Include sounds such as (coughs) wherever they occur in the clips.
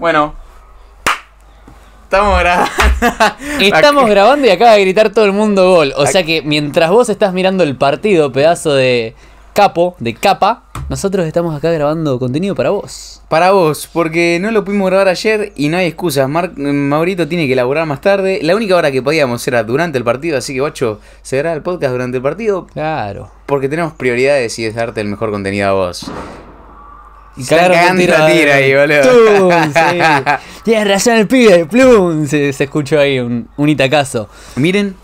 Bueno. Estamos grabando. (laughs) Estamos grabando y acaba de gritar todo el mundo gol. O sea que mientras vos estás mirando el partido, pedazo de capo, de capa, nosotros estamos acá grabando contenido para vos. Para vos, porque no lo pudimos grabar ayer y no hay excusas. Maurito tiene que elaborar más tarde. La única hora que podíamos era durante el partido, así que, bocho, se graba el podcast durante el partido. Claro. Porque tenemos prioridades y es darte el mejor contenido a vos. Y claro, tira, ahí, boludo. Sí. (laughs) Tienes razón el pibe, plum. Se, escuchó ahí un, un itacazo. Miren,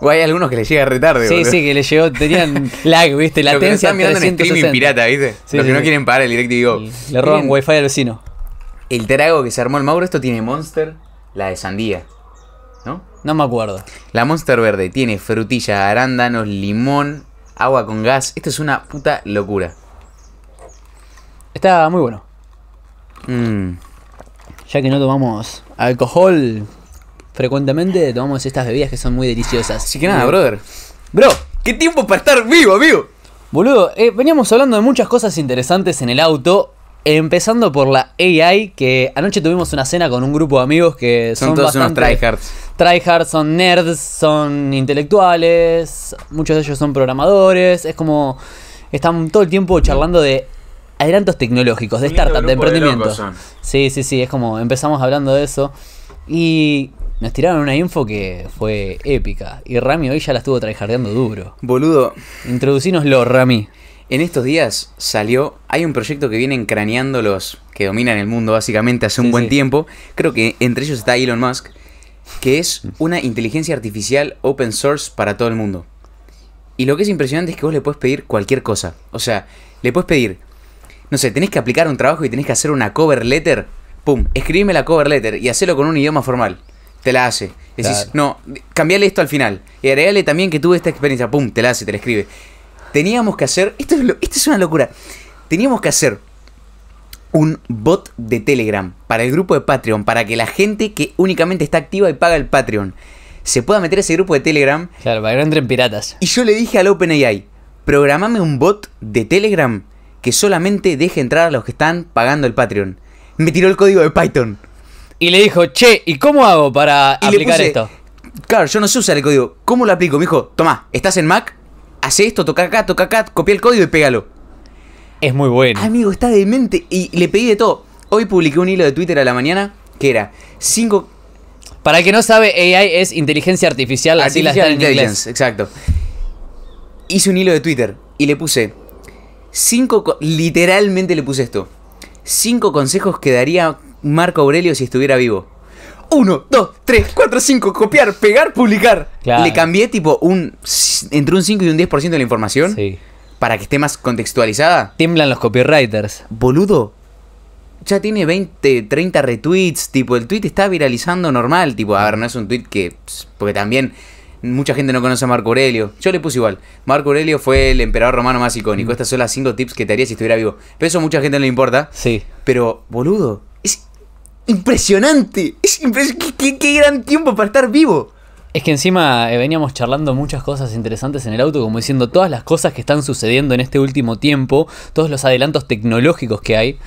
hay algunos que les llega retarde, Sí, sí, que les llegó, tenían (laughs) lag, viste, latencia. Lo que están mirando 360. streaming pirata, viste. Los que no quieren pagar el directo digo. Le roban wifi al vecino. El trago que se armó el Mauro, esto tiene Monster, la de sandía. ¿No? No me acuerdo. La Monster verde tiene frutilla, arándanos, limón, agua con gas. Esto es una puta locura. Está muy bueno. Mm. Ya que no tomamos alcohol frecuentemente, tomamos estas bebidas que son muy deliciosas. Así que nada, eh, brother. Bro, qué tiempo para estar vivo, amigo. Boludo, eh, veníamos hablando de muchas cosas interesantes en el auto. Empezando por la AI, que anoche tuvimos una cena con un grupo de amigos que son, son todos unos tryhards. Tryhards son nerds, son intelectuales, muchos de ellos son programadores. Es como. Están todo el tiempo charlando de adelantos tecnológicos, de startup, de emprendimiento. sí, sí, sí, es como empezamos hablando de eso. Y nos tiraron una info que fue épica. Y Rami hoy ya la estuvo traijardeando duro. Boludo. Introducínoslo, Rami. En estos días salió, hay un proyecto que vienen craneando los que dominan el mundo básicamente hace un buen tiempo. Creo que entre ellos está Elon Musk, que es mm. una inteligencia artificial open source para todo el mundo. Y lo que es impresionante es que vos le puedes pedir cualquier cosa. O sea, le puedes pedir no sé, tenés que aplicar un trabajo y tenés que hacer una cover letter, pum, escribime la cover letter y hacelo con un idioma formal. Te la hace. Decís, no, cambiale esto al final. Y agregale también que tuve esta experiencia, pum, te la hace, te la escribe. Teníamos que hacer, esto es, esto es una locura, teníamos que hacer un bot de Telegram para el grupo de Patreon, para que la gente que únicamente está activa y paga el Patreon se pueda meter a ese grupo de Telegram. Claro, para que no entren piratas. Y yo le dije al OpenAI, programame un bot de Telegram que solamente deje entrar a los que están pagando el Patreon. Me tiró el código de Python. Y le dijo, che, ¿y cómo hago para aplicar esto? Claro, yo no sé usar el código. ¿Cómo lo aplico? Me dijo, tomá, estás en Mac, hace esto, toca acá, toca acá, copia el código y pégalo. Es muy bueno. Amigo, está demente. Y le pedí de todo. Hoy publiqué un hilo de Twitter a la mañana que era 5... Para el que no sabe, AI es inteligencia artificial, así la está en Exacto. Hice un hilo de Twitter y le puse Cinco, literalmente le puse esto. Cinco consejos que daría Marco Aurelio si estuviera vivo. 1, 2, 3, 4, 5, copiar, pegar, publicar. Le cambié tipo un entre un 5 y un 10% de la información sí. para que esté más contextualizada. Tiemblan los copywriters. Boludo. Ya tiene 20, 30 retweets, tipo el tweet está viralizando normal, tipo, a ver, no es un tweet que porque también Mucha gente no conoce a Marco Aurelio. Yo le puse igual. Marco Aurelio fue el emperador romano más icónico. Mm. Estas son las cinco tips que te haría si estuviera vivo. Pero eso a mucha gente no le importa. Sí. Pero, boludo, es impresionante. Es impresionante. ¿Qué, gran tiempo para estar vivo. Es que encima eh, veníamos charlando muchas cosas interesantes en el auto, como diciendo todas las cosas que están sucediendo en este último tiempo, todos los adelantos tecnológicos que hay.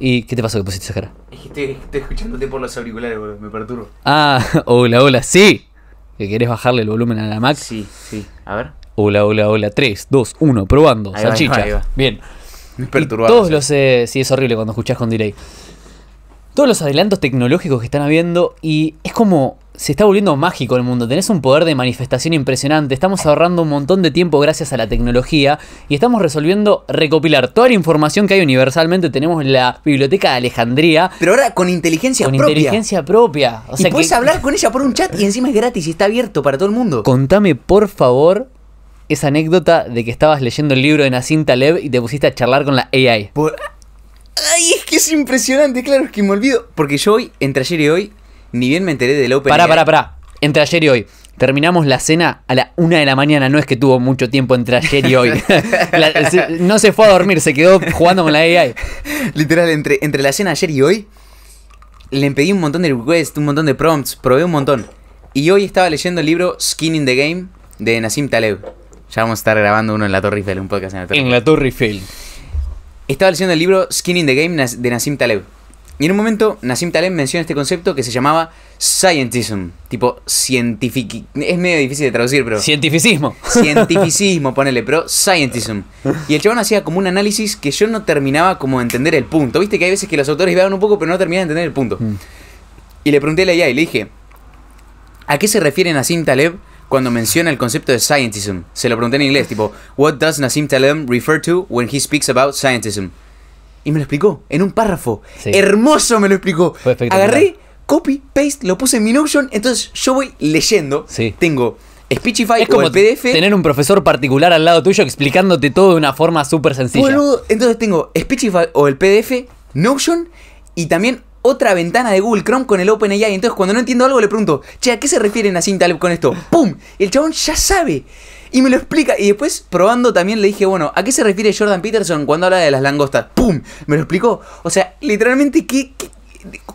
¿Y qué te pasó que pusiste esa Es que estoy, estoy escuchándote por los auriculares, boludo, me perturbo. Ah, (laughs) hola, hola, sí que querés bajarle el volumen a la Mac. Sí, sí, a ver. Hola, hola, hola. 3, 2, 1, probando. salchicha. Va, ahí va. Bien. Perturbado. Todos los. Eh, sí, es horrible cuando escuchás con delay. Todos los adelantos tecnológicos que están habiendo y es como se está volviendo mágico el mundo, tenés un poder de manifestación impresionante, estamos ahorrando un montón de tiempo gracias a la tecnología y estamos resolviendo recopilar toda la información que hay universalmente, tenemos la biblioteca de Alejandría. Pero ahora con inteligencia propia. Con inteligencia propia. O sea y puedes hablar con ella por un chat y encima es gratis y está abierto para todo el mundo. Contame por favor esa anécdota de que estabas leyendo el libro de Nassim Taleb y te pusiste a charlar con la AI. Ay, es que es impresionante, claro, es que me olvido. Porque yo hoy, entre ayer y hoy, ni bien me enteré del Open Pará, ¿eh? pará, pará. Entre ayer y hoy. Terminamos la cena a la una de la mañana. No es que tuvo mucho tiempo entre ayer y hoy. (laughs) no se fue a dormir, se quedó jugando con la AI. Literal, entre, entre la cena ayer y hoy, le pedí un montón de requests, un montón de prompts, probé un montón. Y hoy estaba leyendo el libro Skin in the Game de Nassim Taleb. Ya vamos a estar grabando uno en la Torre Eiffel, un podcast en la Torre Eiffel. En la Torre Eiffel. Estaba leyendo el libro Skin in the Game de Nassim Taleb. Y en un momento Nassim Taleb menciona este concepto que se llamaba scientism, tipo científic... Es medio difícil de traducir, pero... Cientificismo. (laughs) Cientificismo, ponele, pero scientism. Y el chabón hacía como un análisis que yo no terminaba como de entender el punto. Viste que hay veces que los autores vean un poco, pero no terminan de entender el punto. Mm. Y le pregunté a la IA y le dije, ¿a qué se refiere Nassim Taleb cuando menciona el concepto de scientism? Se lo pregunté en inglés, tipo, What does Nassim Taleb refer to when he speaks about scientism? y me lo explicó en un párrafo. Hermoso me lo explicó. Agarré, copy, paste, lo puse en mi Notion. Entonces yo voy leyendo. Sí. Tengo Speechify como el PDF. Tener un profesor particular al lado tuyo explicándote todo de una forma súper sencilla. entonces tengo Speechify o el PDF, Notion y también otra ventana de Google Chrome con el OpenAI. Entonces, cuando no entiendo algo, le pregunto, che, ¿a qué se refieren así tal con esto? ¡Pum! El chabón ya sabe. Y me lo explica. Y después, probando también, le dije, bueno, ¿a qué se refiere Jordan Peterson cuando habla de las langostas? ¡Pum! Me lo explicó. O sea, literalmente, que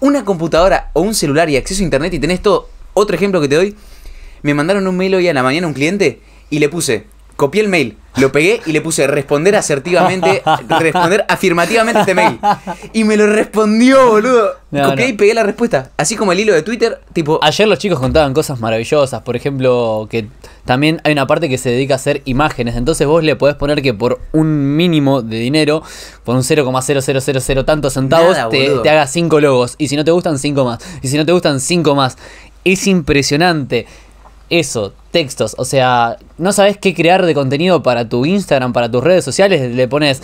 una computadora o un celular y acceso a internet y tenés todo. Otro ejemplo que te doy. Me mandaron un mail hoy a la mañana un cliente y le puse, copié el mail, lo pegué y le puse responder asertivamente, responder afirmativamente este mail. Y me lo respondió, boludo. copié y pegué la respuesta. Así como el hilo de Twitter, tipo. Ayer los chicos contaban cosas maravillosas, por ejemplo, que también hay una parte que se dedica a hacer imágenes. Entonces vos le podés poner que por un mínimo de dinero, por un 0,0000 tantos centavos, te, te, haga 5 logos. Y si no te gustan, 5 más. Y si no te gustan, 5 más. Es impresionante. Eso, textos, o sea, no sabes qué crear de contenido para tu Instagram, para tus redes sociales, le pones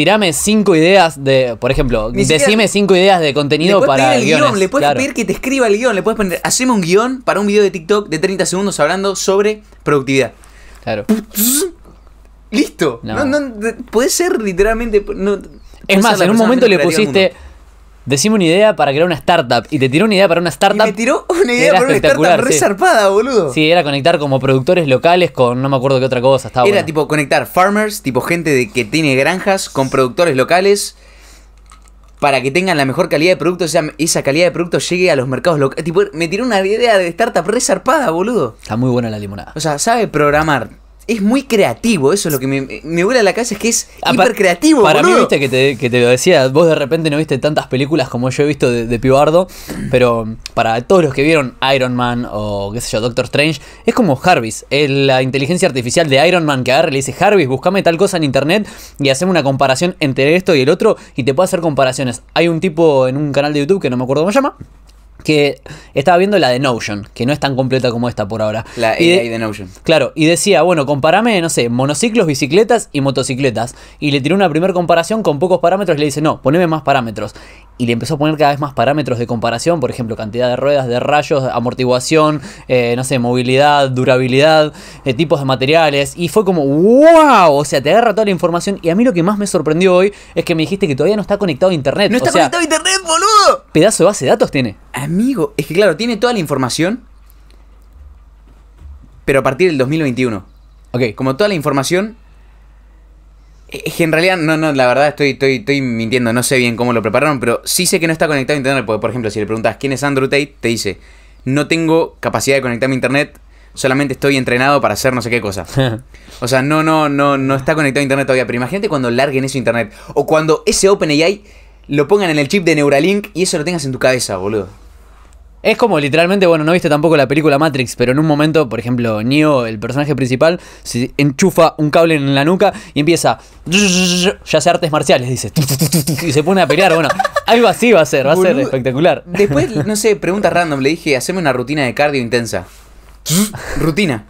tirame cinco ideas de, por ejemplo, decime cinco ideas de contenido para el guión. Le puedes pedir que te escriba el guión, le puedes pedir, haceme un guión para un video de TikTok de 30 segundos hablando sobre productividad. Claro. Listo. puede ser literalmente. es más, en un momento le pusiste Decime una idea para crear una startup. Y te tiró una idea para una startup. Y me tiró una idea para una startup re zarpada, boludo. Sí, era conectar como productores locales con no me acuerdo qué otra cosa. Estaba era tipo conectar farmers, tipo gente de, que tiene granjas, con productores locales. Para que tengan la mejor calidad de producto, o sea, esa calidad de producto llegue a los mercados locales. Tipo, me tiró una idea de startup re boludo. Está muy buena la limonada. O sea, sabe programar, es muy creativo, eso es lo que me, me a la cabeza, es que es ah, hiper creativo. Para mí, viste que te, lo decía, vos de repente no viste tantas películas como yo he visto de, de, Pibardo, pero para todos los que vieron Iron Man o qué sé yo, Doctor Strange, es como Jarvis, es la inteligencia artificial de Iron Man que agarra y le dice, Jarvis, buscame tal cosa en internet y hacemos una comparación entre esto y el otro y te puedo hacer comparaciones. Hay un tipo en un canal de YouTube que no me acuerdo cómo se llama que estaba viendo la de Notion, que no es tan completa como esta por ahora. La de, Notion. Claro, y decía, bueno, comparame, no sé, monociclos, bicicletas y motocicletas. Y le tiró una primera comparación con pocos parámetros y le dice, no, poneme más parámetros. Y le empezó a poner cada vez más parámetros de comparación, por ejemplo, cantidad de ruedas, de rayos, amortiguación, eh, no sé, movilidad, durabilidad, eh, tipos de materiales. Y fue como, wow, o sea, te agarra toda la información. Y a mí lo que más me sorprendió hoy es que me dijiste que todavía no está conectado a Internet. No está conectado a Internet, boludo. Pedazo de base de datos tiene. Amigo, es que claro, tiene toda la información, pero a partir del 2021. Ok. Como toda la información... E-, es que en realidad, no, no, la verdad estoy, estoy, estoy mintiendo, no sé bien cómo lo prepararon, pero sí sé que no está conectado a internet, porque por ejemplo, si le preguntas quién es Andrew Tate, te dice, no tengo capacidad de conectar a internet, solamente estoy entrenado para hacer no sé qué cosa. (laughs) o sea, no, no, no, no está conectado a internet todavía. Pero imagínate cuando larguen eso internet. O cuando ese OpenAI lo pongan en el chip de Neuralink y eso lo tengas en tu cabeza, boludo. Es como literalmente, bueno, no viste tampoco la película Matrix, pero en un momento, por ejemplo, Neo, el personaje principal, se enchufa un cable en la nuca y empieza. Ya hace artes marciales, dice. Y se pone a pelear. Bueno, algo así va a ser, va a ser espectacular. Después, (laughs) no sé, pregunta random, le dije, haceme una rutina de cardio intensa. rutina.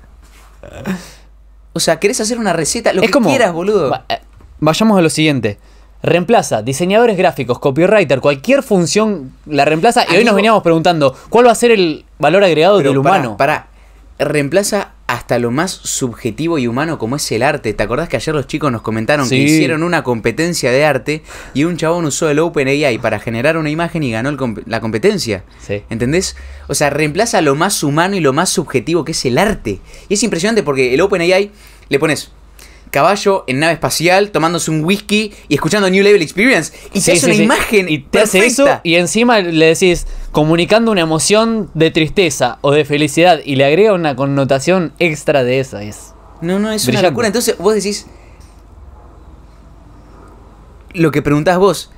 O sea, ¿querés hacer una receta? Lo que como, quieras, boludo. Eh, vayamos a lo siguiente reemplaza diseñadores gráficos, copywriter, cualquier función la reemplaza. y hoy nos veníamos preguntando, ¿cuál va a ser el valor agregado del humano? Para, reemplaza hasta lo más subjetivo y humano como es el arte. ¿Te acordás que ayer los chicos nos comentaron que hicieron una competencia de arte y un chabón usó el OpenAI para generar una imagen y ganó la competencia? Sí. ¿Entendés? O sea, reemplaza lo más humano y lo más subjetivo que es el arte. Y es impresionante porque el OpenAI le pones caballo en nave espacial, tomándose un whisky y escuchando New Level Experience. Y te hace una imagen. Y te hace eso. Y encima le decís, comunicando una emoción de tristeza o de felicidad. Y le agrega una connotación extra de esa. Es no, no, es una locura. Entonces vos decís. Lo que preguntás vos.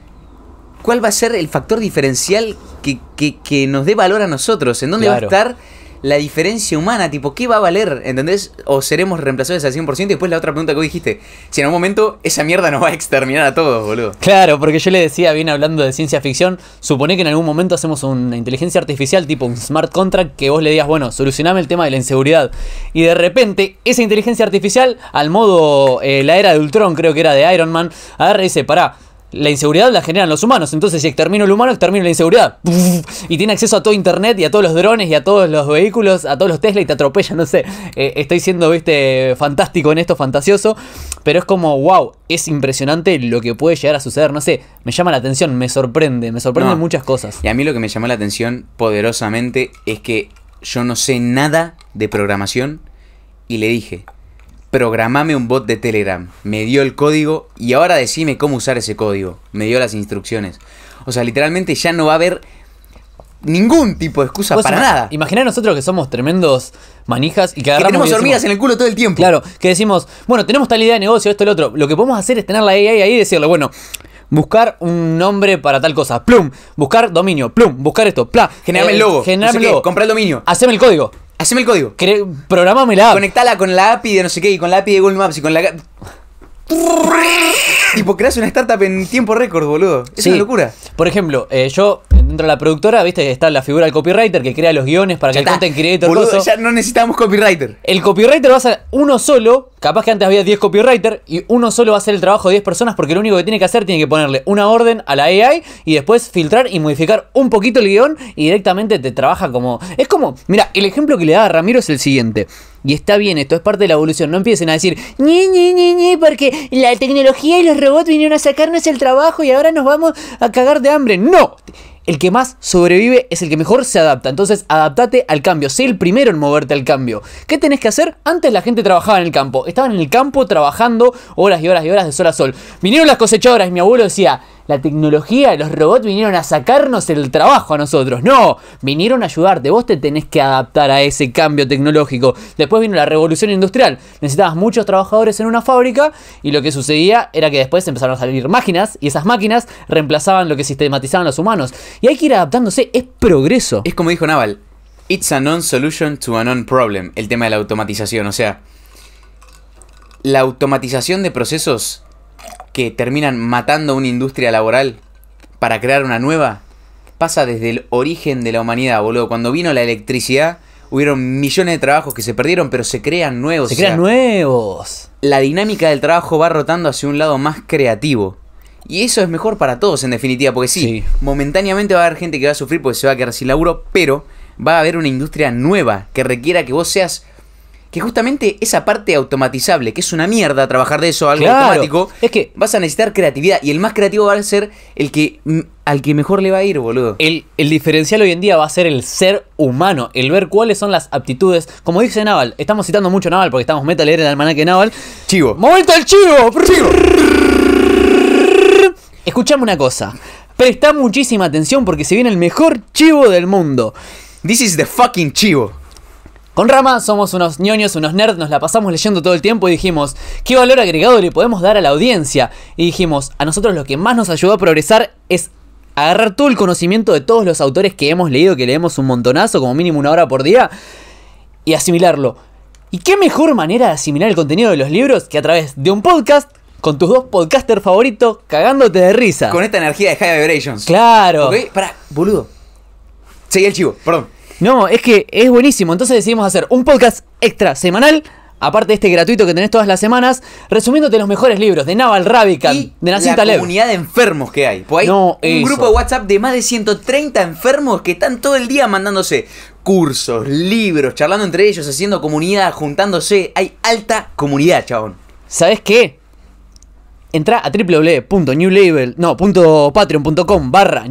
¿Cuál va a ser el factor diferencial que, que, que nos dé valor a nosotros? ¿En dónde va a estar la diferencia humana, tipo, ¿qué va a valer? ¿Entendés? O seremos reemplazados al 100% y después la otra pregunta que vos dijiste, si en algún momento esa mierda nos va a exterminar a todos, boludo. Claro, porque yo le decía, bien hablando de ciencia ficción, supone que en algún momento hacemos una inteligencia artificial, tipo un smart contract, que vos le digas, bueno, solucioname el tema de la inseguridad. Y de repente, esa inteligencia artificial, al modo eh, la era de Ultron, creo que era de Iron Man, agarra y dice, pará, la inseguridad la generan los humanos. Entonces, si extermino el humano, extermino la inseguridad. (laughs) Y tiene acceso a todo internet y a todos los drones y a todos los vehículos, a todos los Tesla y te atropella, No sé, eh, estoy siendo, viste, fantástico en esto, fantasioso. Pero es como, wow, es impresionante lo que puede llegar a suceder. No sé, me llama la atención, me sorprende, me sorprenden muchas cosas. Y a mí lo que me llamó la atención poderosamente es que yo no sé nada de programación y le dije, programame un bot de Telegram. Me dio el código y ahora decime cómo usar ese código. Me dio las instrucciones. O sea, literalmente ya no va a haber ningún tipo de excusa para nada. Imagina nosotros que somos tremendos manijas y que agarramos. hormigas en el culo todo el tiempo. Claro, que decimos, bueno, tenemos tal idea de negocio, esto, lo otro. Lo que podemos hacer es tener la AI ahí y decirle, bueno. Buscar un nombre para tal cosa. Plum. Buscar dominio. Plum. Buscar esto. Pla. generame eh, el logo. generame el logo. el dominio. Haceme el código. Haceme el código. Programame la app. Conectala con la API de no sé qué y con la API de Google Maps y con la. tipo, (laughs) creas una startup en tiempo récord, boludo. Es una locura. Por ejemplo, eh, yo dentro de la productora, viste, está la figura del copywriter que crea los guiones para que el content creator. Boludo, ya no necesitamos copywriter. El copywriter va a ser uno solo, capaz que antes había 10 copywriter, y uno solo va a hacer el trabajo de 10 personas porque lo único que tiene que hacer tiene que ponerle una orden a la AI y después filtrar y modificar un poquito el guión y directamente te trabaja como. Es como, mira, el ejemplo que le da a Ramiro es el siguiente. Y está bien, esto es parte de la evolución. No empiecen a decir, ni, ni, ni, ni, porque la tecnología y los robots vinieron a sacarnos el trabajo y ahora nos vamos a cagar de hambre. No, el que más sobrevive es el que mejor se adapta. Entonces, adaptate al cambio. Sé el primero en moverte al cambio. ¿Qué tenés que hacer? Antes la gente trabajaba en el campo. Estaban en el campo trabajando horas y horas y horas de sol a sol. Vinieron las cosechadoras y mi abuelo decía, la tecnología, los robots vinieron a sacarnos el trabajo a nosotros. No, vinieron a ayudarte. Vos te tenés que adaptar a ese cambio tecnológico. Después vino la revolución industrial. Necesitabas muchos trabajadores en una fábrica y lo que sucedía era que después empezaron a salir máquinas y esas máquinas reemplazaban lo que sistematizaban los humanos. Y hay que ir adaptándose, es progreso. Es como dijo Naval, it's a non-solution to a non-problem, el tema de la automatización. O sea, la automatización de procesos que terminan matando una industria laboral para crear una nueva, pasa desde el origen de la humanidad, boludo. Cuando vino la electricidad, hubieron millones de trabajos que se perdieron, pero se crean nuevos. Se crean nuevos. La dinámica del trabajo va rotando hacia un lado más creativo. Y eso es mejor para todos, en definitiva, porque sí, sí, momentáneamente va a haber gente que va a sufrir porque se va a quedar sin laburo, pero va a haber una industria nueva que requiera que vos seas que justamente esa parte automatizable, que es una mierda trabajar de eso, algo automático, es que vas a necesitar creatividad y el más creativo va a ser el que al que mejor le va a ir, boludo. El, el diferencial hoy en día va a ser el ser humano, el ver cuáles son las aptitudes. Como dice Naval, estamos citando mucho Naval porque estamos meta a leer el almanaque Naval. Chivo. ¡Momento el chivo! chivo. Escuchame una cosa. Presta muchísima atención porque se viene el mejor chivo del mundo. This is the fucking chivo. Con Rama somos unos ñoños, unos nerds, nos la pasamos leyendo todo el tiempo y dijimos, ¿qué valor agregado le podemos dar a la audiencia? Y dijimos, a nosotros lo que más nos ayudó a progresar es agarrar todo el conocimiento de todos los autores que hemos leído, que leemos un montonazo, como mínimo una hora por día, y asimilarlo. ¿Y qué mejor manera de asimilar el contenido de los libros que a través de un podcast con tus dos podcasters favoritos cagándote de risa? Con esta energía de High Vibrations. Claro. Para pará, boludo. Seguí el chivo, perdón. No, es que es buenísimo. Entonces decidimos hacer un podcast extra semanal aparte de este gratuito que tenés todas las semanas, resumiéndote los mejores libros de Naval Ravikant, de Nassim Taleb. La comunidad de enfermos que hay. Pues hay un grupo de WhatsApp de más de 130 enfermos que están todo el día mandándose cursos, libros, charlando entre ellos, haciendo comunidad, juntándose. Hay alta comunidad, chabón. ¿Sabes qué? Entra a www.newlabel, no, barra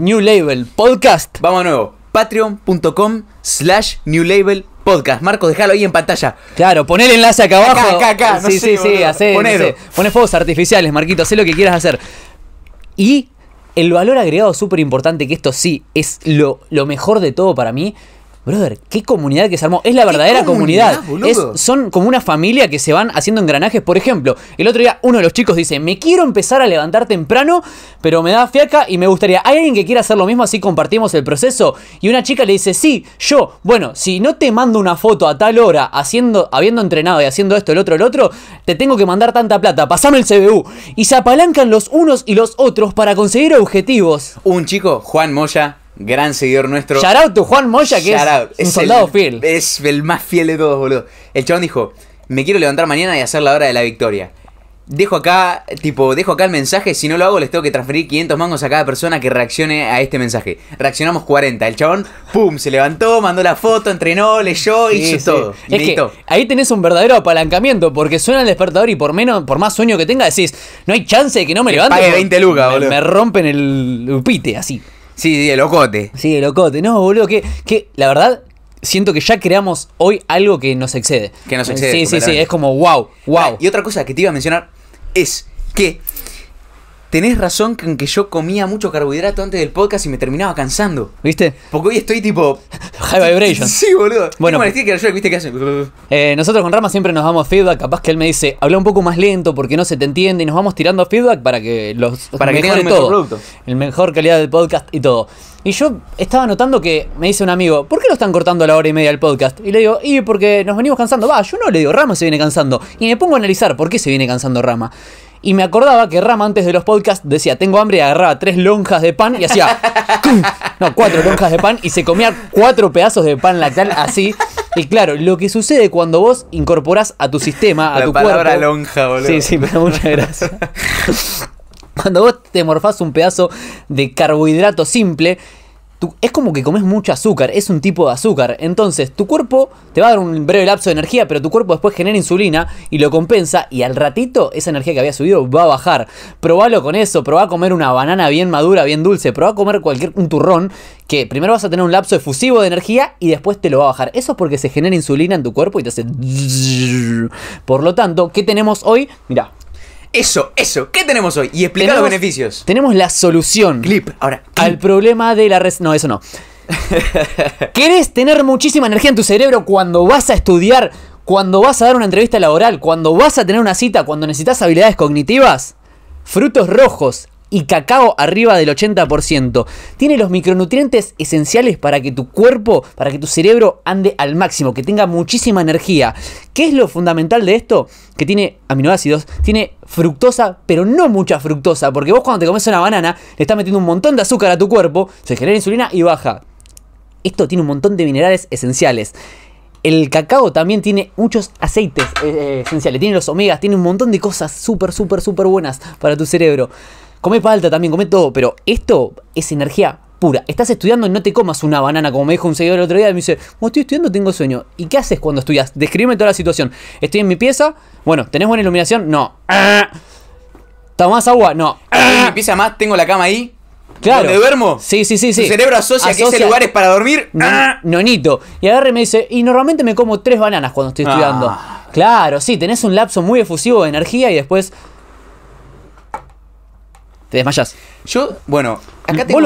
Vamos a nuevo patreon.com slash new label podcast. Marco, déjalo ahí en pantalla. Claro, pon el enlace acá abajo. Acá, acá, acá. sí, sí, sí, Poné artificiales, Marquito, haz lo que quieras hacer. Y el valor agregado súper importante, que esto sí es lo, lo mejor de todo para mí, Brother, qué comunidad que se armó. Es la verdadera comunidad. son como una familia que se van haciendo engranajes. Por ejemplo, el otro día uno de los chicos dice: Me quiero empezar a levantar temprano, pero me da fiaca y me gustaría. ¿Hay alguien que quiera hacer lo mismo? Así compartimos el proceso. Y una chica le dice: Sí, yo. Bueno, si no te mando una foto a tal hora, haciendo, habiendo entrenado y haciendo esto, el otro, el otro, te tengo que mandar tanta plata. Pasame el CBU. Y se apalancan los unos y los otros para conseguir objetivos. Un chico, Juan Moya, gran seguidor nuestro. Shout out Juan Moya, que es, un soldado fiel. Es el más fiel de todos, boludo. El chabón dijo, me quiero levantar mañana y hacer la hora de la victoria. Dejo acá, tipo, dejo acá el mensaje. Si no lo hago, les tengo que transferir 500 mangos a cada persona que reaccione a este mensaje. Reaccionamos 40. El chabón, pum, se levantó, mandó la foto, entrenó, leyó, y hizo todo. Es que ahí tenés un verdadero apalancamiento porque suena el despertador y por menos, por más sueño que tenga, decís, no hay chance de que no me levante. 20 lucas, me, me rompen el pite, así. Sí, sí, el locote. Sí, el locote. No, boludo, que, que la verdad, siento que ya creamos hoy algo que nos excede. Que nos excede. Sí, sí, sí, es como wow, wow. y otra cosa que te iba a mencionar es que tenés razón con que yo comía mucho carbohidrato antes del podcast y me terminaba cansando. ¿Viste? Porque hoy estoy tipo. High vibration. (laughs) Sí, boludo. Bueno, que ¿viste qué hace? Eh, nosotros con Rama siempre nos damos feedback. Capaz que él me dice, habla un poco más lento porque no se te entiende. Y nos vamos tirando feedback para que los. Para que tengan el mejor producto. El mejor calidad del podcast y todo. Y yo estaba notando que me dice un amigo, ¿por qué lo están cortando a la hora y media del podcast? Y le digo, y porque nos venimos cansando. Va, yo no le digo, Rama se viene cansando. Y me pongo a analizar por qué se viene cansando Rama. Y me acordaba que Rama antes de los podcasts decía, tengo hambre, y agarraba tres lonjas de pan y hacía, (laughs) no, cuatro lonjas de pan y se comía cuatro pedazos de pan lactal así. Y claro, lo que sucede cuando vos incorporás a tu sistema, a tu palabra cuerpo. lonja, boludo. Sí, sí, pero muchas gracias. (laughs) Cuando vos te morfás un pedazo de carbohidrato simple es como que comes mucho azúcar, es un tipo de azúcar. Entonces, tu cuerpo te va a dar un breve lapso de energía, pero tu cuerpo después genera insulina y lo compensa. Y al ratito, esa energía que había subido va a bajar. Probalo con eso, probá a comer una banana bien madura, bien dulce, probá a comer cualquier un turrón, que primero vas a tener un lapso efusivo de energía y después te lo va a bajar. Eso es porque se genera insulina en tu cuerpo y te hace. Por lo tanto, ¿qué tenemos hoy? Mirá. Eso, eso. ¿Qué tenemos hoy? Y explica los beneficios. Tenemos la solución. Clip, ahora. Al problema de la res. No, eso no. (laughs) ¿Querés tener muchísima energía en tu cerebro cuando vas a estudiar, cuando vas a dar una entrevista laboral, cuando vas a tener una cita, cuando necesitas habilidades cognitivas? Frutos rojos, y cacao arriba del 80%. Tiene los micronutrientes esenciales para que tu cuerpo, para que tu cerebro ande al máximo, que tenga muchísima energía. ¿Qué es lo fundamental de esto? Que tiene aminoácidos, tiene fructosa, pero no mucha fructosa, porque vos cuando te comes una banana le estás metiendo un montón de azúcar a tu cuerpo, se genera insulina y baja. Esto tiene un montón de minerales esenciales. El cacao también tiene muchos aceites eh, eh, esenciales, tiene los omegas, tiene un montón de cosas súper, súper, súper buenas para tu cerebro. Come palta también, come todo, pero esto es energía pura. Estás estudiando y no te comas una banana, como me dijo un seguidor el otro día, me dice, estoy estudiando tengo sueño. ¿Y qué haces cuando estudias? Descríbeme toda la situación. Estoy en mi pieza, bueno, ¿tenés buena iluminación? No. (laughs) ¿Tomás agua? No. mi pieza más, tengo la cama ahí. Claro. ¿Dónde duermo? Sí, sí, sí. cerebro asocia, que ese lugar es para dormir. No, ah. nonito. Y agarre y me dice, y normalmente me como tres bananas cuando estoy estudiando. Ah. Claro, sí, tenés un lapso muy efusivo de energía y después te desmayas. Yo, bueno, acá tengo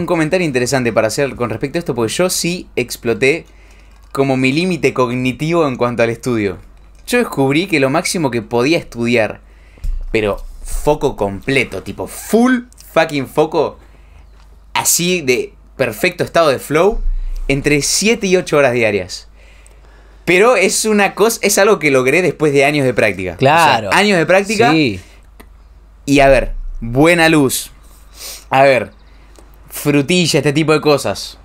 un, comentario interesante para hacer con respecto a esto, porque yo sí exploté como mi límite cognitivo en cuanto al estudio. Yo descubrí que lo máximo que podía estudiar, pero foco completo, tipo full fucking foco, así de perfecto estado de flow, entre 7 y 8 horas diarias. Pero es una cosa, es algo que logré después de años de práctica. Claro. años de práctica. Sí. Y a ver, buena luz. A ver, frutilla, este tipo de cosas.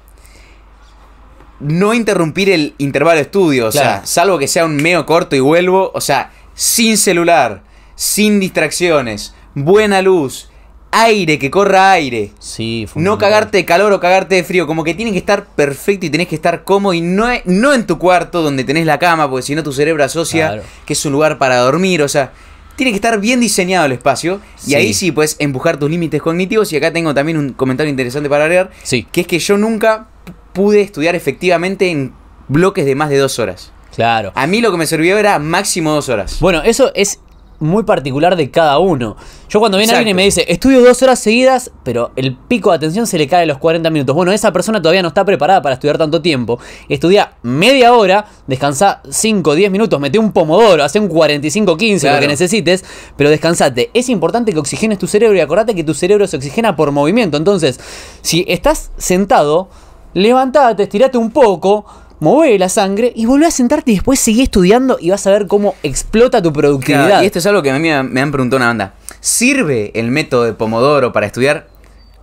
No interrumpir el intervalo de estudio, o sea, salvo que sea un medio corto y vuelvo, o sea, sin celular, sin distracciones, buena luz, aire, que corra aire. Sí, no cagarte de calor o cagarte de frío. Como que tiene que estar perfecto y tenés que estar cómodo y no, no en tu cuarto donde tenés la cama, porque si no tu cerebro asocia que es un lugar para dormir. O sea, tiene que estar bien diseñado el espacio. Y ahí sí puedes empujar tus límites cognitivos. Y acá tengo también un comentario interesante para leer. Que es que yo nunca pude estudiar efectivamente en bloques de más de dos horas. Claro. A mí lo que me sirvió era máximo dos horas. Bueno, eso es muy particular de cada uno. Yo cuando viene alguien y me dice, estudio dos horas seguidas, pero el pico de atención se le cae a los 40 minutos. Bueno, esa persona todavía no está preparada para estudiar tanto tiempo. Estudia media hora, descansa 5, 10 minutos, mete un pomodoro, hace un 45, 15, lo que necesites, pero descansate. Es importante que oxigenes tu cerebro y acordate que tu cerebro se oxigena por movimiento. Entonces, si estás sentado, levantate, estirate un poco mueve la sangre y volvés a sentarte y después sigue estudiando y vas a ver cómo explota tu productividad. y esto es algo que a mí me han, preguntado una banda. ¿Sirve el método de Pomodoro para estudiar?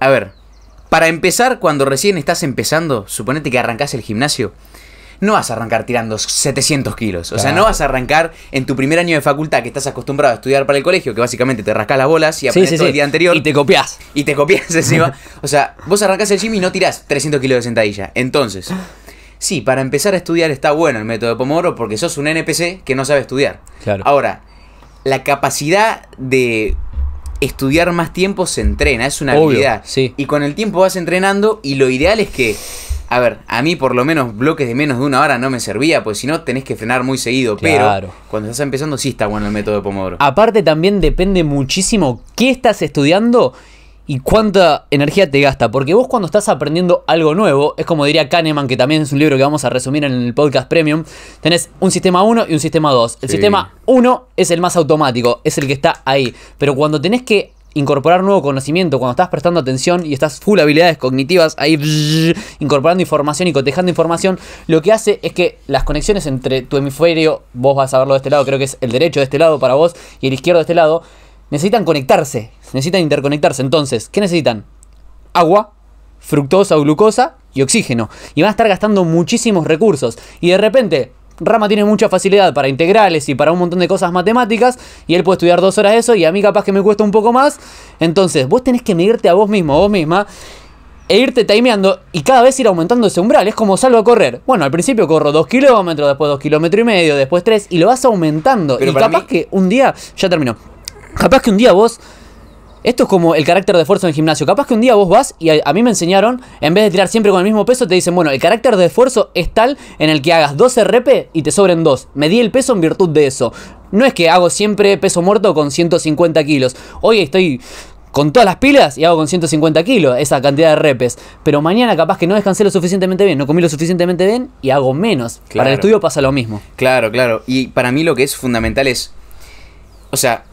A ver, para empezar, cuando recién estás empezando, suponete que arrancás el gimnasio, no vas a arrancar tirando 700 kilos. O sea, no vas a arrancar en tu primer año de facultad que estás acostumbrado a estudiar para el colegio, que básicamente te rascas las bolas y aprendes el día anterior. Y te copias. Y te copias (laughs) encima. o sea, vos arrancás el gym y no tirás 300 kilos de sentadilla. Entonces, Sí, para empezar a estudiar está bueno el método de Pomodoro porque sos un NPC que no sabe estudiar. Ahora, la capacidad de estudiar más tiempo se entrena, es una habilidad. Y con el tiempo vas entrenando y lo ideal es que, a ver, a mí por lo menos bloques de menos de una hora no me servía, pues si no tenés que frenar muy seguido, pero cuando estás empezando sí está bueno el método de Pomodoro. Aparte también depende muchísimo qué estás estudiando y cuánta energía te gasta. Porque vos cuando estás aprendiendo algo nuevo, es como diría Kahneman, que también es un libro que vamos a resumir en el podcast premium, tenés un sistema 1 y un sistema 2. El sistema 1 es el más automático, es el que está ahí. Pero cuando tenés que incorporar nuevo conocimiento, cuando estás prestando atención y estás full habilidades cognitivas, ahí incorporando información y cotejando información, lo que hace es que las conexiones entre tu hemisferio, vos vas a verlo de este lado, creo que es el derecho de este lado para vos y el izquierdo de este lado, necesitan conectarse, necesitan interconectarse. Entonces, ¿qué necesitan? Agua, fructosa o glucosa y oxígeno. Y van a estar gastando muchísimos recursos. Y de repente, Rama tiene mucha facilidad para integrales y para un montón de cosas matemáticas. Y él puede estudiar dos horas eso. Y a mí capaz que me cuesta un poco más. Entonces, vos tenés que medirte a vos mismo, a vos misma. E irte timeando y cada vez ir aumentando ese umbral. Es como salgo a correr. Bueno, al principio corro Dos kilómetros, después dos kilómetros y medio, después tres, y lo vas aumentando. y capaz que un día. Ya terminó Capaz que un día vos esto es como el carácter de esfuerzo en el gimnasio. Capaz que un día vos vas y a, mí me enseñaron, en vez de tirar siempre con el mismo peso, te dicen, bueno, el carácter de esfuerzo es tal en el que hagas 12 rep y te sobren 2. di el peso en virtud de eso. No es que hago siempre peso muerto con 150 kilos. Hoy estoy con todas las pilas y hago con 150 kilos esa cantidad de repes. Pero mañana capaz que no descansé lo suficientemente bien, no comí lo suficientemente bien y hago menos. Para el estudio pasa lo mismo. Claro, claro. Y para mí lo que es fundamental es, o sea,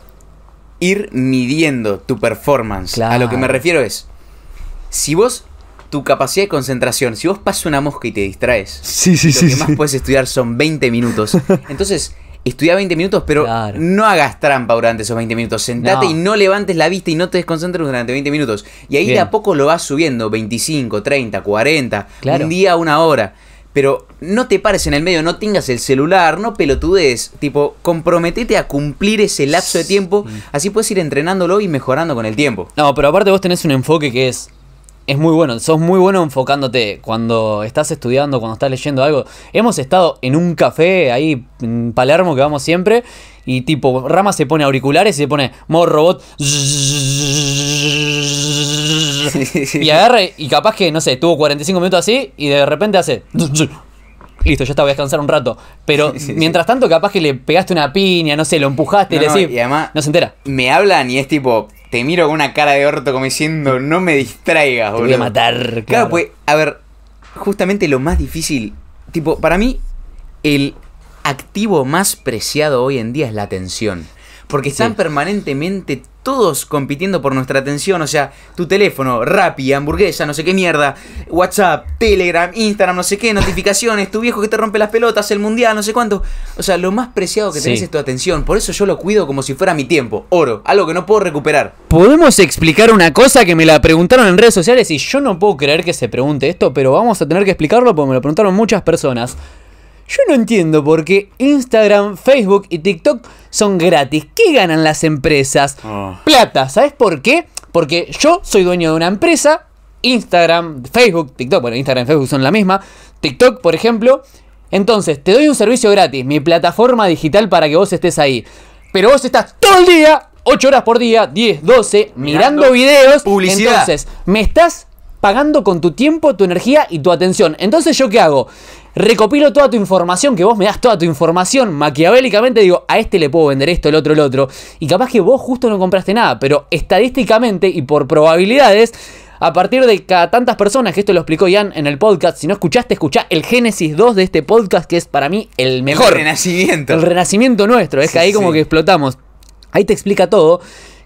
ir midiendo tu performance. A lo que me refiero es, si vos, tu capacidad de concentración, si vos pasas una mosca y te distraes, sí, lo que más puedes estudiar son 20 minutos. (laughs) Entonces, estudia 20 minutos, pero no hagas trampa durante esos 20 minutos. Sentate y no levantes la vista y no te desconcentres durante 20 minutos. Y ahí de a poco lo vas subiendo, 25, 30, 40, un día, una hora. Pero no te pares en el medio, no tengas el celular, no pelotudes. Tipo, comprometete a cumplir ese lapso de tiempo. Así puedes ir entrenándolo y mejorando con el tiempo. No, pero aparte vos tenés un enfoque que es. Es muy bueno, sos muy bueno enfocándote cuando estás estudiando, cuando estás leyendo algo. Hemos estado en un café ahí en Palermo que vamos siempre y tipo, Rama se pone auriculares y se pone modo robot. Y agarre, y capaz que, no sé, tuvo 45 minutos así y de repente hace listo, ya estaba a descansar un rato. Pero mientras tanto, capaz que le pegaste una piña, no sé, lo empujaste y le decís. No, además, no se entera. Me hablan y es tipo, te miro con una cara de orto como diciendo, no me distraigas, boludo. voy a matar. claro, pues, a ver, justamente lo más difícil, tipo, para mí, el activo más preciado hoy en día es la atención. Porque están permanentemente todos compitiendo por nuestra atención. O sea, tu teléfono, Rappi, hamburguesa, no sé qué mierda, WhatsApp, Telegram, Instagram, no sé qué, notificaciones, tu viejo que te rompe las pelotas, el mundial, no sé cuánto. O sea, lo más preciado que tenés es tu atención. Por eso yo lo cuido como si fuera mi tiempo, oro, algo que no puedo recuperar. ¿Podemos explicar una cosa que me la preguntaron en redes sociales y yo no puedo creer que se pregunte esto, pero vamos a tener que explicarlo porque me lo preguntaron muchas personas. Yo no entiendo por qué Instagram, Facebook y TikTok son gratis. ¿Qué ganan las empresas? Ah. Plata, ¿sabes por qué? Porque yo soy dueño de una empresa, Instagram, Facebook, TikTok, bueno, Instagram y Facebook son la misma, TikTok, por ejemplo. Entonces, te doy un servicio gratis, mi plataforma digital para que vos estés ahí. Pero vos estás todo el día, 8 horas por día, 10, 12, mirando, videos. Publicidad. Entonces, me estás pagando con tu tiempo, tu energía y tu atención. Entonces, ¿yo qué hago? Recopilo toda tu información, que vos me das toda tu información, maquiavélicamente digo, a este le puedo vender esto, el otro, el otro, y capaz que vos justo no compraste nada, pero estadísticamente y por probabilidades, a partir de cada tantas personas, que esto lo explicó Ian en el podcast, si no escuchaste, escuchá el Génesis 2 de este podcast, que es para mí el mejor. El renacimiento. El renacimiento nuestro, es que ahí como que explotamos. Ahí te explica todo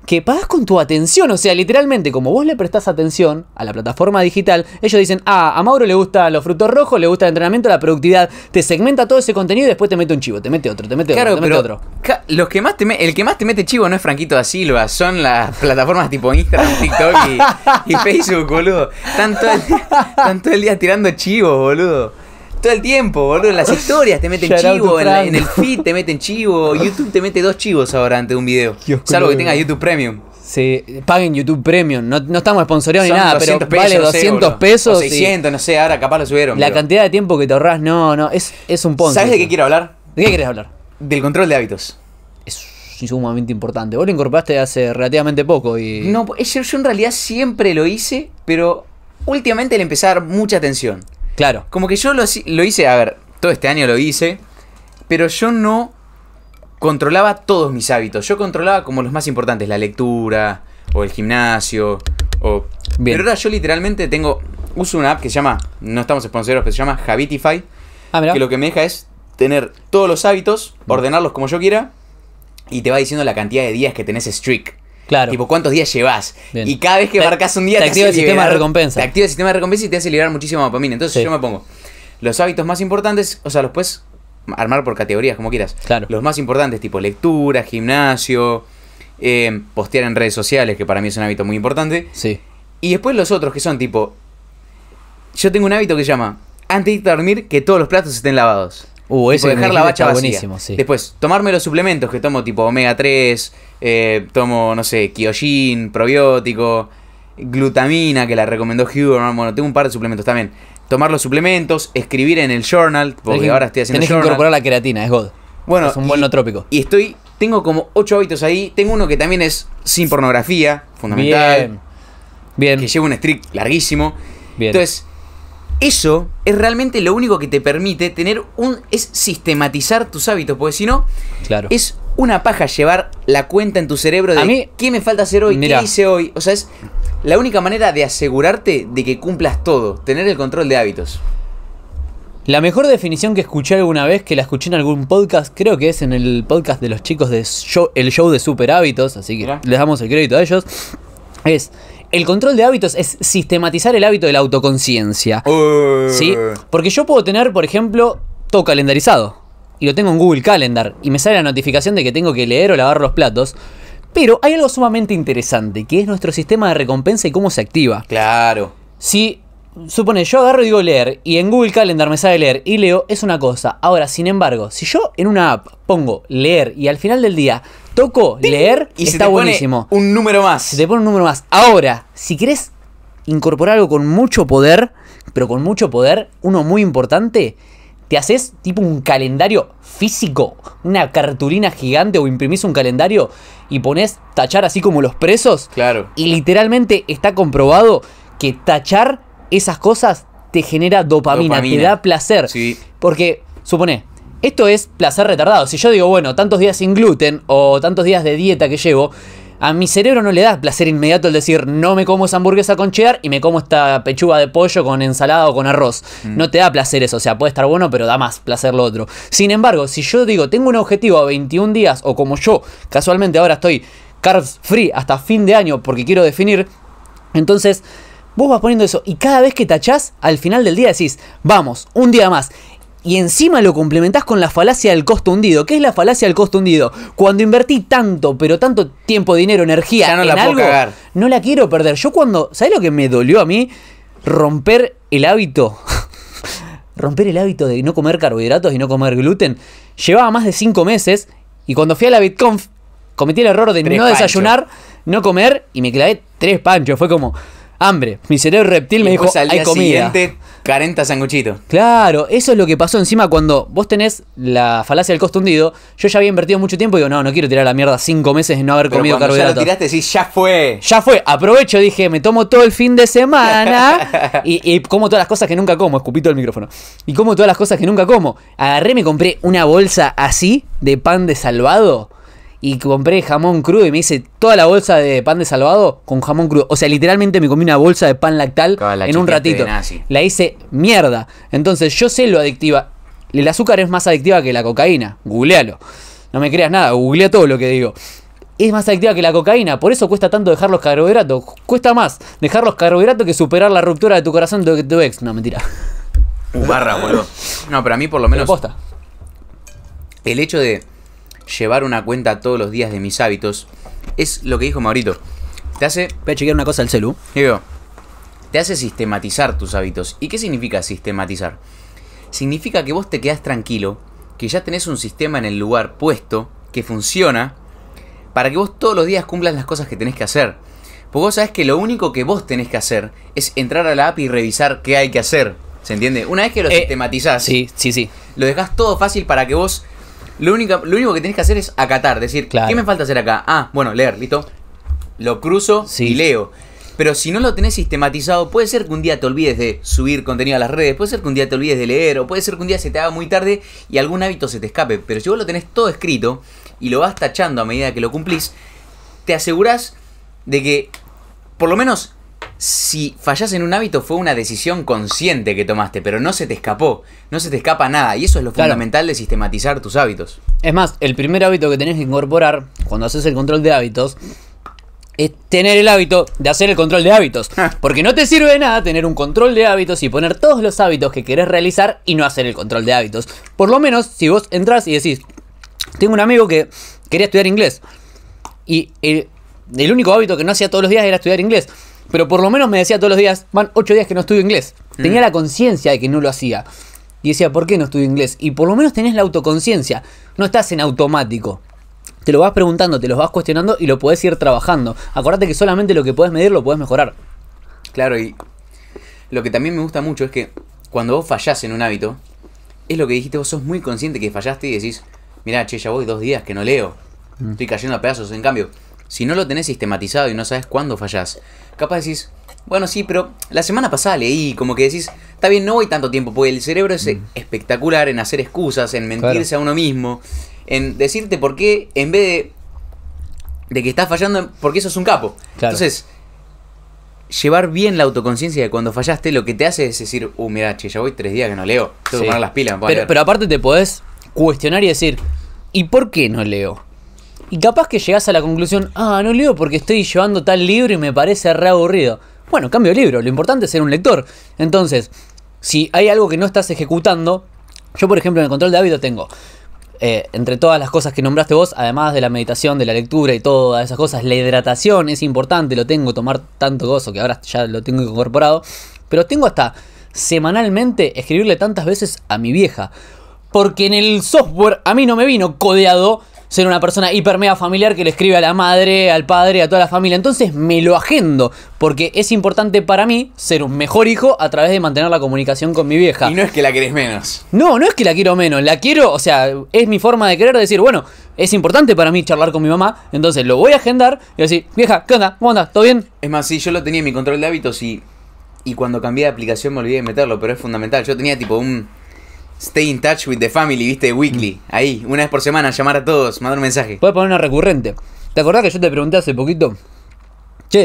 que pagas con tu atención. O sea, literalmente, como vos le prestás atención a la plataforma digital, ellos dicen, ah, a Mauro le gusta los frutos rojos, le gusta el entrenamiento, la productividad, te segmenta todo ese contenido y después te mete un chivo, te mete otro, te mete otro, te mete otro. Los que más el que más te mete chivo no es Franquito da Silva, son las plataformas tipo Instagram, TikTok y, Facebook, boludo. están el, el día tirando chivos, boludo todo el tiempo, boludo. En las (laughs) historias te meten chivo, en, el feed te meten chivo. (laughs) YouTube te mete dos chivos ahora ante un video. salvo que tengas YouTube Premium. Sí, paguen YouTube Premium. No, estamos sponsoreados ni nada, pero vale 200 eh, pesos. O 600, no sé, ahora capaz lo subieron. La cantidad de tiempo que te ahorras, no, no, es, es un ponce. ¿Sabes de qué quiero hablar? ¿De qué quieres hablar? Del control de hábitos. Es sumamente importante. Vos lo incorporaste hace relativamente poco y. No, yo, yo en realidad siempre lo hice, pero últimamente le empezar a dar mucha atención. Claro. Como que yo lo, hice, a ver, todo este año lo hice, pero yo no controlaba todos mis hábitos. Yo controlaba como los más importantes, la lectura, o el gimnasio, o... Pero ahora yo literalmente tengo, uso una app que se llama, no estamos esponsorios, pero se llama Habitify, ah, que lo que me deja es tener todos los hábitos, ordenarlos como yo quiera, y te va diciendo la cantidad de días que tenés streak. Claro. Tipo, ¿cuántos días llevas? Y cada vez que marcas un día te, te activa el sistema de recompensa. Te activa el sistema de recompensa y te hace liberar muchísima dopamina. Entonces yo me pongo los hábitos más importantes, o sea, los puedes armar por categorías, como quieras. Claro. Los más importantes, tipo lectura, gimnasio, eh, postear en redes sociales, que para mí es un hábito muy importante. Sí. Y después los otros, que son tipo. Yo tengo un hábito que se llama antes de irte a dormir, que todos los platos estén lavados. Uh, dejar la bacha vacía. Buenísimo, Después, tomarme los suplementos que tomo, tipo omega 3, eh, tomo, no sé, Kiojin, probiótico, glutamina, que la recomendó Huberman. Bueno, tengo un par de suplementos también. Tomar los suplementos, escribir en el journal, porque ahora estoy haciendo Tenés que incorporar la queratina, es God. Bueno, es un buen trópico. Y estoy, tengo como ocho hábitos ahí. Tengo uno que también es sin pornografía, fundamental. Bien. Bien. Que lleva un streak larguísimo. Bien. Entonces, eso es realmente lo único que te permite tener un. es sistematizar tus hábitos, porque si no, claro. es una paja llevar la cuenta en tu cerebro de mí, qué me falta hacer hoy, qué hice hoy. O sea, es la única manera de asegurarte de que cumplas todo, tener el control de hábitos. La mejor definición que escuché alguna vez, que la escuché en algún podcast, creo que es en el podcast de los chicos de show, el show de super hábitos, así que les damos el crédito a ellos, es el control de hábitos es sistematizar el hábito de la autoconciencia. ¿Sí? Porque yo puedo tener, por ejemplo, todo calendarizado. Y lo tengo en Google Calendar. Y me sale la notificación de que tengo que leer o lavar los platos. Pero hay algo sumamente interesante, que es nuestro sistema de recompensa y cómo se activa. Claro. Si, supone, yo agarro y digo leer, y en Google Calendar me sale leer y leo, es una cosa. Ahora, sin embargo, si yo en una app pongo leer y al final del día toco leer y está se buenísimo. Pone un número más. Se te pone un número más. Ahora, si querés incorporar algo con mucho poder, pero con mucho poder, uno muy importante, te haces tipo un calendario físico, una cartulina gigante o imprimís un calendario y pones tachar así como los presos. Claro. Y literalmente está comprobado que tachar esas cosas te genera dopamina, dopamina. te da placer. Sí. Porque, supone, esto es placer retardado. Si yo digo, bueno, tantos días sin gluten o tantos días de dieta que llevo, a mi cerebro no le da placer inmediato el decir, no me como esa hamburguesa con cheddar y me como esta pechuga de pollo con ensalada o con arroz. Mm. No te da placer eso, o sea, puede estar bueno, pero da más placer lo otro. Sin embargo, si yo digo, tengo un objetivo a 21 días, o como yo, casualmente ahora estoy carbs free hasta fin de año porque quiero definir, entonces vos vas poniendo eso y cada vez que tachás, al final del día decís, vamos, un día más y encima lo complementás con la falacia del costo hundido. ¿Qué es la falacia del costo hundido? Cuando invertí tanto, pero tanto tiempo, dinero, energía no en la algo, no la quiero perder. Yo cuando, ¿sabes lo que me dolió a mí? Romper el hábito. (laughs) Romper el hábito de no comer carbohidratos y no comer gluten. Llevaba más de cinco meses y cuando fui a la BitConf cometí el error de no desayunar, no comer y me clavé tres panchos. Fue como, hambre. Mi cerebro reptil me dijo, al hay comida. 40 sanguchitos. Claro, eso es lo que pasó encima cuando vos tenés la falacia del costo Yo ya había invertido mucho tiempo y digo, no, no quiero tirar la mierda cinco meses de no haber comido carbohidratos. Ya lo tiraste, sí, ya fue. Ya fue. Aprovecho, dije, me tomo todo el fin de semana (laughs) y, y, como todas las cosas que nunca como. Escupito el micrófono. Y como todas las cosas que nunca como. Agarré, me compré una bolsa así de pan de salvado y compré jamón crudo y me hice toda la bolsa de pan de salvado con jamón crudo. O sea, literalmente me comí una bolsa de pan lactal en un ratito. La hice mierda. Entonces, yo sé lo adictiva. El azúcar es más adictiva que la cocaína. Googlealo. No me creas nada, googlea todo lo que digo. Es más adictiva que la cocaína, por eso cuesta tanto dejar los carbohidratos. Cuesta más dejar los carbohidratos que superar la ruptura de tu corazón de tu ex. No, mentira. Barra, boludo. No, pero a mí por lo menos. El hecho de llevar una cuenta todos los días de mis hábitos, es lo que dijo Maurito. Te hace. Voy a chequear una cosa al celu. te hace sistematizar tus hábitos. ¿Y qué significa sistematizar? Significa que vos te quedás tranquilo, que ya tenés un sistema en el lugar puesto, que funciona, para que vos todos los días cumplas las cosas que tenés que hacer. Porque vos sabés que lo único que vos tenés que hacer es entrar a la app y revisar qué hay que hacer. ¿Se entiende? Una vez que lo eh, sistematizás, sí, sí, sí. lo dejás todo fácil para que vos lo, lo único que tenés que hacer es acatar, decir, ¿qué me falta hacer acá? Ah, bueno, leer, listo. Lo cruzo y leo. Pero si no lo tenés sistematizado, puede ser que un día te olvides de subir contenido a las redes, puede ser que un día te olvides de leer, o puede ser que un día se te haga muy tarde y algún hábito se te escape. Pero si vos lo tenés todo escrito y lo vas tachando a medida que lo cumplís, te asegurás de que por lo menos si fallas en un hábito fue una decisión consciente que tomaste, pero no se te escapó, no se te escapa nada. Y eso es lo fundamental de sistematizar tus hábitos. Es más, el primer hábito que tenés que incorporar cuando haces el control de hábitos es tener el hábito de hacer el control de hábitos. Ah. Porque no te sirve de nada tener un control de hábitos y poner todos los hábitos que querés realizar y no hacer el control de hábitos. Por lo menos, si vos entras y decís, tengo un amigo que quería estudiar inglés. Y el único hábito que no hacía todos los días era estudiar inglés. Pero por lo menos me decía todos los días, van ocho días que no estudio inglés. Mm. Tenía la conciencia de que no lo hacía. Y decía, ¿por qué no estudio inglés? Y por lo menos tenés la autoconciencia. No estás en automático. Te lo vas preguntando, te lo vas cuestionando y lo podés ir trabajando. Acordate que solamente lo que podés medir lo podés mejorar. Claro, y lo que también me gusta mucho es que cuando vos fallás en un hábito, es lo que dijiste, vos sos muy consciente que fallaste y decís, mirá, che, ya voy dos días que no leo. Mm. Estoy cayendo a pedazos. En cambio, si no lo tenés sistematizado y no sabes cuándo fallás, capaz decís, bueno, sí, pero la semana pasada leí, como que decís, está bien, no voy tanto tiempo, porque el cerebro es mm. espectacular en hacer excusas, en mentirse a uno mismo, en decirte por qué, en vez de, de que estás fallando, porque eso es un capo. Entonces, llevar bien la autoconciencia de cuando fallaste, lo que te hace es decir, uh, mira, che, ya voy tres días que no leo, tengo que poner las pilas. Pero, pero aparte te podés cuestionar y decir, ¿y por qué no leo? Y capaz que llegas a la conclusión, ah, no leo porque estoy llevando tal libro y me parece re aburrido. Bueno, cambio de libro, lo importante es ser un lector. Entonces, si hay algo que no estás ejecutando, yo por ejemplo en el control de hábito tengo, eh, entre todas las cosas que nombraste vos, además de la meditación, de la lectura y todas esas cosas, la hidratación es importante, lo tengo, tomar tanto gozo que ahora ya lo tengo incorporado, pero tengo hasta semanalmente escribirle tantas veces a mi vieja, porque en el software a mí no me vino codeado ser una persona hiper mega familiar que le escribe a la madre, al padre, a toda la familia. Entonces me lo agendo, porque es importante para mí ser un mejor hijo a través de mantener la comunicación con mi vieja. Y no es que la querés menos. No, no es que la quiero menos, la quiero, o sea, es mi forma de querer decir, bueno, es importante para mí charlar con mi mamá, entonces lo voy a agendar y decir, vieja, ¿qué onda? ¿Cómo andas? ¿Todo bien? Es más, si yo lo tenía en mi control de hábitos y, y cuando cambié de aplicación me olvidé de meterlo, pero es fundamental. Yo tenía tipo un Stay in touch with the family, viste, weekly. Mm. Ahí, una vez por semana, llamar a todos, mandar un mensaje. Puedes poner una recurrente. ¿Te acordás que yo te pregunté hace poquito? Che,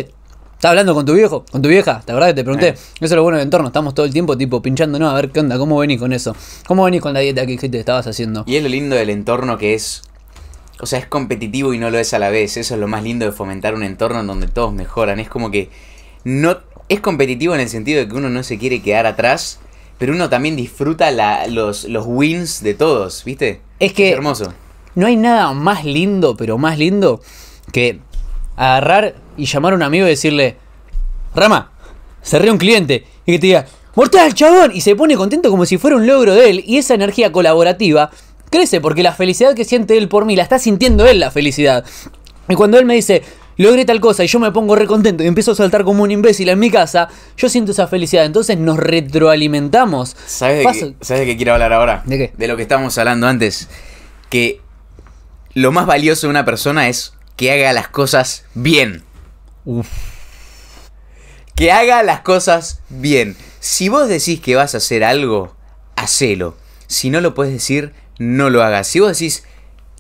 ¿estás hablando con tu viejo? ¿Con tu vieja? ¿Te acordás que te pregunté? Eh. Eso es lo bueno del entorno, estamos todo el tiempo tipo no, a ver qué onda, cómo venís con eso. ¿Cómo venís con la dieta que te estabas haciendo? Y es lo lindo del entorno que es. O sea, es competitivo y no lo es a la vez. Eso es lo más lindo de fomentar un entorno en donde todos mejoran. Es como que. No. Es competitivo en el sentido de que uno no se quiere quedar atrás pero uno también disfruta los, los wins de todos, ¿viste? Es que... hermoso. No hay nada más lindo, pero más lindo, que agarrar y llamar a un amigo y decirle, Rama, cerré un cliente, y que te diga, mortal, chabón, y se pone contento como si fuera un logro de él, y esa energía colaborativa crece, porque la felicidad que siente él por mí, la está sintiendo él la felicidad. Y cuando él me dice, logré tal cosa y yo me pongo recontento y empiezo a saltar como un imbécil en mi casa, yo siento esa felicidad. Entonces nos retroalimentamos. ¿Sabes de, qué, ¿sabes quiero hablar ahora? ¿De qué? De lo que estábamos hablando antes. Que lo más valioso de una persona es que haga las cosas bien. Que haga las cosas bien. Si vos decís que vas a hacer algo, hacelo. Si no lo puedes decir, no lo hagas. Si vos decís,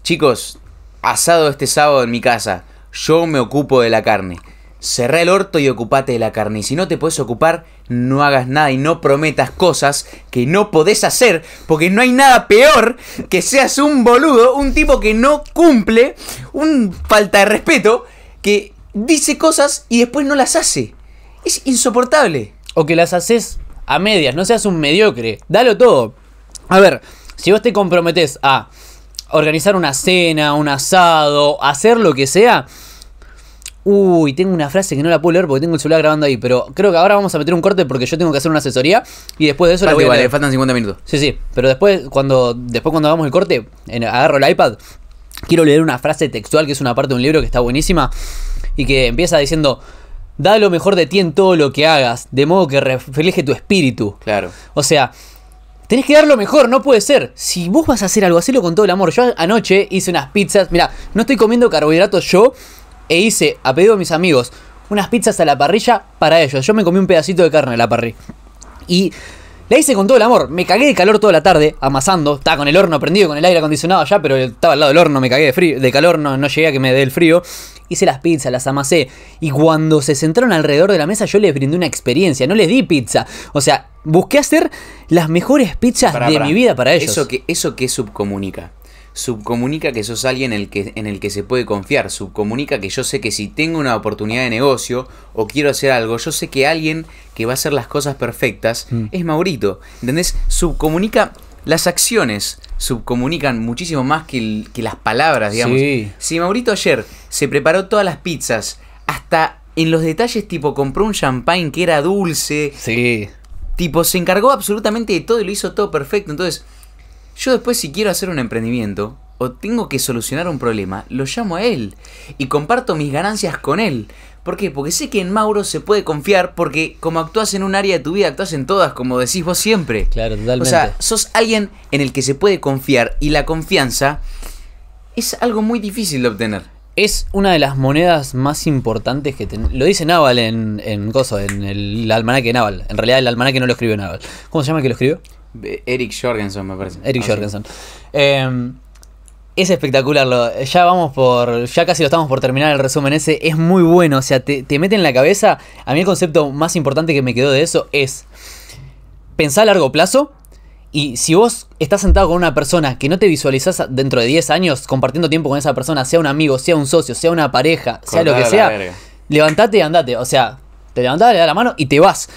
chicos, asado este sábado en mi casa, yo me ocupo de la carne. Cerré el orto y ocupate de la carne. Y si no te puedes ocupar, no hagas nada y no prometas cosas que no podés hacer, porque no hay nada peor que seas un boludo, un tipo que no cumple, un falta de respeto, que dice cosas y después no las hace. Es insoportable. O que las haces a medias, no seas un mediocre. Dalo todo. A ver, si vos te comprometés a organizar una cena, un asado, hacer lo que sea. Uy, tengo una frase que no la puedo leer porque tengo el celular grabando ahí, pero creo que ahora vamos a meter un corte porque yo tengo que hacer una asesoría y después de eso la voy Vale, eh, faltan 50 minutos. Sí, sí, pero después cuando después cuando hagamos el corte, en, agarro el iPad, quiero leer una frase textual que es una parte de un libro que está buenísima y que empieza diciendo Da lo mejor de ti en todo lo que hagas, de modo que refleje tu espíritu. Claro. O sea, Tenés que dar lo mejor, no puede ser. Si vos vas a hacer algo, hacelo con todo el amor. Yo anoche hice unas pizzas. Mira, no estoy comiendo carbohidratos yo. E hice, a pedido de mis amigos, unas pizzas a la parrilla para ellos. Yo me comí un pedacito de carne a la parrilla. Y la hice con todo el amor. Me cagué de calor toda la tarde, amasando. Estaba con el horno prendido, con el aire acondicionado allá, pero estaba al lado del horno, me cagué de, calor, no llegué a que me dé el frío hice las pizzas, las amasé. Y cuando se sentaron alrededor de la mesa, yo les brindé una experiencia, no les di pizza. O sea, busqué hacer las mejores pizzas de mi vida para ellos. Eso que, eso que subcomunica. Subcomunica que sos alguien en el que, en el que se puede confiar. Subcomunica que yo sé que si tengo una oportunidad de negocio o quiero hacer algo, yo sé que alguien que va a hacer las cosas perfectas mm. es Maurito. ¿Entendés? Subcomunica las acciones subcomunican muchísimo más que, las palabras, digamos. Si Maurito ayer se preparó todas las pizzas, hasta en los detalles, tipo, compró un champagne que era dulce. Sí. Tipo, se encargó absolutamente de todo y lo hizo todo perfecto. Entonces, yo después si quiero hacer un emprendimiento o tengo que solucionar un problema, lo llamo a él y comparto mis ganancias con él. ¿Por qué? Porque sé que en Mauro se puede confiar porque como actúas en un área de tu vida, actúas en todas, como decís vos siempre. Claro, totalmente. O sea, sos alguien en el que se puede confiar y la confianza es algo muy difícil de obtener. Es una de las monedas más importantes que Lo dice Naval en, en en el almanaque de Naval. En realidad el almanaque no lo escribió Naval. ¿Cómo se llama el que lo escribió? Eric Jorgensen, me parece. Eric ah, Jorgensen. Eh, es espectacular, ya vamos por, ya casi lo estamos por terminar el resumen ese, es muy bueno, o sea, te, mete en la cabeza, a mí el concepto más importante que me quedó de eso es pensar a largo plazo, y si vos estás sentado con una persona que no te visualizás dentro de 10 años compartiendo tiempo con esa persona, sea un amigo, sea un socio, sea una pareja, sea lo que sea, levántate levantate y andate. O sea, te levantás, le das la mano y te vas.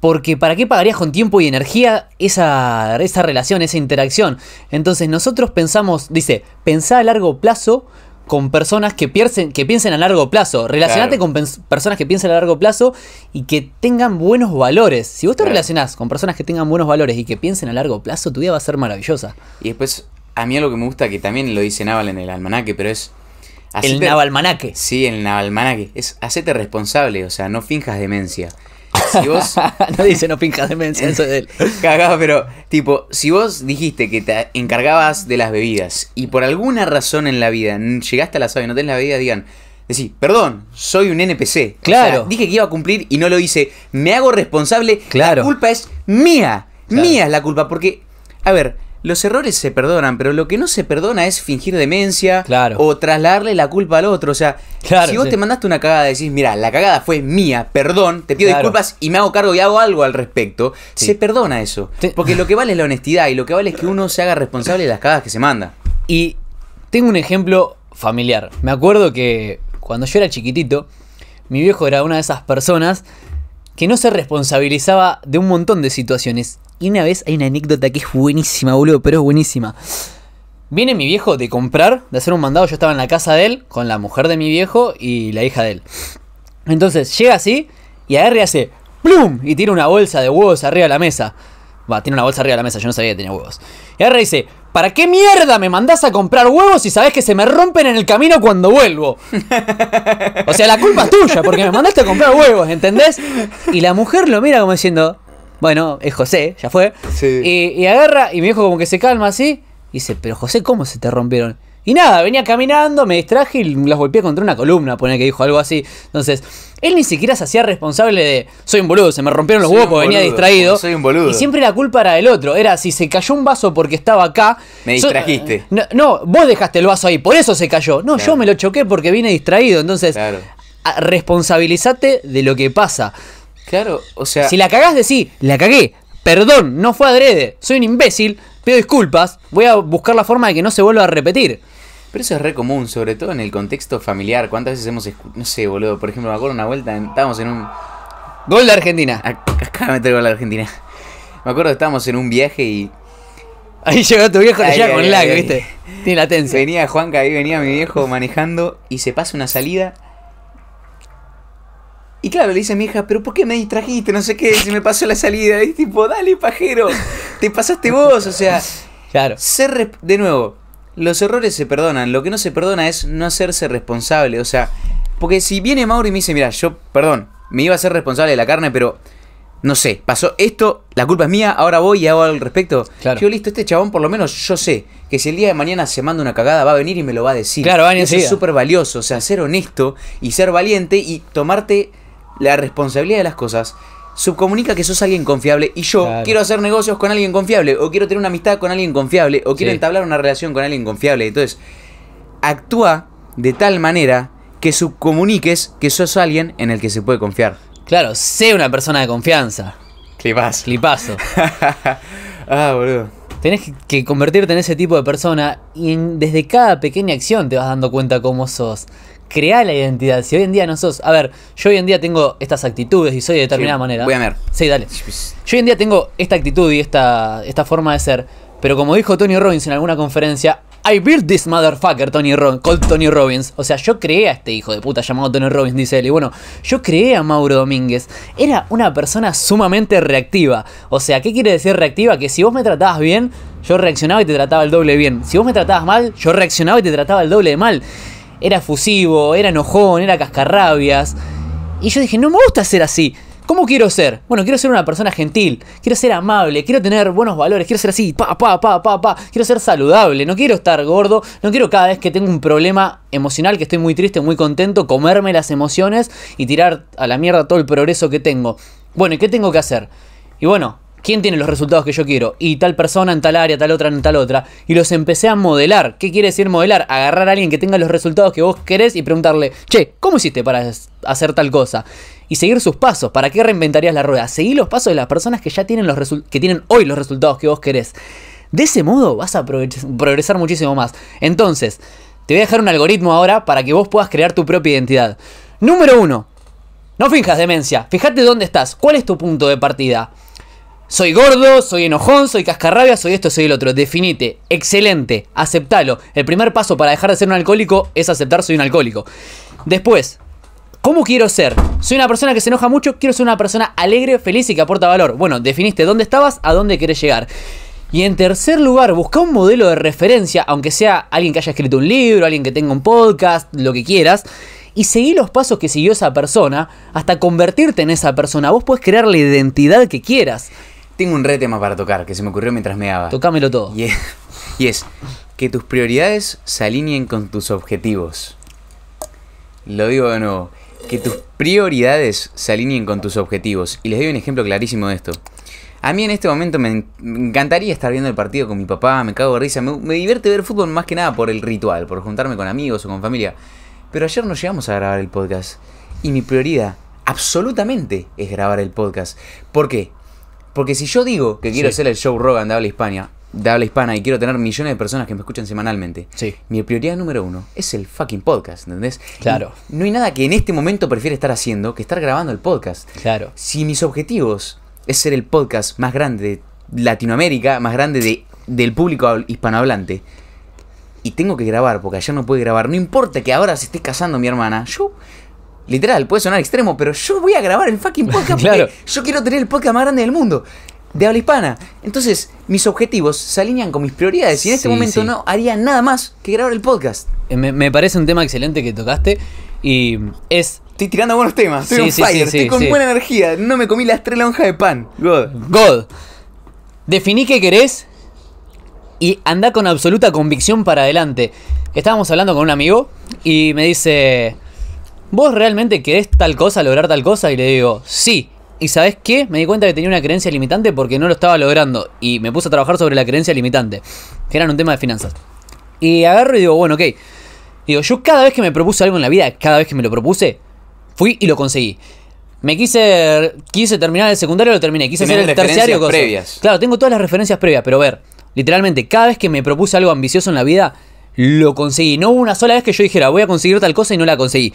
Porque ¿para qué pagarías con tiempo y energía esa, relación, esa interacción? Entonces nosotros pensamos, dice, pensá a largo plazo con personas que piensen, que piensen a largo plazo. Relacionate con personas que piensen a largo plazo y que tengan buenos valores. Si vos te relacionás con personas que tengan buenos valores y que piensen a largo plazo, tu vida va a ser maravillosa. Y después, a mí algo que me gusta, que también lo dice Naval en el almanaque, pero es... el Navalmanaque. Sí, el Navalmanaque. Es hacete responsable, o sea, no finjas demencia si vos. (laughs) no dice no finjas eso de él. pero, tipo, si vos dijiste que te encargabas de las bebidas y por alguna razón en la vida llegaste a la sala y no tenés la bebida, digan. Decís, perdón, soy un NPC. Claro. dije que iba a cumplir y no lo hice. Me hago responsable. Claro. La culpa es mía. Mía es la culpa. Porque, a ver, los errores se perdonan, pero lo que no se perdona es fingir demencia o trasladarle la culpa al otro. O sea, si vos te mandaste una cagada, y decís, mira, la cagada fue mía, perdón, te pido disculpas y me hago cargo y hago algo al respecto, se perdona eso. Porque lo que vale es la honestidad y lo que vale es que uno se haga responsable de las cagadas que se manda. Y tengo un ejemplo familiar. Me acuerdo que cuando yo era chiquitito, mi viejo era una de esas personas que no se responsabilizaba de un montón de situaciones. Y una vez hay una anécdota que es buenísima, boludo, pero es buenísima. Viene mi viejo de comprar, de hacer un mandado. Yo estaba en la casa de él, con la mujer de mi viejo y la hija de él. Entonces llega así y agarre y hace ¡Plum! Y tira una bolsa de huevos arriba de la mesa. Va, tiene una bolsa arriba de la mesa, yo no sabía que tenía huevos. Y y dice, ¿para qué mierda me mandás a comprar huevos si sabes que se me rompen en el camino cuando vuelvo? o sea, la culpa es tuya, porque me mandaste a comprar huevos, ¿entendés? Y la mujer lo mira como diciendo, bueno, es José, ya fue. Y, agarra, y mi hijo como que se calma así, y dice, pero José, ¿cómo se te rompieron? Y nada, venía caminando, me distraje y las golpeé contra una columna, pone que dijo algo así. Entonces, él ni siquiera se hacía responsable de, soy un boludo, se me rompieron los huevos porque venía distraído. Soy un boludo. Y siempre la culpa era del otro, era si se cayó un vaso porque estaba acá. Me distrajiste. Eh, no, vos dejaste el vaso ahí, por eso se cayó. No, yo me lo choqué porque vine distraído. Entonces, responsabilizate responsabilízate de lo que pasa. Claro, o sea... Si la cagás, decí, la cagué, perdón, no fue adrede, soy un imbécil, pido disculpas, voy a buscar la forma de que no se vuelva a repetir. Pero eso es re común, sobre todo en el contexto familiar. ¿Cuántas veces hemos escuchado? No sé, boludo. Por ejemplo, me acuerdo una vuelta, estábamos en un. ¡Gol de Argentina! Ah, acá me meter gol de Argentina. Me acuerdo que estábamos en un viaje y. Ahí llegó tu viejo, allá con lag, ¿viste? Tiene latencia. Venía Juanca ahí, venía mi viejo manejando y se pasa una salida. Y claro, le dice a mi hija, pero ¿por qué me distrajiste? No sé qué, se me pasó la salida. Y tipo, dale, pajero, te pasaste vos, o sea. Claro. Ser de nuevo, los errores se perdonan, lo que no se perdona es no hacerse responsable, o sea, porque si viene Mauro y me dice, mira, yo, perdón, me iba a ser responsable de la carne, pero no sé, pasó esto, la culpa es mía, ahora voy y hago al respecto. Claro. Yo, listo, este chabón por lo menos yo sé que si el día de mañana se manda una cagada va a venir y me lo va a decir. Claro, a Eso es súper valioso, o sea, ser honesto y ser valiente y tomarte la responsabilidad de las cosas subcomunica que sos alguien confiable y yo quiero hacer negocios con alguien confiable o quiero tener una amistad con alguien confiable o quiero entablar una relación con alguien confiable. Entonces, actúa de tal manera que subcomuniques que sos alguien en el que se puede confiar. Claro, sé una persona de confianza. Clipazo. Clipazo. (laughs) ah, boludo. Tenés que convertirte en ese tipo de persona y desde cada pequeña acción te vas dando cuenta cómo sos, Crea la identidad. Si hoy en día no sos. A ver, yo hoy en día tengo estas actitudes y soy de determinada manera. Voy a ver. Sí, dale. Pues. Yo hoy en día tengo esta actitud y esta, esta forma de ser. Pero como dijo Tony Robbins en alguna conferencia, I built this motherfucker Tony Robbins, called Tony Robbins. O sea, yo creé a este hijo de puta llamado Tony Robbins, dice él. Y bueno, yo creé a Mauro Domínguez. Era una persona sumamente reactiva. O sea, ¿qué quiere decir reactiva? Que si vos me tratabas bien, yo reaccionaba y te trataba el doble bien. Si vos me tratabas mal, yo reaccionaba y te trataba el doble de mal. Era fusivo, era enojón, era cascarrabias. Y yo dije, no me gusta ser así. ¿Cómo quiero ser? Bueno, quiero ser una persona gentil, quiero ser amable, quiero tener buenos valores, quiero ser así, pa, pa, pa, pa, pa, quiero ser saludable, no quiero estar gordo, no quiero cada vez que tengo un problema emocional, que estoy muy triste, muy contento, comerme las emociones y tirar a la mierda todo el progreso que tengo. Bueno, ¿y qué tengo que hacer? Y bueno, ¿Quién tiene los resultados que yo quiero? Y tal persona en tal área, tal otra en tal otra. Y los empecé a modelar. ¿Qué quiere decir modelar? Agarrar a alguien que tenga los resultados que vos querés y preguntarle, che, ¿cómo hiciste para hacer tal cosa? Y seguir sus pasos. ¿Para qué reinventarías la rueda? Seguir los pasos de las personas que ya tienen, los que tienen hoy los resultados que vos querés. De ese modo vas a progresar muchísimo más. Entonces, te voy a dejar un algoritmo ahora para que vos puedas crear tu propia identidad. Número uno. No finjas demencia. Fíjate dónde estás. ¿Cuál es tu punto de partida? soy gordo, soy enojón, soy cascarrabia, soy esto, soy el otro. Definite. Excelente. Aceptalo. El primer paso para dejar de ser un alcohólico es aceptar soy un alcohólico. Después, ¿Cómo quiero ser? Soy una persona que se enoja mucho, quiero ser una persona alegre, feliz y que aporta valor. Bueno, definiste dónde estabas, a dónde querés llegar. Y en tercer lugar, busca un modelo de referencia, aunque sea alguien que haya escrito un libro, alguien que tenga un podcast, lo que quieras, y seguí los pasos que siguió esa persona hasta convertirte en esa persona. Vos puedes crear la identidad que quieras. Tengo un re tema para tocar que se me ocurrió mientras me daba. Tocámelo todo. Y es, que tus prioridades se alineen con tus objetivos. Lo digo de nuevo. Que tus prioridades se alineen con tus objetivos. Y les doy un ejemplo clarísimo de esto. A mí en este momento me, encantaría estar viendo el partido con mi papá, me cago de risa, me, me, divierte ver fútbol más que nada por el ritual, por juntarme con amigos o con familia. Pero ayer no llegamos a grabar el podcast y mi prioridad absolutamente es grabar el podcast. ¿Por qué? Porque si yo digo que quiero hacer el show Rogan de habla hispana, de habla hispana y quiero tener millones de personas que me escuchan semanalmente, mi prioridad número uno es el fucking podcast, ¿entendés? Claro. no hay nada que en este momento prefiera estar haciendo que estar grabando el podcast. Claro. Si mis objetivos es ser el podcast más grande de Latinoamérica, más grande de, del público hispanohablante, y tengo que grabar porque ayer no puedo grabar, no importa que ahora se esté casando mi hermana, yo literal, puede sonar extremo, pero yo voy a grabar el fucking (laughs) podcast porque yo quiero tener el podcast más grande del mundo de habla hispana. Entonces, mis objetivos se alinean con mis prioridades y en este momento no haría nada más que grabar el podcast. Eh, me, parece un tema excelente que tocaste y es... Estoy tirando buenos temas, estoy fire, estoy con buena energía, no me comí las tres lonjas de pan. God. God. Definí qué querés y anda con absoluta convicción para adelante. Estábamos hablando con un amigo y me dice... ¿vos realmente querés tal cosa, lograr tal cosa? Y le digo, sí. ¿Y sabes qué? Me di cuenta que tenía una creencia limitante porque no lo estaba logrando. Y me puse a trabajar sobre la creencia limitante, que era un tema de finanzas. Y agarro y digo, bueno, ok. Digo, yo cada vez que me propuse algo en la vida, cada vez que me lo propuse, fui y lo conseguí. Me quise, quise terminar el secundario, lo terminé. Quise hacer el terciario. Previas. Claro, tengo todas las referencias previas, pero a ver, literalmente, cada vez que me propuse algo ambicioso en la vida, lo conseguí. No hubo una sola vez que yo dijera, voy a conseguir tal cosa y no la conseguí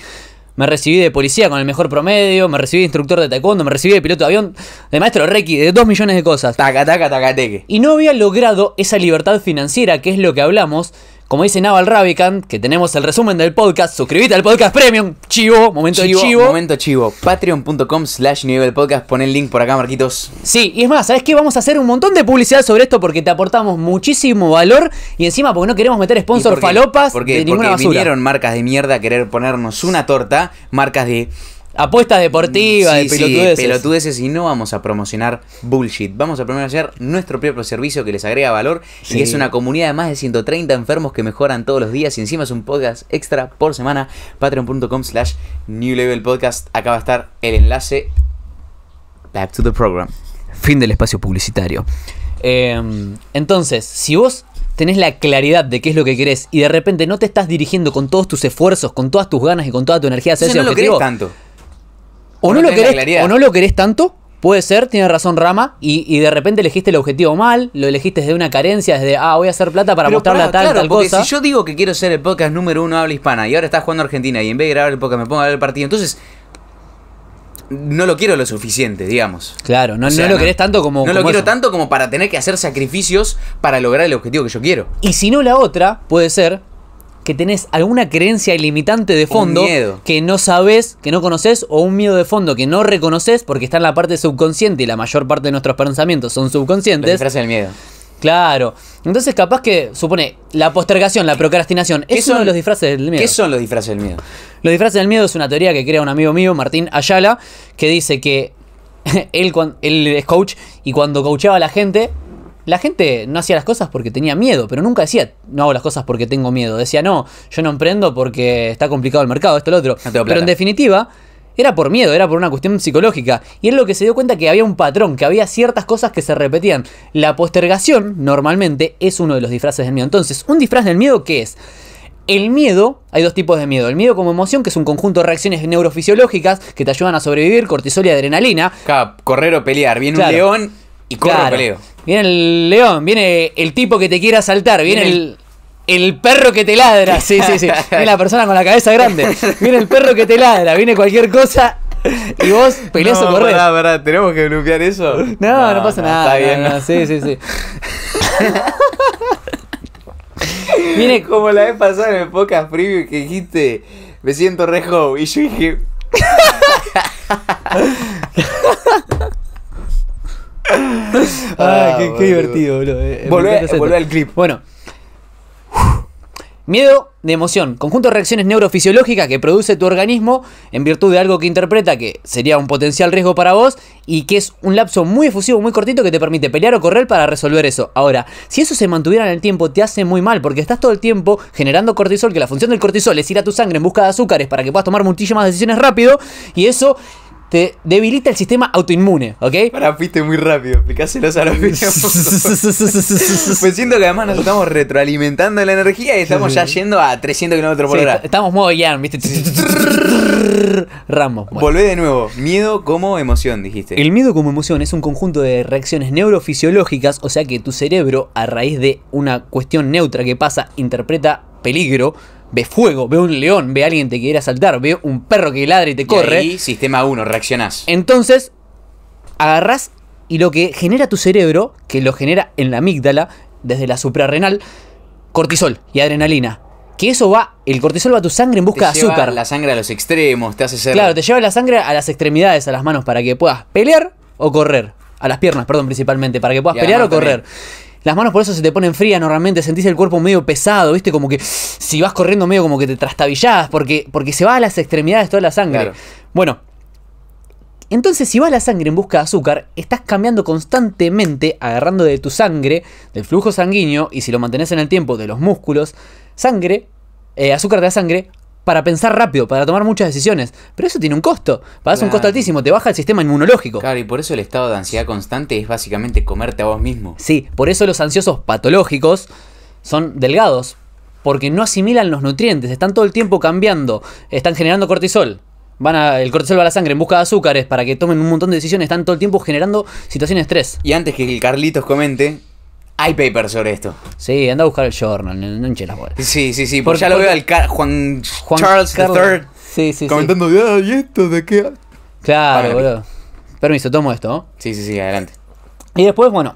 me recibí de policía con el mejor promedio, me recibí de instructor de taekwondo, me recibí de piloto de avión, de maestro Reiki, de dos millones de cosas. Taca, taca, teque. Y no había logrado esa libertad financiera, que es lo que hablamos, como dice Naval Ravikant, que tenemos el resumen del podcast, suscríbete al podcast premium. Chivo, momento chivo, Momento chivo. Patreon.com slash nivel podcast. Pon el link por acá, Marquitos. Sí, y es más, ¿sabes qué? Vamos a hacer un montón de publicidad sobre esto porque te aportamos muchísimo valor y encima porque no queremos meter sponsor falopas porque, de ninguna vinieron marcas de mierda a querer ponernos una torta, marcas de Apuestas deportivas, sí, de pelotudeces. y no vamos a promocionar bullshit. Vamos a promocionar nuestro propio servicio que les agrega valor y es una comunidad de más de 130 enfermos que mejoran todos los días y encima es un podcast extra por semana. Patreon.com slash New Level Podcast. Acá va a estar el enlace. Back to the program. Fin del espacio publicitario. Em, entonces, si vos tenés la claridad de qué es lo que querés y de repente no te estás dirigiendo con todos tus esfuerzos, con todas tus ganas y con toda tu energía hacia ese no objetivo, Lo tanto. O no, lo querés, o no lo tanto, puede ser, tiene razón Rama, y, de repente elegiste el objetivo mal, lo elegiste desde una carencia, desde, ah, voy a hacer plata para Pero mostrarla tal, claro, cosa. Si yo digo que quiero ser el podcast número uno habla hispana y ahora estás jugando Argentina y en vez de grabar el podcast me pongo a ver el partido, entonces no lo quiero lo suficiente, digamos. Claro, no, lo querés tanto como. No lo quiero tanto como para tener que hacer sacrificios para lograr el objetivo que yo quiero. Y si no, la otra puede ser que tenés alguna creencia ilimitante de fondo que no sabes, que no conoces, o un miedo de fondo que no reconoces porque está en la parte subconsciente y la mayor parte de nuestros pensamientos son subconscientes. frase el miedo. Claro. Entonces, capaz que supone la postergación, la procrastinación. Es son, uno de los disfraces del miedo. ¿Qué son los disfraces del miedo? Los disfraces del miedo es una teoría que crea un amigo mío, Martín Ayala, que dice que (laughs) él, él es coach y cuando coachaba a la gente, la gente no hacía las cosas porque tenía miedo, pero nunca decía, no hago las cosas porque tengo miedo. Decía, no, yo no emprendo porque está complicado el mercado, esto, lo otro. pero en definitiva, era por miedo, era por una cuestión psicológica. Y es lo que se dio cuenta que había un patrón, que había ciertas cosas que se repetían. La postergación, normalmente, es uno de los disfraces del miedo. Entonces, ¿un disfraz del miedo qué es? El miedo, hay dos tipos de miedo. El miedo como emoción, que es un conjunto de reacciones neurofisiológicas que te ayudan a sobrevivir, cortisol y adrenalina. Cap, correr o pelear. Viene un león y corre o peleo. Viene el león, viene el tipo que te quiere asaltar, viene, el, el perro que te ladra. Sí, sí, sí. (laughs) Viene la persona con la cabeza grande. Viene el perro que te ladra, viene cualquier cosa y vos peleas no, o corres. tenemos que bloquear eso. No, no, pasa nada. Está bien. sí, sí, sí. (laughs) Viene como la vez pasada en el podcast preview que dijiste, me siento re home", Y yo dije. (laughs) (laughs) Ah, ah, qué, divertido, boludo. Eh, al clip. Bueno. Miedo de emoción, conjunto de reacciones neurofisiológicas que produce tu organismo en virtud de algo que interpreta que sería un potencial riesgo para vos y que es un lapso muy efusivo, muy cortito que te permite pelear o correr para resolver eso. Ahora, si eso se mantuviera en el tiempo te hace muy mal porque estás todo el tiempo generando cortisol, que la función del cortisol es ir a tu sangre en busca de azúcares para que puedas tomar muchísimas decisiones rápido y eso debilita el sistema autoinmune, ¿ok? Para, fuiste muy rápido, explicáselos a los (laughs) Pues siento que además nos estamos retroalimentando la energía y estamos ya yendo a 300 km por hora. Estamos muy bien ¿viste? (laughs) Ramos Volvé de nuevo. Miedo como emoción, dijiste. El miedo como emoción es un conjunto de reacciones neurofisiológicas, o sea que tu cerebro, a raíz de una cuestión neutra que pasa, interpreta peligro ve fuego, ve un león, ve a alguien que te quiere asaltar, ve un perro que ladra y te corre. y sistema 1, reaccionás. Entonces, agarrás y lo que genera tu cerebro, que lo genera en la amígdala, desde la suprarrenal, cortisol y adrenalina. Que eso va, el cortisol va a tu sangre en busca te lleva azúcar. La sangre a los extremos, te hace ser. Claro, te lleva la sangre a las extremidades, a las manos, para que puedas pelear o correr. A las piernas, perdón, principalmente, para que puedas pelear o correr. Las manos por eso se te ponen frías normalmente, sentís el cuerpo medio pesado, ¿viste? Como que si vas corriendo medio como que te trastabillás, porque, porque se va a las extremidades toda la sangre. Bueno, entonces si va la sangre en busca de azúcar, estás cambiando constantemente, agarrando de tu sangre, del flujo sanguíneo, y si lo mantenés en el tiempo, de los músculos, sangre, eh, azúcar de la sangre, para pensar rápido, para tomar muchas decisiones. Pero eso tiene un costo. Pagas un costo altísimo, te baja el sistema inmunológico. Claro, y por eso el estado de ansiedad constante es básicamente comerte a vos mismo. Sí, por eso los ansiosos patológicos son delgados, porque no asimilan los nutrientes, están todo el tiempo cambiando, están generando cortisol. Van a, el cortisol va a la sangre en busca de azúcares para que tomen un montón de decisiones, están todo el tiempo generando situaciones de estrés. Y antes que el Carlitos comente, hay papers sobre esto. Sí, anda a buscar el journal, no enchelas las bolas. Sí, sí, sí, porque, ya lo veo al Juan, Juan, Charles III sí, sí, comentando, sí. ¿y esto de qué? Claro, boludo. Permiso, tomo esto. ¿no? ¿eh? Sí, sí, sí, adelante. Y después, bueno,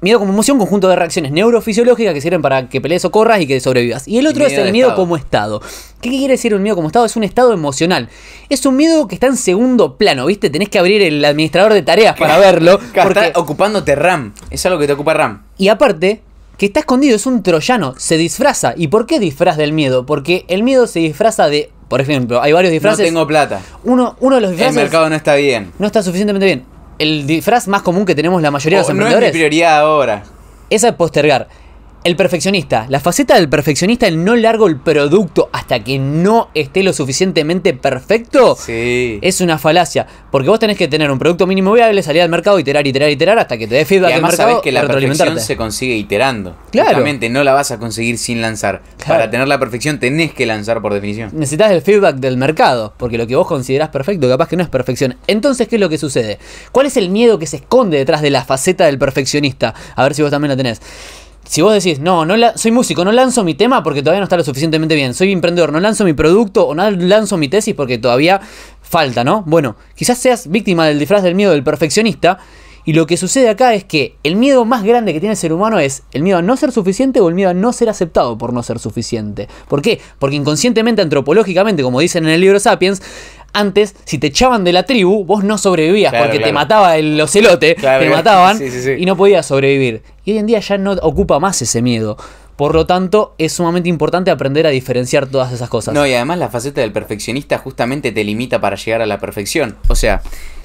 miedo como emoción, conjunto de reacciones neurofisiológicas que sirven para que pelees o corras y que sobrevivas. Y el otro es el miedo como estado. ¿Qué quiere decir un miedo como estado? Es un estado emocional. Es un miedo que está en segundo plano, ¿viste? Tenés que abrir el administrador de tareas para verlo. (laughs) porque... Está ocupándote RAM. Es algo que te ocupa RAM. Y aparte, que está escondido, es un troyano, se disfraza. ¿Y por qué disfraz del miedo? Porque el miedo se disfraza de, por ejemplo, hay varios disfraces. No tengo plata. Uno, uno de los disfraces. El mercado no está bien. No está suficientemente bien el disfraz más común que tenemos la mayoría de los emprendedores. Oh, es mi prioridad ahora. es postergar. El perfeccionista. La faceta del perfeccionista, el no largo el producto hasta que no esté lo suficientemente perfecto, es una falacia. Porque vos tenés que tener un producto mínimo viable, salir al mercado, iterar, iterar, iterar, hasta que te dé feedback del mercado. que la perfección se consigue iterando. Claro. no la vas a conseguir sin lanzar. Para tener la perfección tenés que lanzar por definición. Necesitas el feedback del mercado, porque lo que vos considerás perfecto capaz que no es perfección. Entonces, ¿qué es lo que sucede? ¿Cuál es el miedo que se esconde detrás de la faceta del perfeccionista? A ver si vos también lo tenés si vos decís, no, no soy músico, no lanzo mi tema porque todavía no está lo suficientemente bien, soy emprendedor, no lanzo mi producto o no lanzo mi tesis porque todavía falta, ¿no? Bueno, quizás seas víctima del disfraz del miedo del perfeccionista y lo que sucede acá es que el miedo más grande que tiene el ser humano es el miedo a no ser suficiente o el miedo a no ser aceptado por no ser suficiente. ¿Por qué? Porque inconscientemente, antropológicamente, como dicen en el libro Sapiens, antes, si te echaban de la tribu, vos no sobrevivías porque te mataba el ocelote, te mataban y no podías sobrevivir. Y hoy en día ya no ocupa más ese miedo. Por lo tanto, es sumamente importante aprender a diferenciar todas esas cosas. No, y además la faceta del perfeccionista justamente te limita para llegar a la perfección. O sea,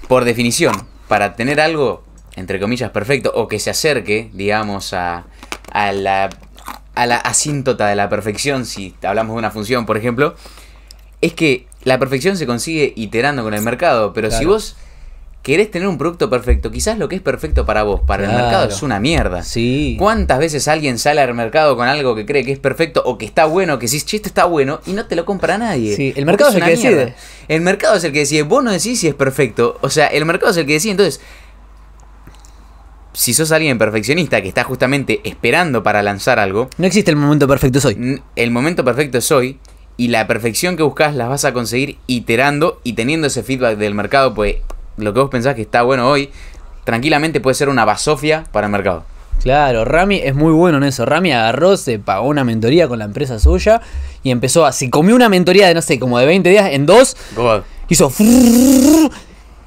por definición, para tener algo, entre comillas, perfecto, o que se acerque, digamos, a, la, a la asíntota de la perfección, si hablamos de una función, por ejemplo, es que la perfección se consigue iterando con el mercado, pero si vos querés tener un producto perfecto, quizás lo que es perfecto para vos, para el mercado es una mierda. Sí. ¿Cuántas veces alguien sale al mercado con algo que cree que es perfecto o que está bueno, que decís, che, este está bueno y no te lo compra nadie? Sí, el mercado es, el que decide. El mercado es el que decide, vos no decís si es perfecto, o sea, el mercado es el que decide, entonces... Si sos alguien perfeccionista que está justamente esperando para lanzar algo... No existe el momento perfecto es hoy. El momento perfecto es hoy y la perfección que buscas las vas a conseguir iterando y teniendo ese feedback del mercado, pues lo que vos pensás que está bueno hoy, tranquilamente puede ser una basofia para el mercado. Claro, Rami es muy bueno en eso. Rami agarró, se pagó una mentoría con la empresa suya y empezó así. Comió una mentoría de no sé, como de 20 días en dos. Hizo.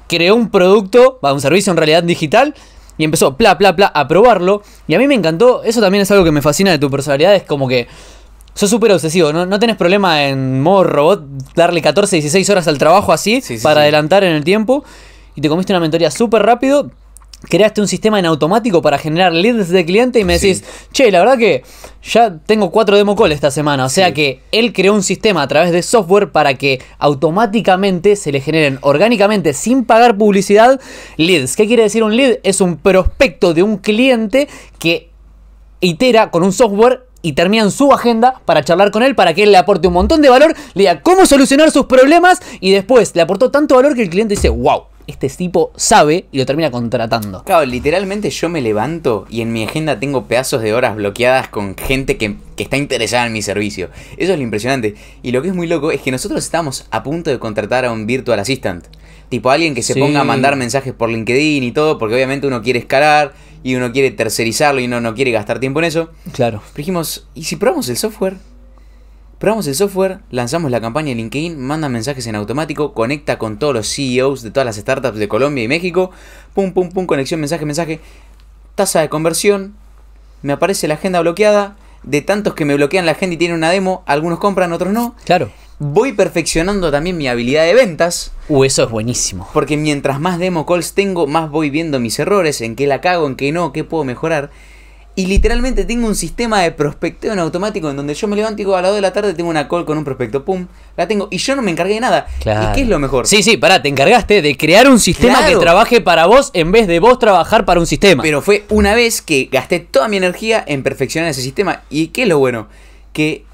Creó un producto, un servicio en realidad digital y empezó, pla, pla, pla, a probarlo. Y a mí me encantó. Eso también es algo que me fascina de tu personalidad. Es como que Sos súper obsesivo, ¿no? tienes tenés problema en modo robot darle 14, 16 horas al trabajo así para adelantar en el tiempo? Y te comiste una mentoría súper rápido, creaste un sistema en automático para generar leads de cliente y me decís, che, la verdad que ya tengo cuatro demo calls esta semana. O sea que él creó un sistema a través de software para que automáticamente se le generen orgánicamente, sin pagar publicidad, leads. ¿Qué quiere decir un lead? Es un prospecto de un cliente que itera con un software y terminan su agenda para charlar con él, para que él le aporte un montón de valor, le diga cómo solucionar sus problemas y después le aportó tanto valor que el cliente dice, wow, este tipo sabe y lo termina contratando. Claro, literalmente yo me levanto y en mi agenda tengo pedazos de horas bloqueadas con gente que, está interesada en mi servicio. Eso es lo impresionante. Y lo que es muy loco es que nosotros estamos a punto de contratar a un virtual assistant. Tipo alguien que se ponga a mandar mensajes por LinkedIn y todo, porque obviamente uno quiere escalar y uno quiere tercerizarlo y uno no quiere gastar tiempo en eso. Claro. dijimos, ¿y si probamos el software? Probamos el software, lanzamos la campaña de LinkedIn, manda mensajes en automático, conecta con todos los CEOs de todas las startups de Colombia y México, pum, pum, pum, conexión, mensaje, mensaje, tasa de conversión, me aparece la agenda bloqueada, de tantos que me bloquean la agenda y tienen una demo, algunos compran, otros no. Claro. Voy perfeccionando también mi habilidad de ventas. Uh, eso es buenísimo. Porque mientras más demo calls tengo, más voy viendo mis errores, en qué la cago, en qué no, qué puedo mejorar. Y literalmente tengo un sistema de prospecto en automático en donde yo me levanto y digo, a las 2 de la tarde tengo una call con un prospecto, pum, la tengo. Y yo no me encargué de nada. ¿Y qué es lo mejor? Sí, sí, pará, te encargaste de crear un sistema que trabaje para vos en vez de vos trabajar para un sistema. Pero fue una vez que gasté toda mi energía en perfeccionar ese sistema. ¿Y qué es lo bueno? Que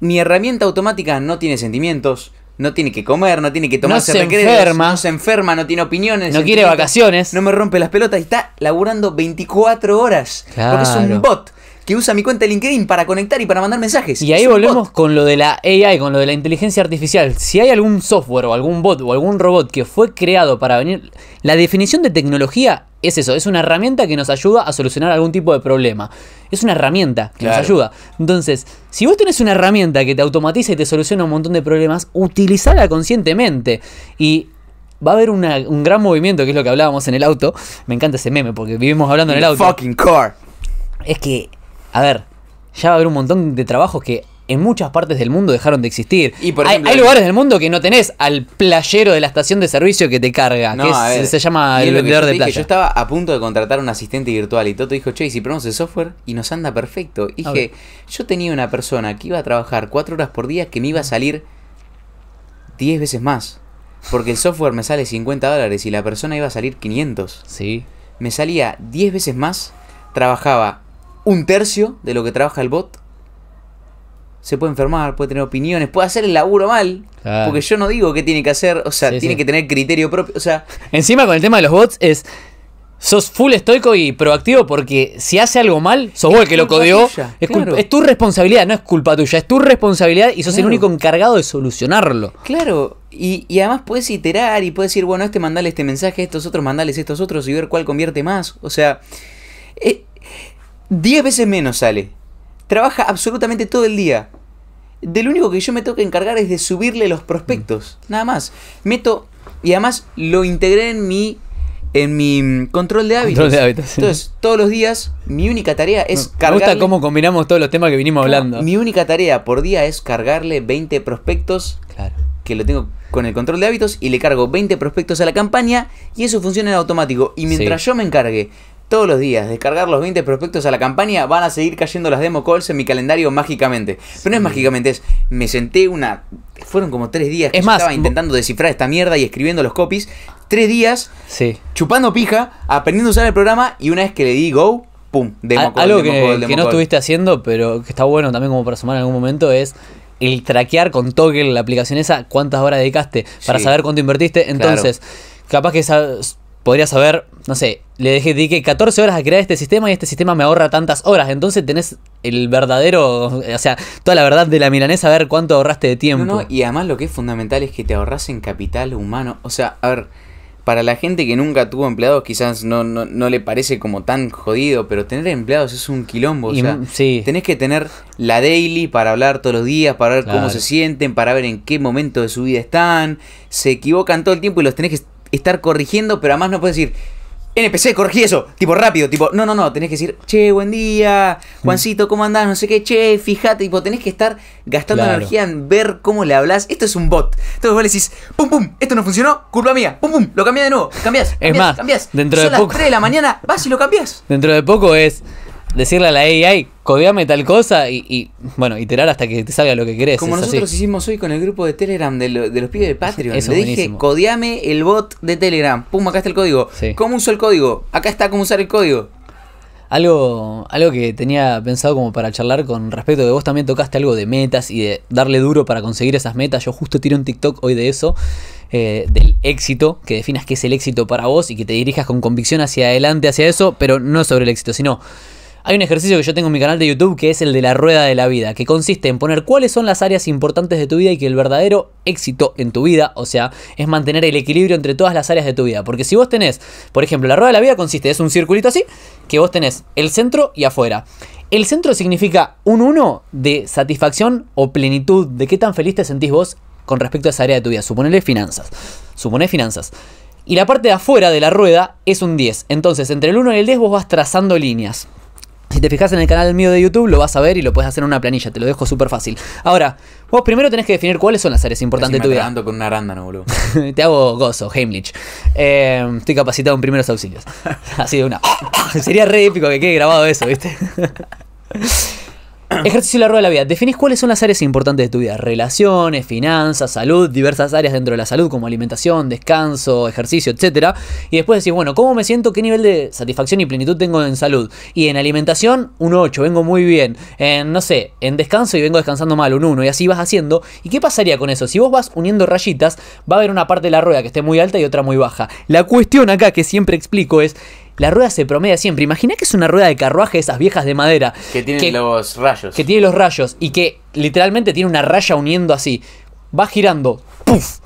mi herramienta automática no tiene sentimientos, no tiene que comer, no tiene que tomarse no enferma. no se enferma, no tiene opiniones, no quiere vacaciones, no me rompe las pelotas y está laburando 24 horas. Porque es un bot que usa mi cuenta de LinkedIn para conectar y para mandar mensajes. Y ahí volvemos con lo de la AI, con lo de la inteligencia artificial. Si hay algún software o algún bot o algún robot que fue creado para venir... La definición de tecnología es eso, es una herramienta que nos ayuda a solucionar algún tipo de problema. Es una herramienta que nos ayuda. Entonces, si vos tenés una herramienta que te automatiza y te soluciona un montón de problemas, Utilízala conscientemente. Y va a haber un gran movimiento, que es lo que hablábamos en el auto. Me encanta ese meme porque vivimos hablando en el auto. Fucking car. Es que a ver, ya va a haber un montón de trabajos que en muchas partes del mundo dejaron de existir. Y por ejemplo, hay, lugares del mundo que no tenés al playero de la estación de servicio que te carga, no, que se llama el vendedor de playa. Yo estaba a punto de contratar un asistente virtual y Toto dijo, che, si probamos el software y nos anda perfecto. dije, yo tenía una persona que iba a trabajar cuatro horas por día que me iba a salir 10 veces más. Porque el software me sale 50 dólares y la persona iba a salir 500. Sí. Me salía 10 veces más, trabajaba un tercio de lo que trabaja el bot. Se puede enfermar, puede tener opiniones, puede hacer el laburo mal. Porque yo no digo qué tiene que hacer, o sea, tiene que tener criterio propio. O sea. (laughs) Encima con el tema de los bots es. Sos full estoico y proactivo porque si hace algo mal, sos vos el que lo codeó. es, tu responsabilidad, no es culpa tuya, es tu responsabilidad y sos el único encargado de solucionarlo. Claro, y, además puedes iterar y puedes decir, bueno, este mandale este mensaje, estos otros mandales estos otros y ver cuál convierte más. O sea, eh, 10 veces menos sale. Trabaja absolutamente todo el día. Del único que yo me tengo que encargar es de subirle los prospectos. Mm. Nada más. Meto. Y además lo integré en mi. En mi mm, control de hábitos. Control de hábitos Entonces, todos los días, mi única tarea es cargarle. Me gusta cómo combinamos todos los temas que vinimos hablando. Mi única tarea por día es cargarle 20 prospectos. Claro. Que lo tengo con el control de hábitos y le cargo 20 prospectos a la campaña y eso funciona en automático. Y mientras yo me encargue todos los días, descargar los 20 prospectos a la campaña, van a seguir cayendo las demo calls en mi calendario mágicamente. Pero no es mágicamente, es me senté una. Fueron como tres días que es más, estaba intentando descifrar esta mierda y escribiendo los copies. Tres días sí. chupando pija, aprendiendo a usar el programa y una vez que le di go, pum, demo call, Algo que, no estuviste haciendo, pero que está bueno también como para sumar en algún momento es el traquear con Toggle la aplicación esa, cuántas horas dedicaste para saber cuánto invertiste. Entonces, capaz que esa podrías saber no sé, le dejé, dediqué 14 horas a crear este sistema y este sistema me ahorra tantas horas. Entonces tenés el verdadero, o sea, toda la verdad de la milanesa, a ver cuánto ahorraste de tiempo. y además lo que es fundamental es que te ahorras en capital humano. O sea, a ver, para la gente que nunca tuvo empleados, quizás no, no, le parece como tan jodido, pero tener empleados es un quilombo. O sea, tenés que tener la daily para hablar todos los días, para ver cómo se sienten, para ver en qué momento de su vida están. Se equivocan todo el tiempo y los tenés que estar corrigiendo, pero además no puedes decir, NPC, corregí eso, tipo rápido, tipo, no, no, no, tenés que decir, che, buen día, mm. Juancito, ¿cómo andás? No sé qué, che, fíjate, tipo, tenés que estar gastando energía en ver cómo le hablas. Esto es un bot. Entonces vos le decís, pum, pum, esto no funcionó, culpa mía, pum, pum, lo cambias de nuevo, Cambias es más, cambiás. Dentro Son de las poco... 3 de la mañana, vas y lo cambias Dentro de poco es decirle a la AI, codiame tal cosa y, bueno, iterar hasta que te salga lo que querés. Como nosotros hicimos hoy con el grupo de Telegram de, los pibes de Patreon. Le dije, codiame el bot de Telegram. Pum, acá está el código. ¿Cómo uso el código? Acá está cómo usar el código. Algo, algo que tenía pensado como para charlar con respecto de vos también tocaste algo de metas y de darle duro para conseguir esas metas. Yo justo tiré un TikTok hoy de eso. Eh, del éxito, que definas qué es el éxito para vos y que te dirijas con convicción hacia adelante, hacia eso, pero no sobre el éxito, sino hay un ejercicio que yo tengo en mi canal de YouTube que es el de la rueda de la vida, que consiste en poner cuáles son las áreas importantes de tu vida y que el verdadero éxito en tu vida, o sea, es mantener el equilibrio entre todas las áreas de tu vida. Porque si vos tenés, por ejemplo, la rueda de la vida consiste, es un circulito así, que vos tenés el centro y afuera. El centro significa un 1 de satisfacción o plenitud, de qué tan feliz te sentís vos con respecto a esa área de tu vida. Suponele finanzas. finanzas. Y la parte de afuera de la rueda es un 10. Entonces, entre el 1 y el 10 vos vas trazando líneas. Si te fijas en el canal mío de YouTube, lo vas a ver y lo puedes hacer en una planilla. Te lo dejo súper fácil. Ahora, vos primero tenés que definir cuáles son las áreas importantes de tu vida. con un arándano, boludo. (laughs) te hago gozo, Heimlich. Em, estoy capacitado en primeros auxilios. (laughs) Así de una. (laughs) Sería re épico que quede grabado eso, ¿viste? (coughs) Ejercicio la rueda de la vida. Definís cuáles son las áreas importantes de tu vida. Relaciones, finanzas, salud, diversas áreas dentro de la salud como alimentación, descanso, ejercicio, etc. Y después decís, bueno, ¿cómo me siento? ¿Qué nivel de satisfacción y plenitud tengo en salud? Y en alimentación, un 8, vengo muy bien. En, no sé, en descanso y vengo descansando mal, un 1. Y así vas haciendo. ¿Y qué pasaría con eso? Si vos vas uniendo rayitas, va a haber una parte de la rueda que esté muy alta y otra muy baja. La cuestión acá que siempre explico es la rueda se promedia siempre. Imagina que es una rueda de carruaje esas viejas de madera. Que tiene los rayos. Que tiene los rayos y que literalmente tiene una raya uniendo así. Va girando, ¡puf!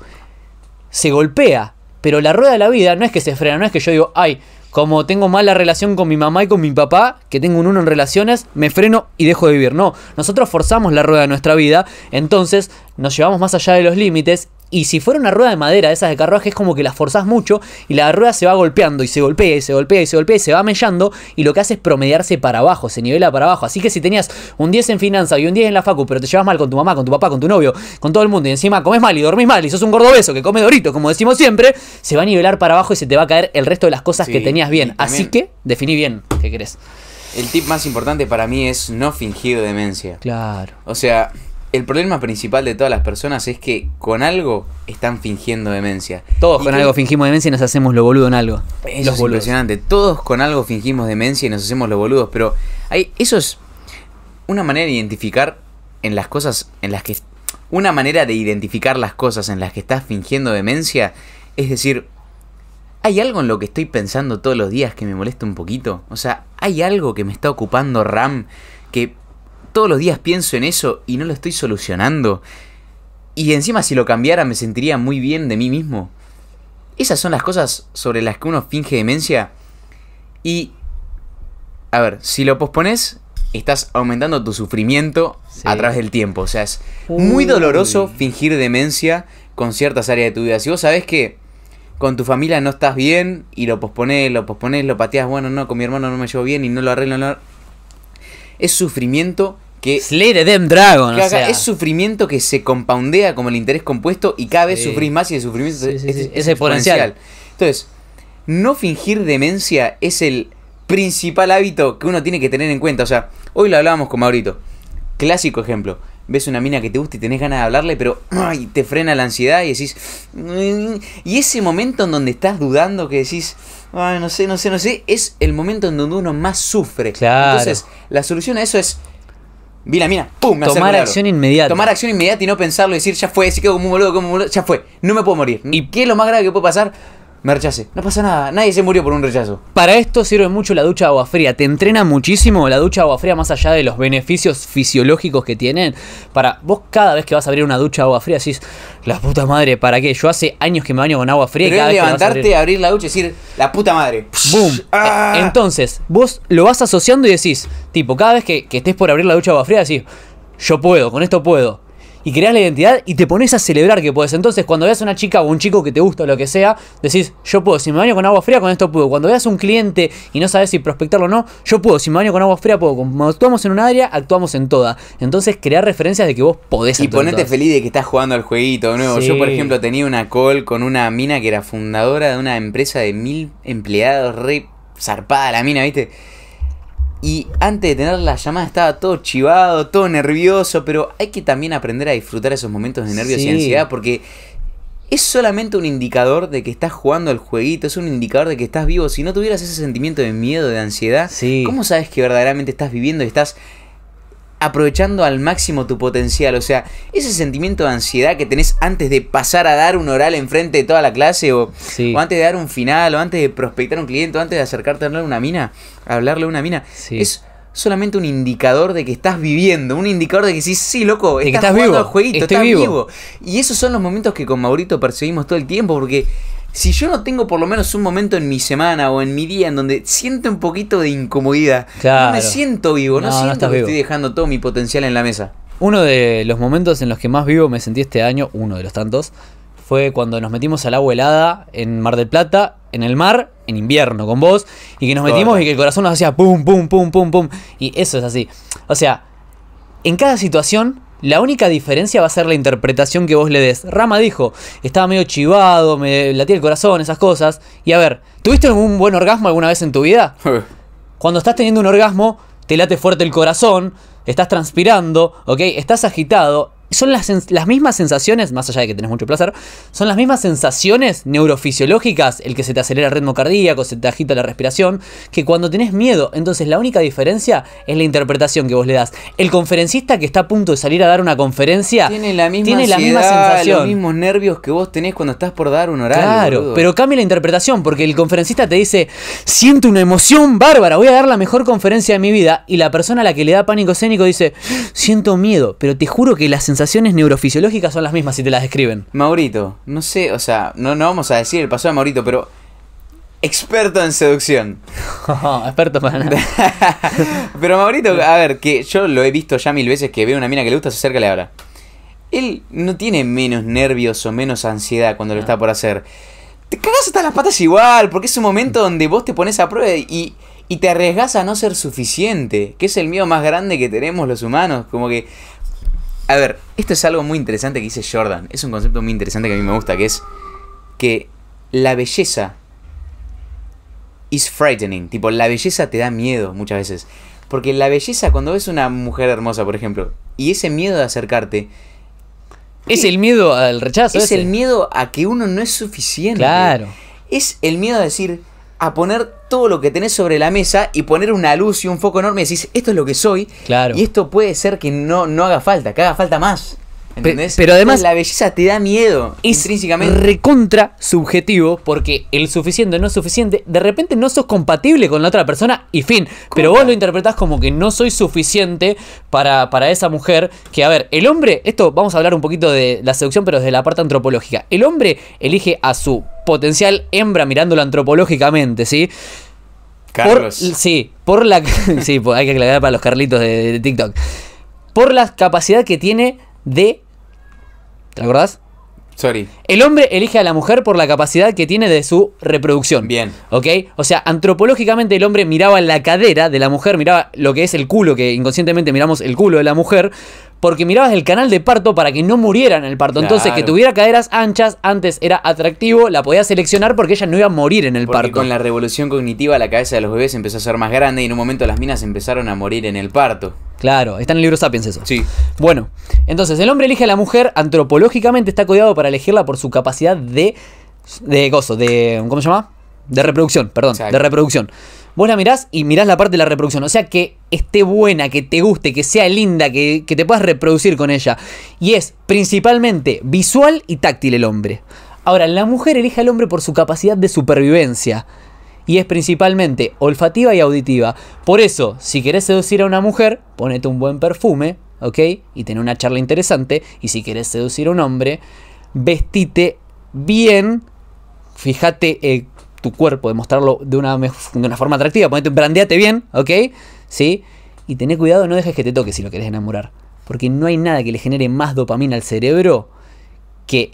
Se golpea. Pero la rueda de la vida no es que se frena, no es que yo digo, ay, como tengo mala relación con mi mamá y con mi papá, que tengo un uno en relaciones, me freno y dejo de vivir. No, nosotros forzamos la rueda de nuestra vida, entonces nos llevamos más allá de los límites y si fuera una rueda de madera, de esas de carruaje, es como que las forzás mucho y la rueda se va golpeando y se golpea y se golpea y se golpea y se va mellando y lo que hace es promediarse para abajo, se nivela para abajo. Así que si tenías un 10 en finanza y un 10 en la facu, pero te llevas mal con tu mamá, con tu papá, con tu novio, con todo el mundo y encima comes mal y dormís mal y sos un gordobeso que come dorito, como decimos siempre, se va a nivelar para abajo y se te va a caer el resto de las cosas que tenías bien. Así que definí bien qué querés. El tip más importante para mí es no fingir demencia. Claro. O sea, el problema principal de todas las personas es que con algo están fingiendo demencia. Todos con algo fingimos demencia y nos hacemos lo boludo en algo. Eso es impresionante. Todos con algo fingimos demencia y nos hacemos lo boludos, pero hay, eso es una manera de identificar en las cosas en las que una manera de identificar las cosas en las que estás fingiendo demencia es decir, ¿Hay algo en lo que estoy pensando todos los días que me molesta un poquito? O sea, ¿hay algo que me está ocupando RAM que todos los días pienso en eso y no lo estoy solucionando. Y encima si lo cambiara me sentiría muy bien de mí mismo. Esas son las cosas sobre las que uno finge demencia. Y... A ver, si lo pospones, estás aumentando tu sufrimiento a través del tiempo. O sea, es muy doloroso fingir demencia con ciertas áreas de tu vida. Si vos sabés que con tu familia no estás bien y lo pospones, lo pospones, lo pateas. bueno, no, con mi hermano no me llevo bien y no lo arreglo, no, es sufrimiento que... Slay the Dragon, Es sufrimiento que se compoundea como el interés compuesto y cada vez sufrís más y el sufrimiento es, exponencial. Entonces, no fingir demencia es el principal hábito que uno tiene que tener en cuenta. O sea, hoy lo hablábamos con Maurito. Clásico ejemplo ves una mina que te gusta y tenés ganas de hablarle, pero ay, te frena la ansiedad y decís. Y ese momento en donde estás dudando, que decís, ay, no sé, no sé, no sé, es el momento en donde uno más sufre. Entonces, la solución a eso es. Vi la mina, ¡pum! Tomar acción inmediata. Tomar acción inmediata y no pensarlo y decir, ya fue, así quedo como un boludo, como un boludo, ya fue, no me puedo morir. ¿Y qué es lo más grave que puede pasar? me rechace. No pasa nada, nadie se murió por un rechazo. Para esto sirve mucho la ducha de agua fría. Te entrena muchísimo la ducha de agua fría, más allá de los beneficios fisiológicos que tienen. Para vos, cada vez que vas a abrir una ducha de agua fría, decís, la puta madre, ¿para qué? Yo hace años que me baño con agua fría cada vez levantarte, a abrir... la ducha y decir, la puta madre. ¡Boom! Ah. Eh, entonces, vos lo vas asociando y decís, tipo, cada vez que, que estés por abrir la ducha de agua fría, decís, yo puedo, con esto puedo y creas la identidad y te pones a celebrar que puedes. Entonces, cuando veas a una chica o un chico que te gusta o lo que sea, decís, yo puedo, si me baño con agua fría, con esto puedo. Cuando veas a un cliente y no sabes si prospectarlo o no, yo puedo, si me baño con agua fría, puedo. Como actuamos en un área, actuamos en toda. Entonces, crear referencias de que vos podés. Y ponete feliz de que estás jugando al jueguito nuevo. Yo, por ejemplo, tenía una call con una mina que era fundadora de una empresa de mil empleados, re zarpada la mina, ¿viste? Y antes de tener la llamada estaba todo chivado, todo nervioso, pero hay que también aprender a disfrutar esos momentos de nervios y ansiedad porque es solamente un indicador de que estás jugando al jueguito, es un indicador de que estás vivo. Si no tuvieras ese sentimiento de miedo, de ansiedad, ¿cómo sabes que verdaderamente estás viviendo y estás aprovechando al máximo tu potencial. O sea, ese sentimiento de ansiedad que tenés antes de pasar a dar un oral enfrente de toda la clase, o, antes de dar un final, o antes de prospectar a un cliente, o antes de acercarte a una mina, a hablarle a una mina, es solamente un indicador de que estás viviendo, un indicador de que sí, sí, loco, estás, vivo, al jueguito, estás vivo. Y esos son los momentos que con Maurito percibimos todo el tiempo, porque si yo no tengo por lo menos un momento en mi semana o en mi día en donde siento un poquito de incomodidad, no me siento vivo, no, siento que estoy dejando todo mi potencial en la mesa. Uno de los momentos en los que más vivo me sentí este año, uno de los tantos, fue cuando nos metimos al agua helada en Mar del Plata, en el mar, en invierno con vos, y que nos metimos y que el corazón nos hacía pum, pum, pum, pum, pum. Y eso es así. O sea, en cada situación la única diferencia va a ser la interpretación que vos le des. Rama dijo, estaba medio chivado, me latía el corazón, esas cosas. Y a ver, ¿tuviste algún buen orgasmo alguna vez en tu vida? (laughs) Cuando estás teniendo un orgasmo, te late fuerte el corazón, estás transpirando, ¿ok? Estás agitado, son las, mismas sensaciones, más allá de que tenés mucho placer, son las mismas sensaciones neurofisiológicas, el que se te acelera el ritmo cardíaco, se te agita la respiración, que cuando tenés miedo. Entonces la única diferencia es la interpretación que vos le das. El conferencista que está a punto de salir a dar una conferencia tiene la misma, tiene la misma sensación. Los mismos nervios que vos tenés cuando estás por dar un horario. Claro, pero cambia la interpretación porque el conferencista te dice, siento una emoción bárbara, voy a dar la mejor conferencia de mi vida. Y la persona a la que le da pánico escénico dice, siento miedo, pero te juro que la sensación neurofisiológicas son las mismas si te las describen. Maurito, no sé, o sea, no, no vamos a decir el pasado de Maurito, pero experto en seducción. (laughs) experto para nada. (laughs) Pero Maurito, a ver, que yo lo he visto ya mil veces que veo una mina que le gusta, se acerca le Él no tiene menos nervios o menos ansiedad cuando lo ah. está por hacer. Te cagas hasta las patas igual, porque es un momento mm. donde vos te pones a prueba y, y te arriesgas a no ser suficiente, que es el miedo más grande que tenemos los humanos. Como que a ver, esto es algo muy interesante que dice Jordan. Es un concepto muy interesante que a mí me gusta, que es que la belleza is frightening. Tipo, la belleza te da miedo muchas veces. Porque la belleza, cuando ves una mujer hermosa, por ejemplo, y ese miedo de acercarte. Es el miedo al rechazo. Es el miedo a que uno no es suficiente. Claro. Es el miedo a decir, a poner todo lo que tenés sobre la mesa y poner una luz y un foco enorme y decís, esto es lo que soy. Claro. Y esto puede ser que no, no haga falta, que haga falta más. Pero además. La belleza te da miedo. Es intrínsecamente. recontra subjetivo porque el suficiente no es suficiente. De repente no sos compatible con la otra persona y fin. Pero vos lo interpretás como que no soy suficiente para, para esa mujer. Que a ver, el hombre. Esto vamos a hablar un poquito de la seducción, pero desde la parte antropológica. El hombre elige a su potencial hembra mirándolo antropológicamente, ¿sí? Carlos. sí, por la. (laughs) sí, hay que aclarar para los Carlitos de TikTok. Por la capacidad que tiene de... ¿Te acordás? Sorry. El hombre elige a la mujer por la capacidad que tiene de su reproducción. Bien. ¿Ok? O sea, antropológicamente el hombre miraba la cadera de la mujer, miraba lo que es el culo, que inconscientemente miramos el culo de la mujer, porque mirabas el canal de parto para que no muriera en el parto. Entonces, que tuviera caderas anchas, antes era atractivo, la podía seleccionar porque ella no iba a morir en el parto. Con la revolución cognitiva, la cabeza de los bebés empezó a ser más grande y en un momento las minas empezaron a morir en el parto. Claro, está en el libro Sapiens eso. Sí. Bueno, entonces el hombre elige a la mujer antropológicamente, está codiado para elegirla por su capacidad de. gozo, de. ¿Cómo se llama? De reproducción, perdón, de reproducción. Vos la mirás y mirás la parte de la reproducción. O sea, que esté buena, que te guste, que sea linda, que, que te puedas reproducir con ella. Y es principalmente visual y táctil el hombre. Ahora, la mujer elige al hombre por su capacidad de supervivencia y es principalmente olfativa y auditiva. Por eso, si querés seducir a una mujer, ponete un buen perfume, ¿ok? Y ten una charla interesante. Y si querés seducir a un hombre, vestite bien, fíjate eh, tu cuerpo, demostrarlo de una, de una forma atractiva, ponete, brandeate bien, ¿ok? ¿Sí? Y tené cuidado, no dejes que te toque si lo querés enamorar. Porque no hay nada que le genere más dopamina al cerebro que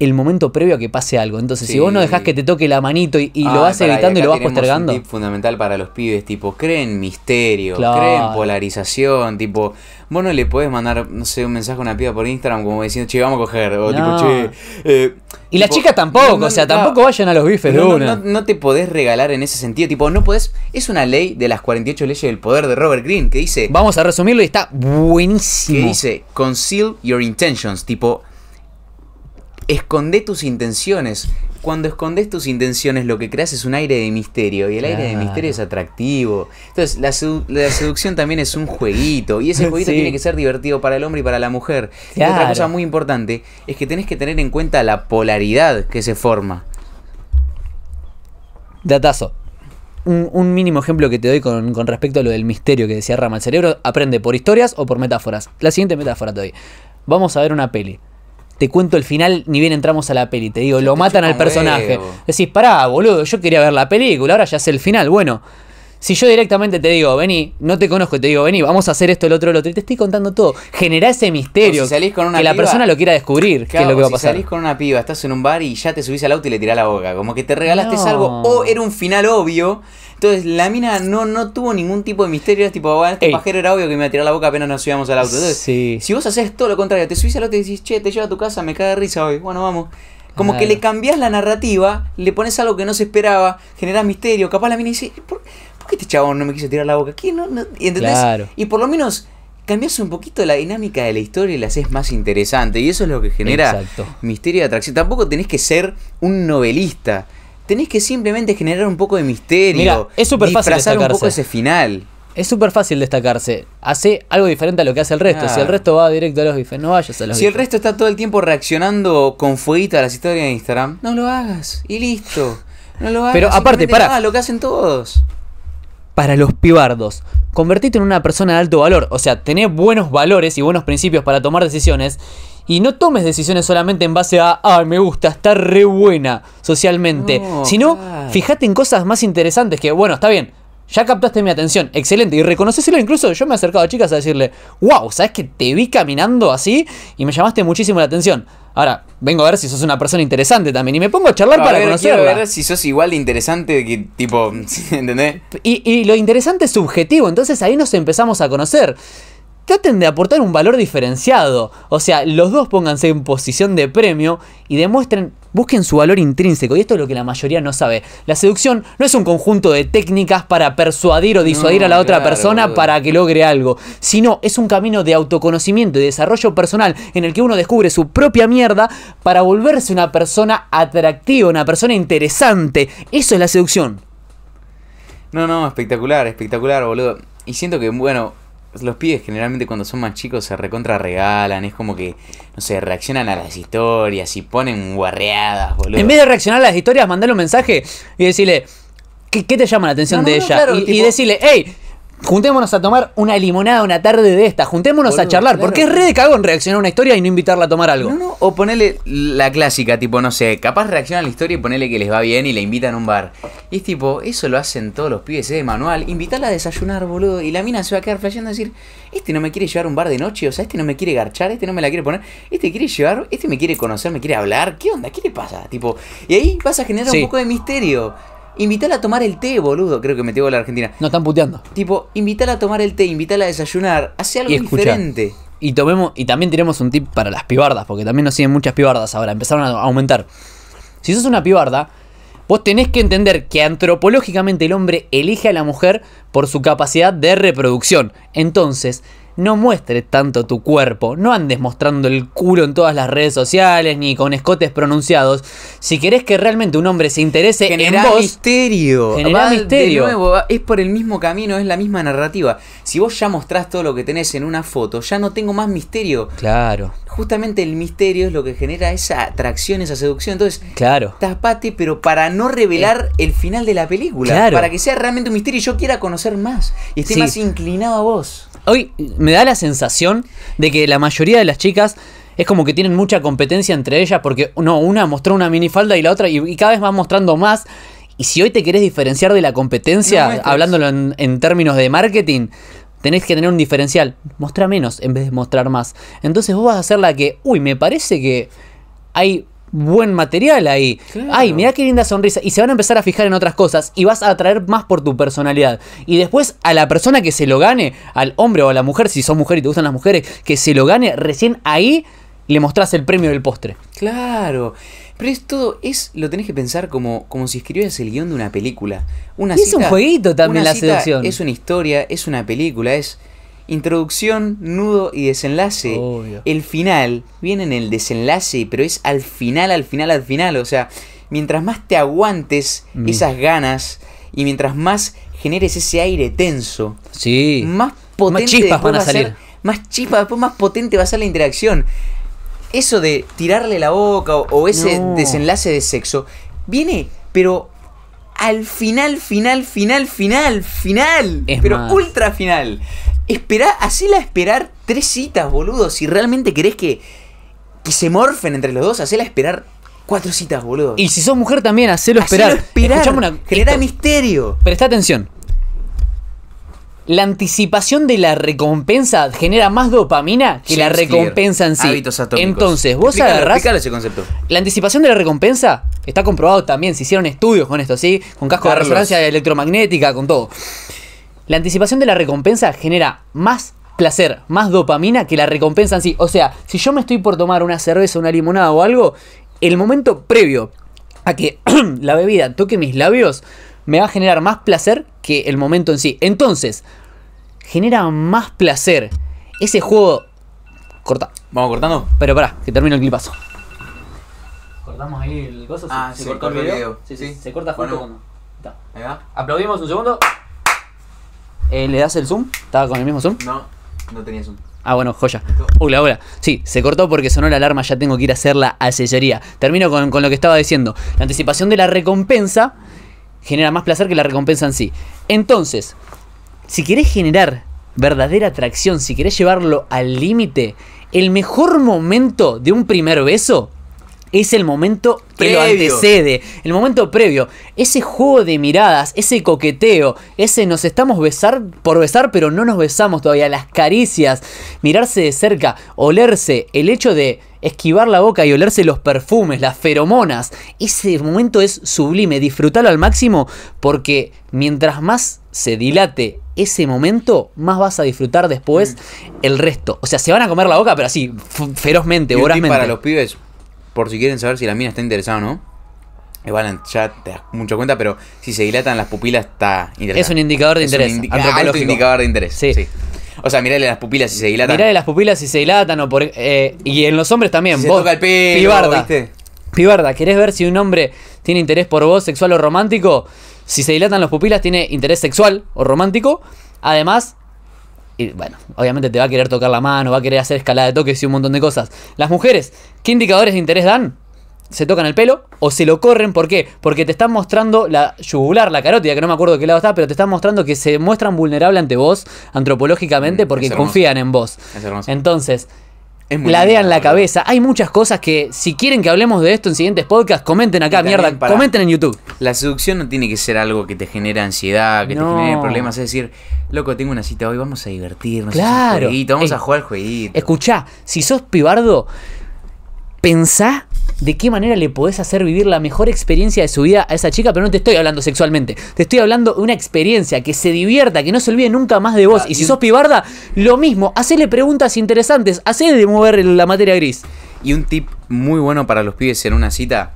el momento previo a que pase algo. Entonces, si vos no dejás que te toque la manito y, ah, lo vas evitando y, lo vas postergando. Un tip fundamental para los pibes, tipo, creen misterio, creen polarización, tipo, vos no le podés mandar, no sé, un mensaje a una piba por Instagram como diciendo, che, vamos a coger, o tipo, che. Eh, y las chicas tampoco, o sea, tampoco vayan a los bifes de una. No, te podés regalar en ese sentido, tipo, no podés. Es una ley de las 48 leyes del poder de Robert Greene que dice. Vamos a resumirlo y está buenísimo. Que dice, conceal your intentions, tipo esconde tus intenciones. Cuando escondes tus intenciones, lo que creas es un aire de misterio. Y el aire de misterio es atractivo. Entonces, la, seducción también es un jueguito. Y ese (laughs) jueguito tiene que ser divertido para el hombre y para la mujer. Y otra cosa muy importante es que tenés que tener en cuenta la polaridad que se forma. Datazo. Un, mínimo ejemplo que te doy con, con, respecto a lo del misterio que decía Rama. El cerebro aprende por historias o por metáforas. La siguiente metáfora te doy. Vamos a ver una peli te cuento el final, ni bien entramos a la peli. Te digo, lo matan al personaje. Decís, pará, boludo, yo quería ver la película, ahora ya sé el final. Bueno, si yo directamente te digo, vení, no te conozco, te digo, vení, vamos a hacer esto, el otro, el otro, y te estoy contando todo, genera ese misterio. que la persona lo quiera descubrir, que es lo que va a pasar. Si salís con una piba, estás en un bar y ya te subís al auto y le tirás la boca, como que te regalaste algo, o era un final obvio, entonces la mina no, no tuvo ningún tipo de misterio. Es tipo, ah, bueno, este pajero era obvio que me iba a tirar la boca apenas nos subíamos al auto. Entonces, si vos haces todo lo contrario, te subís al auto y decís, che, te llevo a tu casa, me cae de risa hoy. Bueno, vamos. Como que le cambiás la narrativa, le pones algo que no se esperaba, generás misterio. Capaz la mina dice, ¿por, qué este chabón no me quiso tirar la boca? ¿Qué? ¿Y, y por lo menos cambias un poquito la dinámica de la historia y la haces más interesante. Y eso es lo que genera misterio de atracción. Tampoco tenés que ser un novelista tenés que simplemente generar un poco de misterio. es súper fácil destacarse. un poco ese final. Es súper fácil destacarse. Hace algo diferente a lo que hace el resto. Si el resto va directo a los bifes, no vayas a los Si el resto está todo el tiempo reaccionando con fueguita a las historias de Instagram, no lo hagas. Y listo. No lo hagas. Pero aparte, para. lo que hacen todos. Para los pibardos, convertite en una persona de alto valor. O sea, tener buenos valores y buenos principios para tomar decisiones y no tomes decisiones solamente en base a, ah, me gusta, está re buena socialmente. sino, fíjate en cosas más interesantes que, bueno, está bien, ya captaste mi atención, excelente. Y reconocéselo incluso, yo me he acercado a chicas a decirle, wow, ¿sabes que te vi caminando así y me llamaste muchísimo la atención? Ahora, vengo a ver si sos una persona interesante también. Y me pongo a charlar para conocerla. A ver si sos igual de interesante que, tipo, (laughs) ¿entendés? Y, y lo interesante es subjetivo, entonces ahí nos empezamos a conocer traten de aportar un valor diferenciado. O sea, los dos pónganse en posición de premio y demuestren, busquen su valor intrínseco. Y esto es lo que la mayoría no sabe. La seducción no es un conjunto de técnicas para persuadir o disuadir a la otra persona para que logre algo, sino es un camino de autoconocimiento y desarrollo personal en el que uno descubre su propia mierda para volverse una persona atractiva, una persona interesante. Eso es la seducción. No, no, espectacular, espectacular, boludo. Y siento que, bueno, pues, los pibes generalmente cuando son más chicos se recontra regalan, es como que, no sé, reaccionan a las historias y ponen guarreadas, boludo. En vez de reaccionar a las historias, mandale un mensaje y decirle, ¿qué, te llama la atención de ella? y, decirle, hey, Juntémonos a tomar una limonada una tarde de esta, juntémonos a charlar, porque es re de cagón reaccionar a una historia y no invitarla a tomar algo. No, no, o ponele la clásica, tipo, no sé, capaz reaccionar a la historia y ponele que les va bien y le invitan a un bar. Y es tipo, eso lo hacen todos los pibes, de manual, invitarla a desayunar, boludo, y la mina se va a quedar flasheando a decir, este no me quiere llevar a un bar de noche, o sea, este no me quiere garchar, este no me la quiere poner, este quiere llevar, este me quiere conocer, me quiere hablar, ¿qué onda? ¿Qué le pasa? Tipo, y ahí vas a generar un poco de misterio. Invítala a tomar el té, boludo. Creo que me tengo la Argentina. No están puteando. Tipo, invítala a tomar el té, invítala a desayunar. Hace algo diferente. Y, tomemos, y también tenemos un tip para las pibardas, porque también nos siguen muchas pibardas ahora. Empezaron a aumentar. Si sos una pibarda, vos tenés que entender que antropológicamente el hombre elige a la mujer por su capacidad de reproducción. Entonces, no muestres tanto tu cuerpo, no andes mostrando el culo en todas las redes sociales ni con escotes pronunciados. Si querés que realmente un hombre se interese en vos, misterio. misterio. nuevo, es por el mismo camino, es la misma narrativa. Si vos ya mostrás todo lo que tenés en una foto, ya no tengo más misterio. Claro. Justamente el misterio es lo que genera esa atracción, esa seducción. Entonces, claro. tapate, pero para no revelar eh, el final de la película, claro. para que sea realmente un misterio y yo quiera conocer más y esté más inclinado a vos hoy me da la sensación de que la mayoría de las chicas es como que tienen mucha competencia entre ellas porque no, una mostró una minifalda y la otra y, cada vez va mostrando más. Y si hoy te querés diferenciar de la competencia, hablándolo en, términos de marketing, tenés que tener un diferencial. Mostra menos en vez de mostrar más. Entonces vos vas a ser la que, uy, me parece que hay buen material ahí. Ay, mira qué linda sonrisa. Y se van a empezar a fijar en otras cosas y vas a atraer más por tu personalidad. Y después a la persona que se lo gane, al hombre o a la mujer, si son mujer y te gustan las mujeres, que se lo gane, recién ahí le mostrás el premio del postre. Claro. Pero es todo, es, lo tenés que pensar como, como si escribieras el guión de una película. y es un jueguito también la seducción. Es una historia, es una película, es Introducción, nudo y desenlace. El final viene en el desenlace, pero es al final, al final, al final. O sea, mientras más te aguantes mm. esas ganas y mientras más generes ese aire tenso, más potente van a salir. más chispas, después más potente va a ser la interacción. Eso de tirarle la boca o, ese desenlace de sexo viene, pero al final, final, final, final, final. pero ultra final. Esperá, hacela esperar tres citas, boludo. Si realmente querés que, que se morfen entre los dos, hacela esperar cuatro citas, boludo. Y si sos mujer también, hacelo esperar. Hacelo Una... Genera misterio. Presta atención. La anticipación de la recompensa genera más dopamina que la recompensa en sí. Entonces, vos agarrás. ese concepto. La anticipación de la recompensa está comprobado también. Se hicieron estudios con esto, ¿sí? Con casco de resonancia electromagnética, con todo la anticipación de la recompensa genera más placer, más dopamina que la recompensa en sí. O sea, si yo me estoy por tomar una cerveza, una limonada o algo, el momento previo a que (clears throat) la bebida toque mis labios me va a generar más placer que el momento en sí. Entonces, genera más placer ese juego. Corta. ¿Vamos cortando? Pero pará, que termino el clipazo. ¿Cortamos ahí el coso? Ah, se, corta cortó, el video. Sí, sí, Se corta junto va. Aplaudimos un segundo. Eh, le das el zoom. ¿Estaba con el mismo zoom? No, no tenía zoom. Ah, bueno, joya. Hola, hola. Sí, se cortó porque sonó la alarma, ya tengo que ir a hacer la asesoría. Termino con, con, lo que estaba diciendo. La anticipación de la recompensa genera más placer que la recompensa en sí. Entonces, si querés generar verdadera atracción, si querés llevarlo al límite, el mejor momento de un primer beso es el momento que lo antecede, el momento previo. Ese juego de miradas, ese coqueteo, ese nos estamos besar por besar, pero no nos besamos todavía. Las caricias, mirarse de cerca, olerse, el hecho de esquivar la boca y olerse los perfumes, las feromonas. Ese momento es sublime, disfrútalo al máximo porque mientras más se dilate ese momento, más vas a disfrutar después el resto. O sea, se van a comer la boca, pero así, ferozmente, vorazmente. para los pibes, por si quieren saber si la mina está interesada o no. Igual ya te das mucha cuenta, pero si se dilatan las pupilas está interesante. Es un indicador de es Un ah, indicador de interés. Sí. O sea, mirale las pupilas si se dilatan. Mirale las pupilas si se dilatan o por, eh, y en los hombres también. vos, se pibarda. Pibarda, ¿querés ver si un hombre tiene interés por vos sexual o romántico? Si se dilatan las pupilas tiene interés sexual o romántico. Además, y bueno, obviamente te va a querer tocar la mano, va a querer hacer escalada de toques y un montón de cosas. Las mujeres, ¿qué indicadores de interés dan? se tocan el pelo o se lo corren. ¿Por qué? Porque te están mostrando la yugular, la carótida, que no me acuerdo de qué lado está, pero te están mostrando que se muestran vulnerables ante vos antropológicamente mm, porque confían en vos. Es Entonces, Ladean la cabeza. Hay muchas cosas que, si quieren que hablemos de esto en siguientes podcasts, comenten acá, mierda. Comenten en YouTube. La seducción no tiene que ser algo que te genera ansiedad, que te genere problemas. Es decir, loco, tengo una cita hoy, vamos a divertirnos. Claro. vamos a eh, jugar jueguito. Escuchá, si sos pibardo, pensá de qué manera le podés hacer vivir la mejor experiencia de su vida a esa chica, pero no te estoy hablando sexualmente, te estoy hablando de una experiencia que se divierta, que no se olvide nunca más de vos. Ah, y si sos pibarda, lo mismo, hacele preguntas interesantes, hacele de mover la materia gris. Y un tip muy bueno para los pibes en una cita,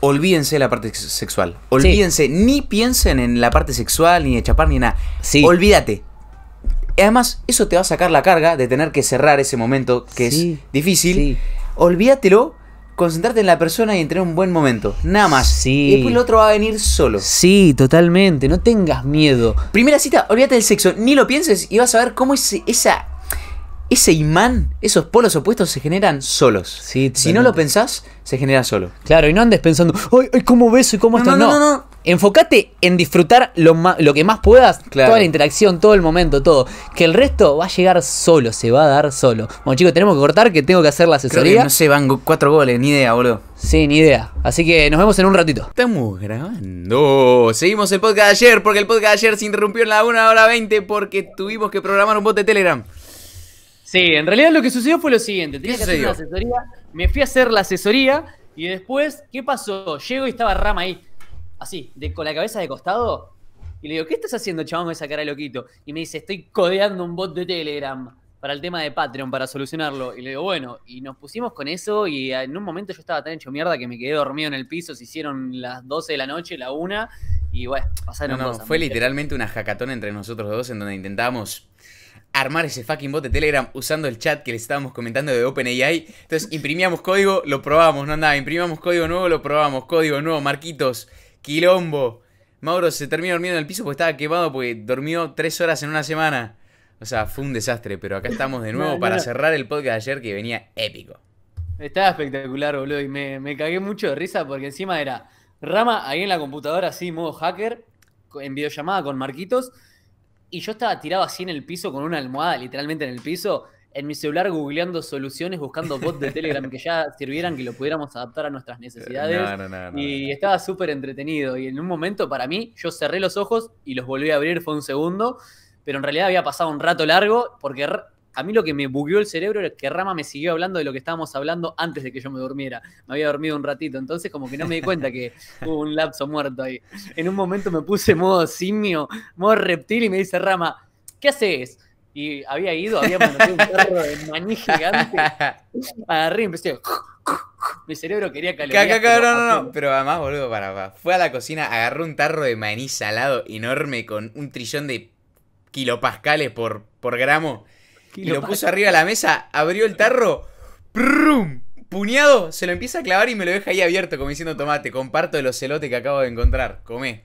olvídense la parte sexual. Olvídense, ni piensen en la parte sexual, ni de chapar, ni nada. Sí. Olvídate. Además, eso te va a sacar la carga de tener que cerrar ese momento que es difícil. Olvídatelo concentrarte en la persona y en tener un buen momento. Nada más. Sí. Y después el otro va a venir solo. Sí, totalmente. No tengas miedo. Primera cita, olvídate del sexo. Ni lo pienses y vas a ver cómo esa. Ese imán, esos polos opuestos se generan solos. Sí, si no lo pensás, se genera solo. Claro, y no andes pensando, ay, ay ¿cómo beso y cómo no, no, no. no enfócate en disfrutar lo, que más puedas, toda la interacción, todo el momento, todo. Que el resto va a llegar solo, se va a dar solo. Bueno, chicos, tenemos que cortar, que tengo que hacer la asesoría. no sé, van cuatro goles, ni idea, boludo. Sí, ni idea. Así que nos vemos en un ratito. Estamos grabando. Seguimos el podcast de ayer, porque el podcast de ayer se interrumpió en la 1 hora 20 porque tuvimos que programar un bot de Telegram. Sí, en realidad lo que sucedió fue lo siguiente. Tenía que hacer la asesoría, me fui a hacer la asesoría y después, ¿qué pasó? Llego y estaba Rama ahí así, con la cabeza de costado. Y le digo, ¿qué estás haciendo, chabón, con esa cara de loquito? Y me dice, estoy codeando un bot de Telegram para el tema de Patreon, para solucionarlo. Y le digo, bueno, y nos pusimos con eso y en un momento yo estaba tan hecho mierda que me quedé dormido en el piso, se hicieron las 12 de la noche, la una. y bueno, pasaron Fue literalmente una jacatón entre nosotros dos en donde intentábamos armar ese fucking bot de Telegram usando el chat que les estábamos comentando de OpenAI. Entonces imprimíamos código, lo probamos, no andaba, imprimíamos código nuevo, lo probamos, código nuevo, marquitos, Quilombo. Mauro se terminó durmiendo en el piso porque estaba quemado porque dormió tres horas en una semana. O sea, fue un desastre, pero acá estamos de nuevo para cerrar el podcast de ayer que venía épico. Estaba espectacular, boludo, y me, me, cagué mucho de risa porque encima era Rama ahí en la computadora, así, modo hacker, en videollamada con Marquitos, y yo estaba tirado así en el piso con una almohada, literalmente en el piso, en mi celular googleando soluciones, buscando bots de Telegram que ya sirvieran, que lo pudiéramos adaptar a nuestras eh, necesidades. y estaba súper entretenido. Y en un momento, para mí, yo cerré los ojos y los volví a abrir, fue un segundo, pero en realidad había pasado un rato largo, porque a mí lo que me bugueó el cerebro era que Rama me siguió hablando de lo que estábamos hablando antes de que yo me durmiera. Me había dormido un ratito, entonces como que no me di cuenta que (laughs) hubo un lapso muerto ahí. En un momento me puse modo simio, modo reptil y me dice Rama, ¿qué haces? Y había ido, había mandado un tarro de maní gigante. (laughs) Agarré y empecé. (laughs) Mi cerebro quería calentar no, no. Pero además, boludo, para, Fue a la cocina, agarró un tarro de maní salado enorme con un trillón de kilopascales por, por gramo. Y lo puso arriba de la mesa, abrió el tarro. ¡Prum! Puñado, se lo empieza a clavar y me lo deja ahí abierto, como diciendo tomate, comparto de los celotes que acabo de encontrar, comé.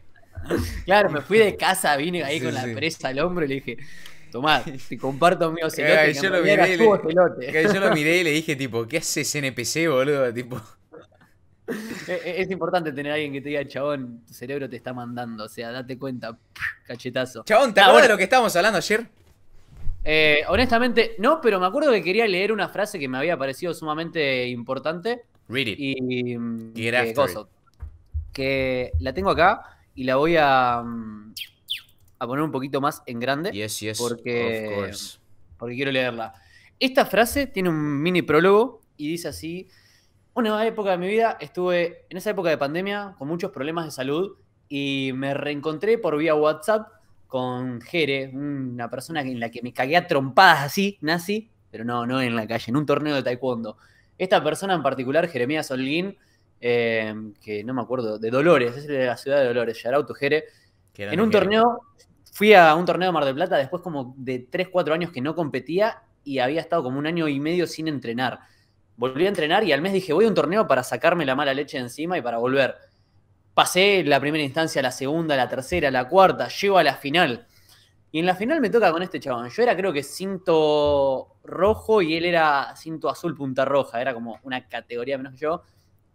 Claro, me fui de casa, vine ahí con la presa al hombro y le dije, Tomá, (laughs) te comparto mío celote. yo, lo miré, Que yo lo miré y le dije, tipo, ¿qué haces NPC, boludo? Tipo. (laughs) Es, importante tener a alguien que te diga, chabón, tu cerebro te está mandando, o sea, date cuenta, (laughs) cachetazo. Chabón, ¿te ah, acuerdas de lo que estábamos hablando ayer? Eh, honestamente, no, pero me acuerdo que quería leer una frase que me había parecido sumamente importante. Read it. Y, mm, Get que, que la tengo acá y la voy a. Mm, a poner un poquito más en grande. porque, porque quiero leerla. Esta frase tiene un mini prólogo y dice así: Una época de mi vida estuve en esa época de pandemia con muchos problemas de salud y me reencontré por vía WhatsApp con Jere, una persona en la que me cagué a trompadas así, nazi, pero no, no en la calle, en un torneo de taekwondo. Esta persona en particular, Jeremías Solguín, eh, que no me acuerdo, de Dolores, es de la ciudad de Dolores, Yarauto Jere, en un torneo, fui a un torneo de Mar del Plata después como de 3, 4 años que no competía y había estado como un año y medio sin entrenar. Volví a entrenar y al mes dije, voy a un torneo para sacarme la mala leche encima y para volver. Pasé la primera instancia, la segunda, la tercera, la cuarta, llego a la final. Y en la final me toca con este chabón. Yo era creo que cinto rojo y él era cinto azul punta roja. Era como una categoría menos que yo.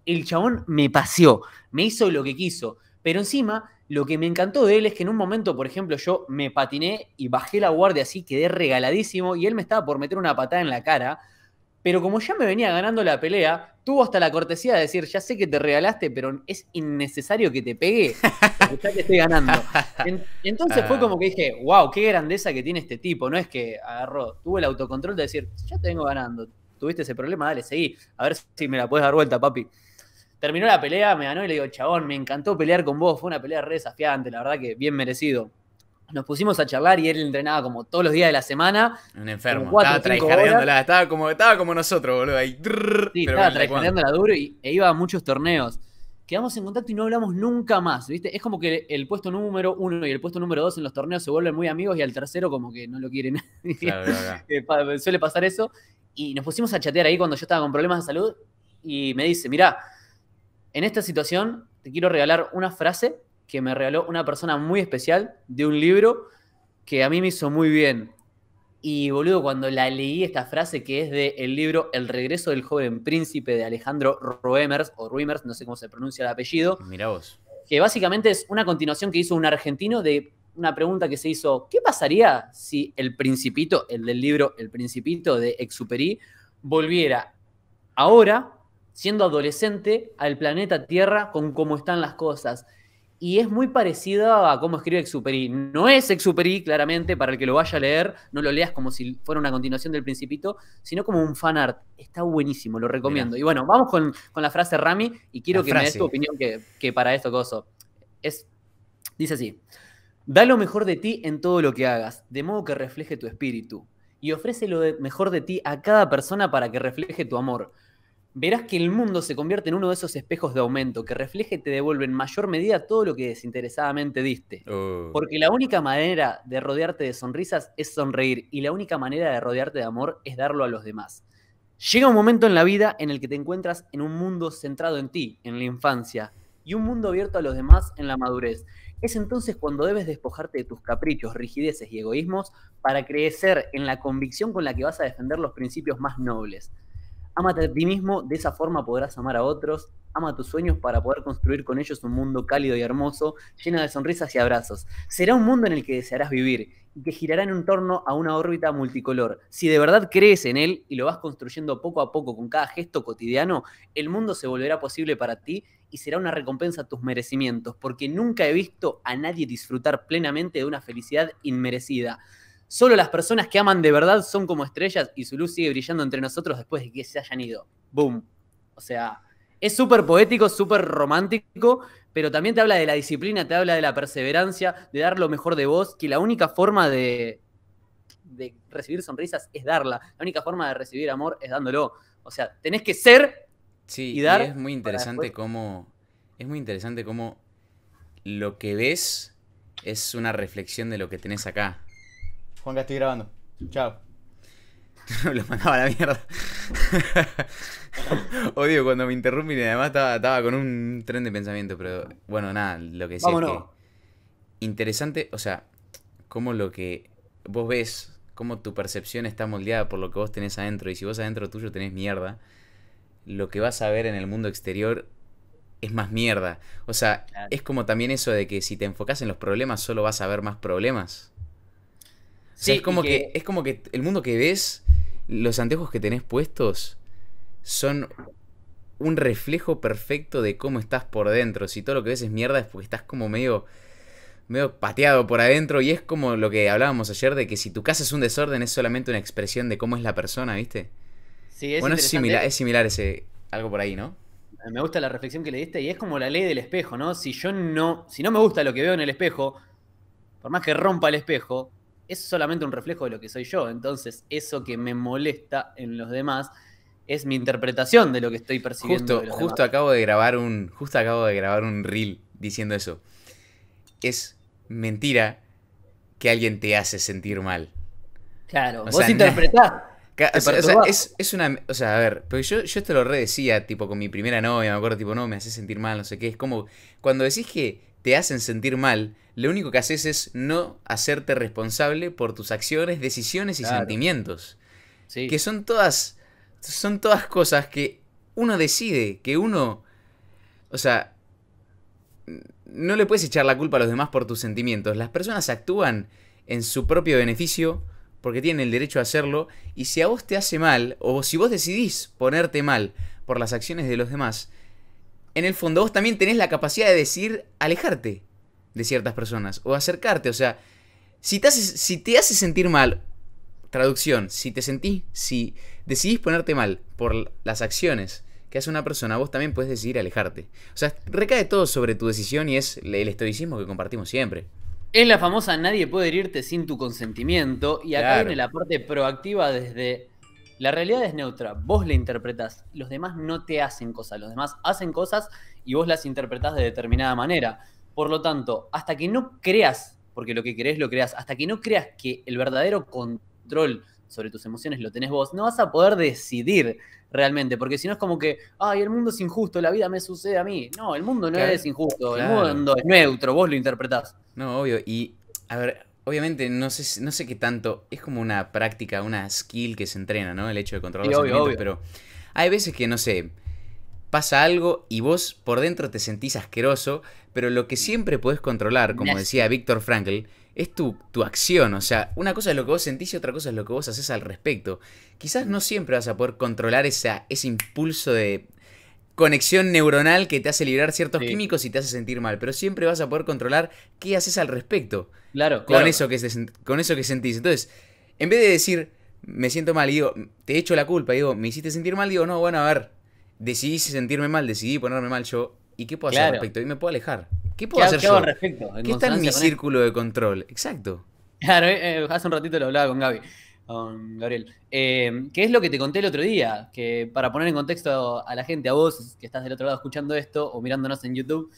El chabón me paseó, me hizo lo que quiso. Pero encima lo que me encantó de él es que en un momento, por ejemplo, yo me patiné y bajé la guardia así, quedé regaladísimo y él me estaba por meter una patada en la cara. Pero como ya me venía ganando la pelea, tuvo hasta la cortesía de decir, ya sé que te regalaste, pero es innecesario que te pegue, ya te estoy ganando. (laughs) entonces fue ah. como que dije, wow, qué grandeza que tiene este tipo. No es que agarró, tuvo el autocontrol de decir, ya te vengo ganando, tuviste ese problema, dale, seguí, a ver si me la puedes dar vuelta, papi. Terminó la pelea, me ganó y le digo, chabón, me encantó pelear con vos, fue una pelea re desafiante, la verdad que bien merecido. Nos pusimos a charlar y él entrenaba como todos los días de la semana. Un enfermo, estaba estaba como, estaba como nosotros, boludo, ahí. Sí, pero estaba la duro y, e iba a muchos torneos quedamos en contacto y no hablamos nunca más, ¿viste? Es como que el puesto número uno y el puesto número dos en los torneos se vuelven muy amigos y al tercero como que no lo quieren. (laughs) Eh, suele pasar eso. Y nos pusimos a chatear ahí cuando yo estaba con problemas de salud y me dice, mirá, en esta situación te quiero regalar una frase que me regaló una persona muy especial de un libro que a mí me hizo muy bien. Y boludo, cuando la leí esta frase que es del el libro El regreso del joven príncipe de Alejandro Roemers, o Ruimers, no sé cómo se pronuncia el apellido. Mira vos. Que básicamente es una continuación que hizo un argentino de una pregunta que se hizo: ¿Qué pasaría si el Principito, el del libro El Principito de Exuperi volviera ahora siendo adolescente al planeta Tierra con cómo están las cosas. Y es muy parecida a cómo escribe Exuperi. No es Exuperi, claramente, para el que lo vaya a leer, no lo leas como si fuera una continuación del Principito, sino como un fan art. Está buenísimo, lo recomiendo. Y bueno, vamos con, la frase Rami y quiero que me des tu opinión que, para esto, Coso. Es, dice así: Da lo mejor de ti en todo lo que hagas, de modo que refleje tu espíritu. Y ofrece lo mejor de ti a cada persona para que refleje tu amor verás que el mundo se convierte en uno de esos espejos de aumento que refleja y te devuelve en mayor medida todo lo que desinteresadamente diste. Oh. Porque la única manera de rodearte de sonrisas es sonreír y la única manera de rodearte de amor es darlo a los demás. Llega un momento en la vida en el que te encuentras en un mundo centrado en ti, en la infancia, y un mundo abierto a los demás en la madurez. Es entonces cuando debes despojarte de tus caprichos, rigideces y egoísmos para crecer en la convicción con la que vas a defender los principios más nobles. Amate a ti mismo, de esa forma podrás amar a otros. Ama tus sueños para poder construir con ellos un mundo cálido y hermoso, lleno de sonrisas y abrazos. Será un mundo en el que desearás vivir y que girará en un torno a una órbita multicolor. Si de verdad crees en él y lo vas construyendo poco a poco con cada gesto cotidiano, el mundo se volverá posible para ti y será una recompensa a tus merecimientos, porque nunca he visto a nadie disfrutar plenamente de una felicidad inmerecida. Solo las personas que aman de verdad son como estrellas y su luz sigue brillando entre nosotros después de que se hayan ido. Boom. O sea, es súper poético, súper romántico, pero también te habla de la disciplina, te habla de la perseverancia, de dar lo mejor de vos, que la única forma de, recibir sonrisas es darla. La única forma de recibir amor es dándolo. O sea, tenés que ser y dar. Y es muy interesante cómo. Es muy interesante cómo lo que ves es una reflexión de lo que tenés acá. Juanca, estoy grabando. Chao. (laughs) Lo mandaba la mierda. (laughs) Odio cuando me interrumpen y además estaba, con un tren de pensamiento, pero bueno, nada, lo que decía es que interesante, o sea, cómo lo que vos ves, cómo tu percepción está moldeada por lo que vos tenés adentro y si vos adentro tuyo tenés mierda, lo que vas a ver en el mundo exterior es más mierda. O sea, es como también eso de que si te enfocas en los problemas solo vas a ver más problemas es como que... es como que el mundo que ves, los anteojos que tenés puestos son un reflejo perfecto de cómo estás por dentro. Si todo lo que ves es mierda es porque estás como medio medio pateado por adentro y es como lo que hablábamos ayer de que si tu casa es un desorden es solamente una expresión de cómo es la persona, ¿viste? Sí, es bueno, es similar, es similar ese algo por ahí, ¿no? Me gusta la reflexión que le diste y es como la ley del espejo, ¿no? Si yo no, si no me gusta lo que veo en el espejo, por más que rompa el espejo, es solamente un reflejo de lo que soy yo. Entonces, eso que me molesta en los demás es mi interpretación de lo que estoy percibiendo. Justo, acabo de grabar un. Justo acabo de grabar un reel diciendo eso. Es mentira que alguien te hace sentir mal. Claro, vos interpretás. es, una. O sea, a ver, yo, yo te lo redecía, tipo, con mi primera novia, me acuerdo, tipo, no, me hace sentir mal, no sé qué. Es como. Cuando decís que te hacen sentir mal, lo único que haces es no hacerte responsable por tus acciones, decisiones y sentimientos. Que son todas, son todas cosas que uno decide, que uno, o sea, no le puedes echar la culpa a los demás por tus sentimientos. Las personas actúan en su propio beneficio porque tienen el derecho a hacerlo y si a vos te hace mal o si vos decidís ponerte mal por las acciones de los demás, en el fondo vos también tenés la capacidad de decir alejarte de ciertas personas o acercarte. O sea, si te hace, si te sentir mal, traducción, si te sentís, si decidís ponerte mal por las acciones que hace una persona, vos también puedes decidir alejarte. O sea, recae todo sobre tu decisión y es el estoicismo que compartimos siempre. Es la famosa nadie puede herirte sin tu consentimiento y acá viene la parte proactiva desde la realidad es neutra, vos la interpretás, los demás no te hacen cosas, los demás hacen cosas y vos las interpretás de determinada manera. Por lo tanto, hasta que no creas, porque lo que querés lo creas, hasta que no creas que el verdadero control sobre tus emociones lo tenés vos, no vas a poder decidir realmente, porque si no es como que, ay, el mundo es injusto, la vida me sucede a mí. No, el mundo no es injusto, el mundo es neutro, vos lo interpretás. No, obvio, y a ver, obviamente no sé, no sé qué tanto, es como una práctica, una skill que se entrena, ¿no? El hecho de controlar los pero hay veces que, no sé, pasa algo y vos por dentro te sentís asqueroso, pero lo que siempre podés controlar, como decía Víctor Frankl, es tu, tu, acción. O sea, una cosa es lo que vos sentís y otra cosa es lo que vos haces al respecto. Quizás no siempre vas a poder controlar ese impulso de conexión neuronal que te hace liberar ciertos químicos y te hace sentir mal, pero siempre vas a poder controlar qué haces al respecto. Claro, con Eso que con eso que sentís. Entonces, en vez de decir, me siento mal, digo, te echo la culpa, digo, me hiciste sentir mal, digo, no, bueno, a ver, decidí sentirme mal, decidí ponerme mal yo, ¿y qué puedo hacer al respecto? Y me puedo alejar. ¿Qué puedo hacer qué ¿Qué está en mi círculo de control? Exacto. Claro, eh, eh, hace un ratito lo hablaba con Gaby. con Gabriel, eh, ¿qué es lo que te conté el otro día? Que para poner en contexto a la gente, a vos que estás del otro lado escuchando esto o mirándonos en YouTube,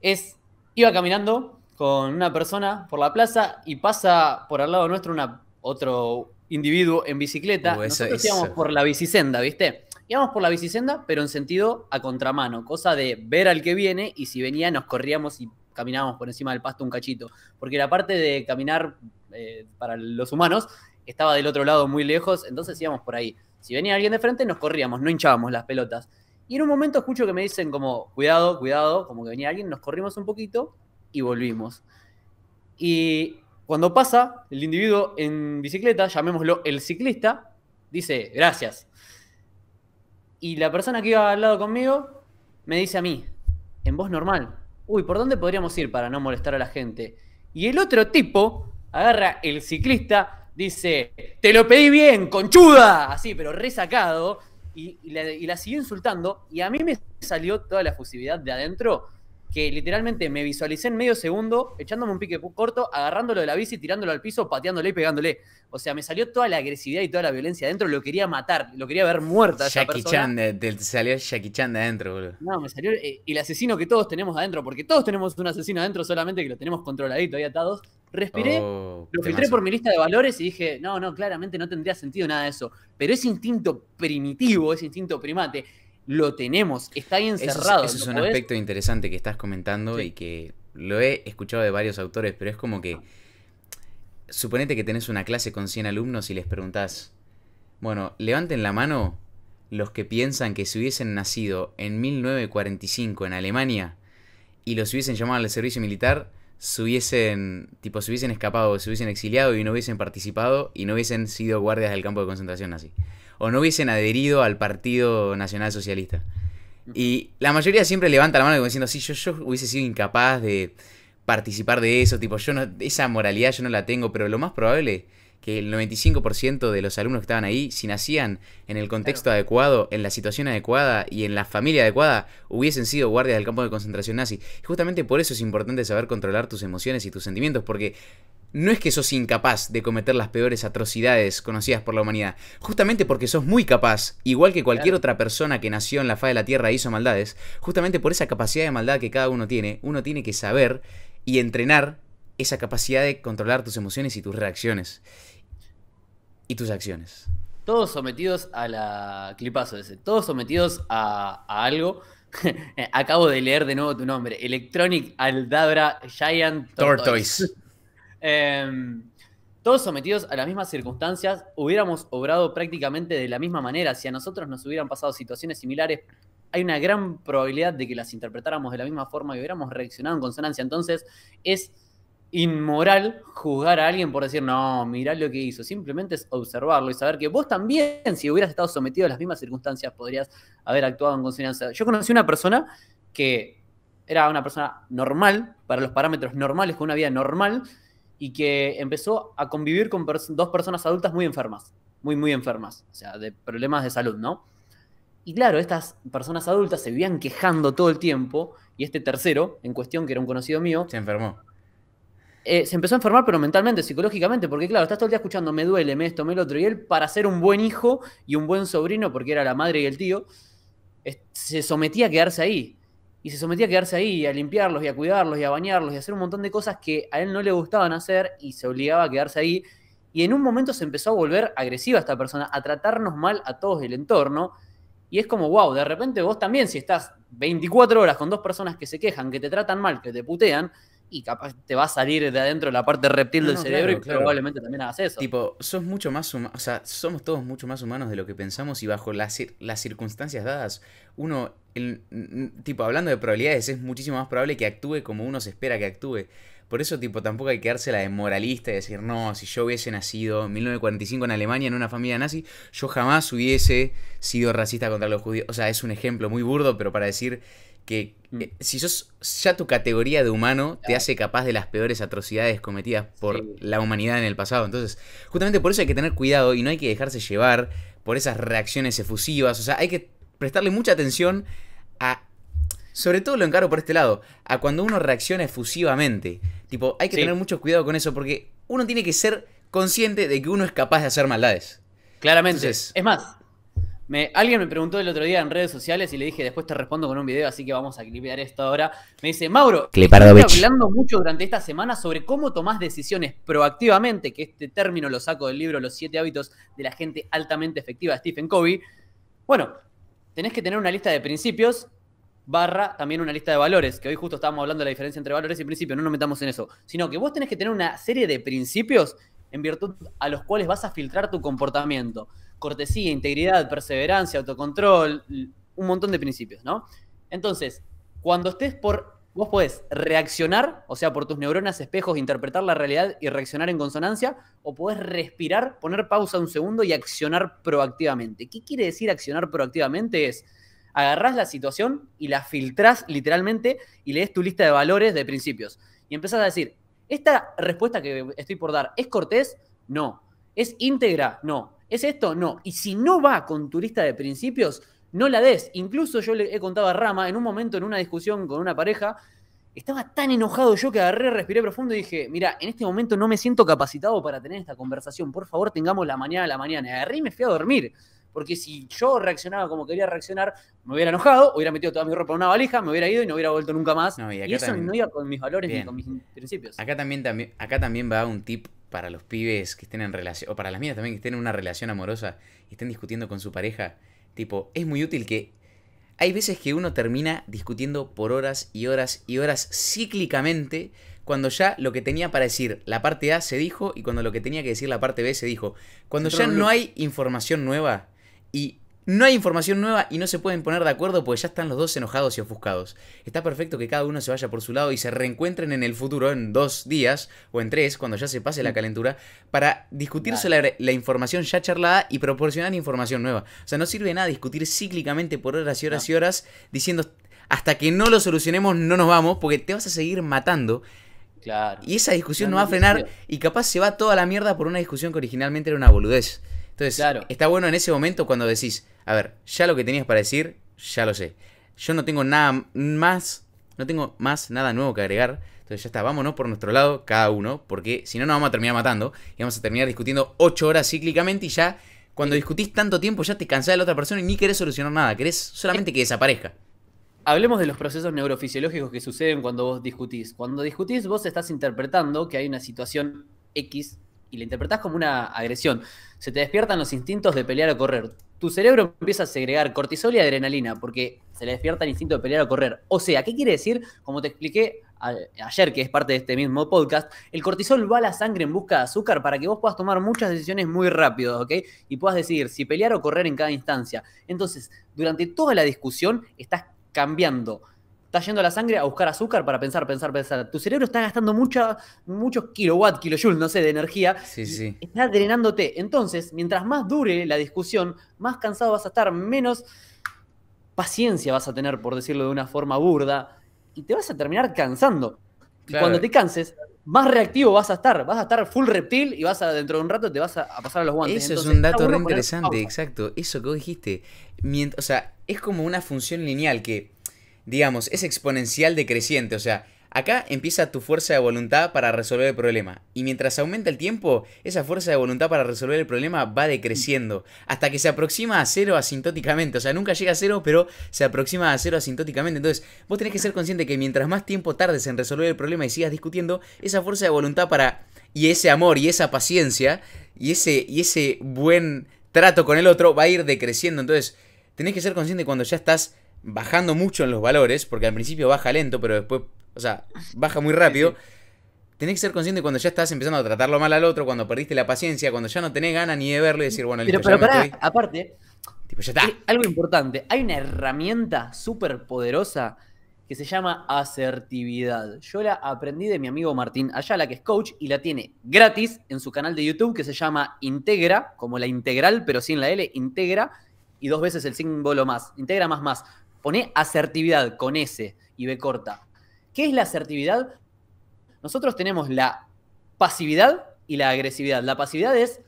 es, iba caminando con una persona por la plaza y pasa por al lado nuestro una, otro individuo en bicicleta. Oh, eso, Nosotros íbamos por la bicisenda, ¿viste? íbamos por la bicisenda, pero en sentido a contramano, cosa de ver al que viene y si venía nos corríamos y caminábamos por encima del pasto un cachito, porque la parte de caminar eh, para los humanos estaba del otro lado muy lejos, entonces íbamos por ahí. Si venía alguien de frente nos corríamos, no hinchábamos las pelotas. Y en un momento escucho que me dicen como, cuidado, cuidado, como que venía alguien, nos corrimos un poquito y volvimos. Y cuando pasa, el individuo en bicicleta, llamémoslo el ciclista, dice, gracias, y la persona que iba al lado conmigo me dice a mí, en voz normal, uy, ¿por dónde podríamos ir para no molestar a la gente? Y el otro tipo agarra el ciclista, dice, te lo pedí bien, conchuda, así, pero resacado, y, la, sigue insultando, y a mí me salió toda la fusividad de adentro que literalmente me visualicé en medio segundo echándome un pique corto, agarrándolo de la bici, tirándolo al piso, pateándole y pegándole. O sea, me salió toda la agresividad y toda la violencia adentro, lo quería matar, lo quería ver muerta. Jackie Chan, salió Jackie Chan de adentro, boludo. No, me salió eh, el asesino que todos tenemos adentro, porque todos tenemos un asesino adentro, solamente que lo tenemos controladito ahí atados. Respiré, oh, lo filtré por mi lista de valores y dije, no, no, claramente no tendría sentido nada de eso. Pero ese instinto primitivo, ese instinto primate, lo tenemos, está ahí encerrado. Eso, es, un aspecto interesante que estás comentando y que lo he escuchado de varios autores, pero es como que, suponete que tenés una clase con 100 alumnos y les preguntás, bueno, levanten la mano los que piensan que si hubiesen nacido en 1945 en Alemania y los hubiesen llamado al servicio militar, se hubiesen, tipo, se hubiesen escapado, se hubiesen exiliado y no hubiesen participado y no hubiesen sido guardias del campo de concentración así o no hubiesen adherido al Partido Nacional Socialista. Y la mayoría siempre levanta la mano diciendo, sí, yo, yo hubiese sido incapaz de participar de eso, tipo, yo no, esa moralidad yo no la tengo, pero lo más probable que el 95% de los alumnos que estaban ahí, si nacían en el contexto adecuado, en la situación adecuada y en la familia adecuada, hubiesen sido guardias del campo de concentración nazi. Y justamente por eso es importante saber controlar tus emociones y tus sentimientos, porque no es que sos incapaz de cometer las peores atrocidades conocidas por la humanidad, justamente porque sos muy capaz, igual que cualquier otra persona que nació en la faz de la Tierra e hizo maldades, justamente por esa capacidad de maldad que cada uno tiene, uno tiene que saber y entrenar esa capacidad de controlar tus emociones y tus reacciones y tus acciones. Todos sometidos a la clipazo ese, todos sometidos a, algo. (laughs) Acabo de leer de nuevo tu nombre, Electronic Aldabra Giant Tortoise. Em, todos sometidos a las mismas circunstancias, hubiéramos obrado prácticamente de la misma manera. Si a nosotros nos hubieran pasado situaciones similares, hay una gran probabilidad de que las interpretáramos de la misma forma y hubiéramos reaccionado en consonancia. Entonces, es inmoral juzgar a alguien por decir, no, mirá lo que hizo. Simplemente es observarlo y saber que vos también, si hubieras estado sometido a las mismas circunstancias, podrías haber actuado en consonancia. Yo conocí una persona que era una persona normal, para los parámetros normales, con una vida normal, y que empezó a convivir con dos personas adultas muy enfermas, muy, muy enfermas, o sea, de problemas de salud, ¿no? Y claro, estas personas adultas se vivían quejando todo el tiempo y este tercero, en cuestión, que era un conocido mío... Se enfermó. Eh, se empezó a enfermar, pero mentalmente, psicológicamente, porque claro, estás todo el día escuchando, me duele, me esto, me lo otro, y él, para ser un buen hijo y un buen sobrino, porque era la madre y el tío, se sometía a quedarse ahí y se sometía a quedarse ahí, a limpiarlos y a cuidarlos y a bañarlos y a hacer un montón de cosas que a él no le gustaban hacer y se obligaba a quedarse ahí. Y en un momento se empezó a volver agresiva esta persona, a tratarnos mal a todos del entorno. Y es como, wow, de repente vos también, si estás 24 horas con dos personas que se quejan, que te tratan mal, que te putean, y capaz te va a salir de adentro la parte reptil del cerebro y probablemente también hagas eso. Tipo, sos mucho más somos todos mucho más humanos de lo que pensamos y bajo las, circunstancias dadas, uno, el, tipo, hablando de probabilidades, es muchísimo más probable que actúe como uno se espera que actúe. Por eso, tipo, tampoco hay que darse la de moralista y decir, no, si yo hubiese nacido en 1945 en Alemania en una familia nazi, yo jamás hubiese sido racista contra los judíos. O sea, es un ejemplo muy burdo, pero para decir que mm. eh, si sos ya tu categoría de humano te hace capaz de las peores atrocidades cometidas por la humanidad en el pasado. Entonces, justamente por eso hay que tener cuidado y no hay que dejarse llevar por esas reacciones efusivas. O sea, hay que prestarle mucha atención a... Sobre todo lo encargo por este lado, a cuando uno reacciona efusivamente. Tipo, hay que tener mucho cuidado con eso porque uno tiene que ser consciente de que uno es capaz de hacer maldades. Claramente. es más, alguien me preguntó el otro día en redes sociales y le dije, después te respondo con un video, así que vamos a clipear esto ahora. Me dice, Mauro, estoy hablando mucho durante esta semana sobre cómo tomás decisiones proactivamente, que este término lo saco del libro Los siete hábitos de la gente altamente efectiva de Stephen Covey. Bueno, tenés que tener una lista de principios barra también una lista de valores, que hoy justo estábamos hablando de la diferencia entre valores y principios, no nos metamos en eso, sino que vos tenés que tener una serie de principios en virtud a los cuales vas a filtrar tu comportamiento cortesía, integridad, perseverancia, autocontrol, un montón de principios, ¿no? Entonces, cuando estés por, vos podés reaccionar, o sea, por tus neuronas espejos, interpretar la realidad y reaccionar en consonancia, o podés respirar, poner pausa un segundo y accionar proactivamente. ¿Qué quiere decir accionar proactivamente? Es agarrás la situación y la filtrás literalmente y lees tu lista de valores, de principios. Y empezás a decir, ¿esta respuesta que estoy por dar es cortés? No. ¿Es íntegra? No. ¿Es esto? No. Y si no va con turista de principios, no la des. Incluso yo le he contado a Rama, en un momento, en una discusión con una pareja, estaba tan enojado yo que agarré, respiré profundo y dije, mira, en este momento no me siento capacitado para tener esta conversación. Por favor, tengamos la mañana a la mañana. Agarré y me fui a dormir. Porque si yo reaccionaba como quería reaccionar, me hubiera enojado, hubiera metido toda mi ropa en una valija, me hubiera ido y no hubiera vuelto nunca más. y, eso no iba con mis valores ni con mis principios. Acá también, también, acá también va un tip para los pibes que estén en relación, o para las mías también que estén en una relación amorosa y estén discutiendo con su pareja, tipo, es muy útil que hay veces que uno termina discutiendo por horas y horas y horas cíclicamente cuando ya lo que tenía para decir la parte A se dijo y cuando lo que tenía que decir la parte B se dijo. Cuando ya no hay información nueva y no hay información nueva y no se pueden poner de acuerdo porque ya están los dos enojados y ofuscados. Está perfecto que cada uno se vaya por su lado y se reencuentren en el futuro, en dos días o en tres, cuando ya se pase la mm. calentura, para discutir la, la, información ya charlada y proporcionar información nueva. O sea, no sirve nada discutir cíclicamente por horas y horas y horas diciendo hasta que no lo solucionemos no nos vamos porque te vas a seguir matando. Claro. Y esa discusión no, va a frenar y capaz se va toda la mierda por una discusión que originalmente era una boludez. Entonces, claro. está bueno en ese momento cuando decís, a ver, ya lo que tenías para decir, ya lo sé. Yo no tengo nada más, no tengo más nada nuevo que agregar. Entonces ya está, vámonos por nuestro lado cada uno, porque si no nos vamos a terminar matando y vamos a terminar discutiendo ocho horas cíclicamente y ya cuando discutís tanto tiempo ya te cansás de la otra persona y ni querés solucionar nada, querés solamente que desaparezca. Hablemos de los procesos neurofisiológicos que suceden cuando vos discutís. Cuando discutís vos estás interpretando que hay una situación X y la interpretás como una agresión. Se te despiertan los instintos de pelear o correr tu cerebro empieza a segregar cortisol y adrenalina porque se le despierta el instinto de pelear o correr. O sea, ¿qué quiere decir? Como te expliqué ayer, que es parte de este mismo podcast, el cortisol va a la sangre en busca de azúcar para que vos puedas tomar muchas decisiones muy rápido, ¿ok? Y puedas decidir si pelear o correr en cada instancia. Entonces, durante toda la discusión estás cambiando Está yendo la sangre a buscar azúcar para pensar, pensar, pensar. Tu cerebro está gastando muchos kilowatt, kilojoules, no sé, de energía. Sí, sí. Está drenándote. Entonces, mientras más dure la discusión, más cansado vas a estar, menos paciencia vas a tener, por decirlo de una forma burda, y te vas a terminar cansando. Y cuando te canses, más reactivo vas a estar. Vas a estar full reptil y vas a, dentro de un rato te vas a, pasar a los guantes. Eso es un dato re interesante, exacto. Eso que vos dijiste. o sea, es como una función lineal que digamos, es exponencial decreciente, o sea, acá empieza tu fuerza de voluntad para resolver el problema, y mientras aumenta el tiempo, esa fuerza de voluntad para resolver el problema va decreciendo, hasta que se aproxima a cero asintóticamente, o sea, nunca llega a cero, pero se aproxima a cero asintóticamente, entonces vos tenés que ser consciente que mientras más tiempo tardes en resolver el problema y sigas discutiendo, esa fuerza de voluntad para... Y ese amor y esa paciencia y ese, y ese buen trato con el otro va a ir decreciendo. Entonces, tenés que ser consciente cuando ya estás bajando mucho en los valores, porque al principio baja lento, pero después, o sea, baja muy rápido. Tenés que ser consciente cuando ya estás empezando a tratarlo mal al otro, cuando perdiste la paciencia, cuando ya no tenés ganas ni de verlo y decir, bueno, listo, pero, pero ya me aparte, tipo, ya está. Eh, algo importante, hay una herramienta súper poderosa que se llama asertividad. Yo la aprendí de mi amigo Martín Ayala, que es coach, y la tiene gratis en su canal de YouTube que se llama Integra, como la integral, pero sin la L, Integra, y dos veces el símbolo más, Integra más más pone asertividad con S y B corta. ¿Qué es la asertividad? Nosotros tenemos la pasividad y la agresividad. La pasividad es,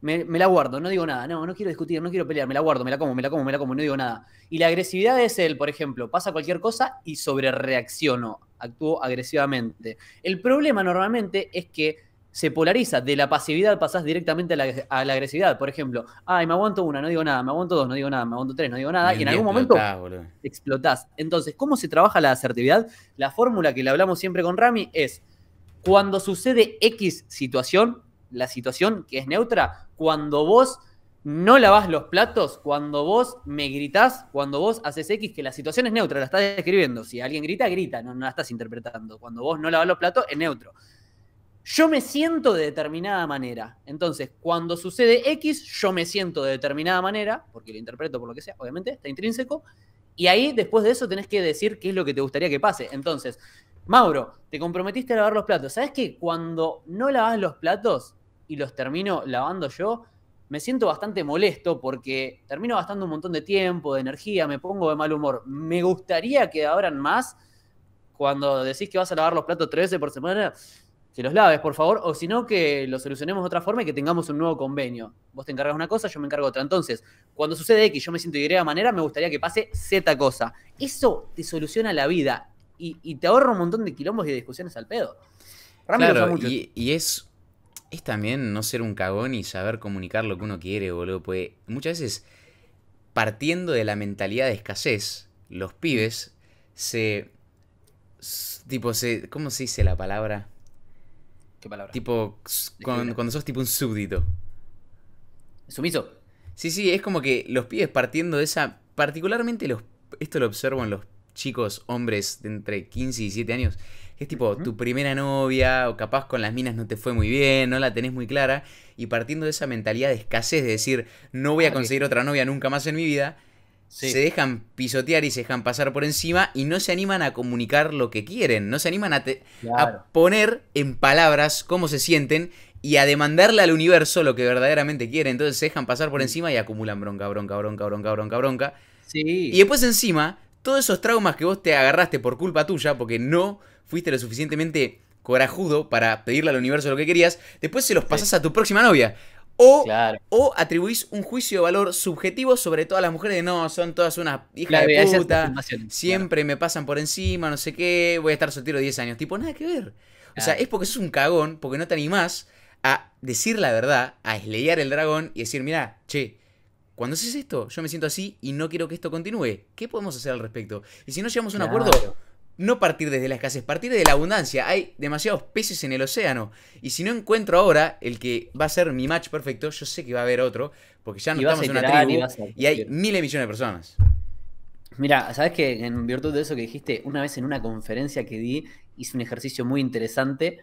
me, la guardo, no digo nada, no, no quiero discutir, no quiero pelear, me la guardo, me la como, me la como, me la como, no digo nada. Y la agresividad es el, por ejemplo, pasa cualquier cosa y sobre reacciono, actúo agresivamente. El problema normalmente es que se polariza. De la pasividad pasás directamente a la, agresividad. Por ejemplo, ay, me aguanto una, no digo nada, me aguanto dos, no digo nada, me aguanto tres, no digo nada. y en algún momento explotás. Entonces, ¿cómo se trabaja la asertividad? La fórmula que le hablamos siempre con Rami es cuando sucede X situación, la situación que es neutra, cuando vos no lavás los platos, cuando vos me gritás, cuando vos haces X, que la situación es neutra, la estás describiendo. Si alguien grita, grita, no, no la estás interpretando. Cuando vos no lavas los platos, es neutro yo me siento de determinada manera. Entonces, cuando sucede X, yo me siento de determinada manera, porque lo interpreto por lo que sea, obviamente, está intrínseco. Y ahí, después de eso, tenés que decir qué es lo que te gustaría que pase. Entonces, Mauro, te comprometiste a lavar los platos. ¿Sabes que cuando no lavas los platos y los termino lavando yo, me siento bastante molesto porque termino gastando un montón de tiempo, de energía, me pongo de mal humor. Me gustaría que ahora más, cuando decís que vas a lavar los platos tres veces por semana, si los laves, por favor, o si no, que lo solucionemos de otra forma y que tengamos un nuevo convenio. Vos te encargas una cosa, yo me encargo otra. Entonces, cuando sucede X, yo me siento de Y manera, me gustaría que pase Z cosa. Eso te soluciona la vida y, te ahorra un montón de quilombos y de discusiones al pedo. claro, Y, es, es también no ser un cagón y saber comunicar lo que uno quiere, boludo. Porque muchas veces, partiendo de la mentalidad de escasez, los pibes se. Tipo, se, ¿cómo se dice la palabra? ¿Qué palabra? Tipo, cuando sos tipo un súbdito. ¿Sumiso? Sí, sí, es como que los pibes partiendo de esa. Particularmente los. Esto lo observo en los chicos, hombres de entre 15 y 7 años. Que es tipo, tu primera novia, o capaz con las minas no te fue muy bien, no la tenés muy clara. Y partiendo de esa mentalidad de escasez, de decir, no voy a ah, conseguir otra novia nunca más en mi vida se dejan pisotear y se dejan pasar por encima y no se animan a comunicar lo que quieren, no se animan a, poner en palabras cómo se sienten y a demandarle al universo lo que verdaderamente quieren. Entonces se dejan pasar por encima y acumulan bronca, bronca, bronca, bronca, bronca, bronca. Y después encima, todos esos traumas que vos te agarraste por culpa tuya, porque no fuiste lo suficientemente corajudo para pedirle al universo lo que querías, después se los pasás a tu próxima novia. O, o atribuís un juicio de valor subjetivo sobre todas las mujeres de no, son todas unas hijas de puta, siempre me pasan por encima, no sé qué, voy a estar soltero 10 años. Tipo, nada que ver. O sea, es porque sos un cagón, porque no te animás a decir la verdad, a eslear el dragón y decir, mirá, che, cuando haces esto, yo me siento así y no quiero que esto continúe. ¿Qué podemos hacer al respecto? Y si no llegamos a un acuerdo no partir desde la escasez, partir de la abundancia. Hay demasiados peces en el océano. Y si no encuentro ahora el que va a ser mi match perfecto, yo sé que va a haber otro, porque ya no estamos en una tribu y, hay miles de millones de personas. Mira, sabes que en virtud de eso que dijiste, una vez en una conferencia que di, hice un ejercicio muy interesante.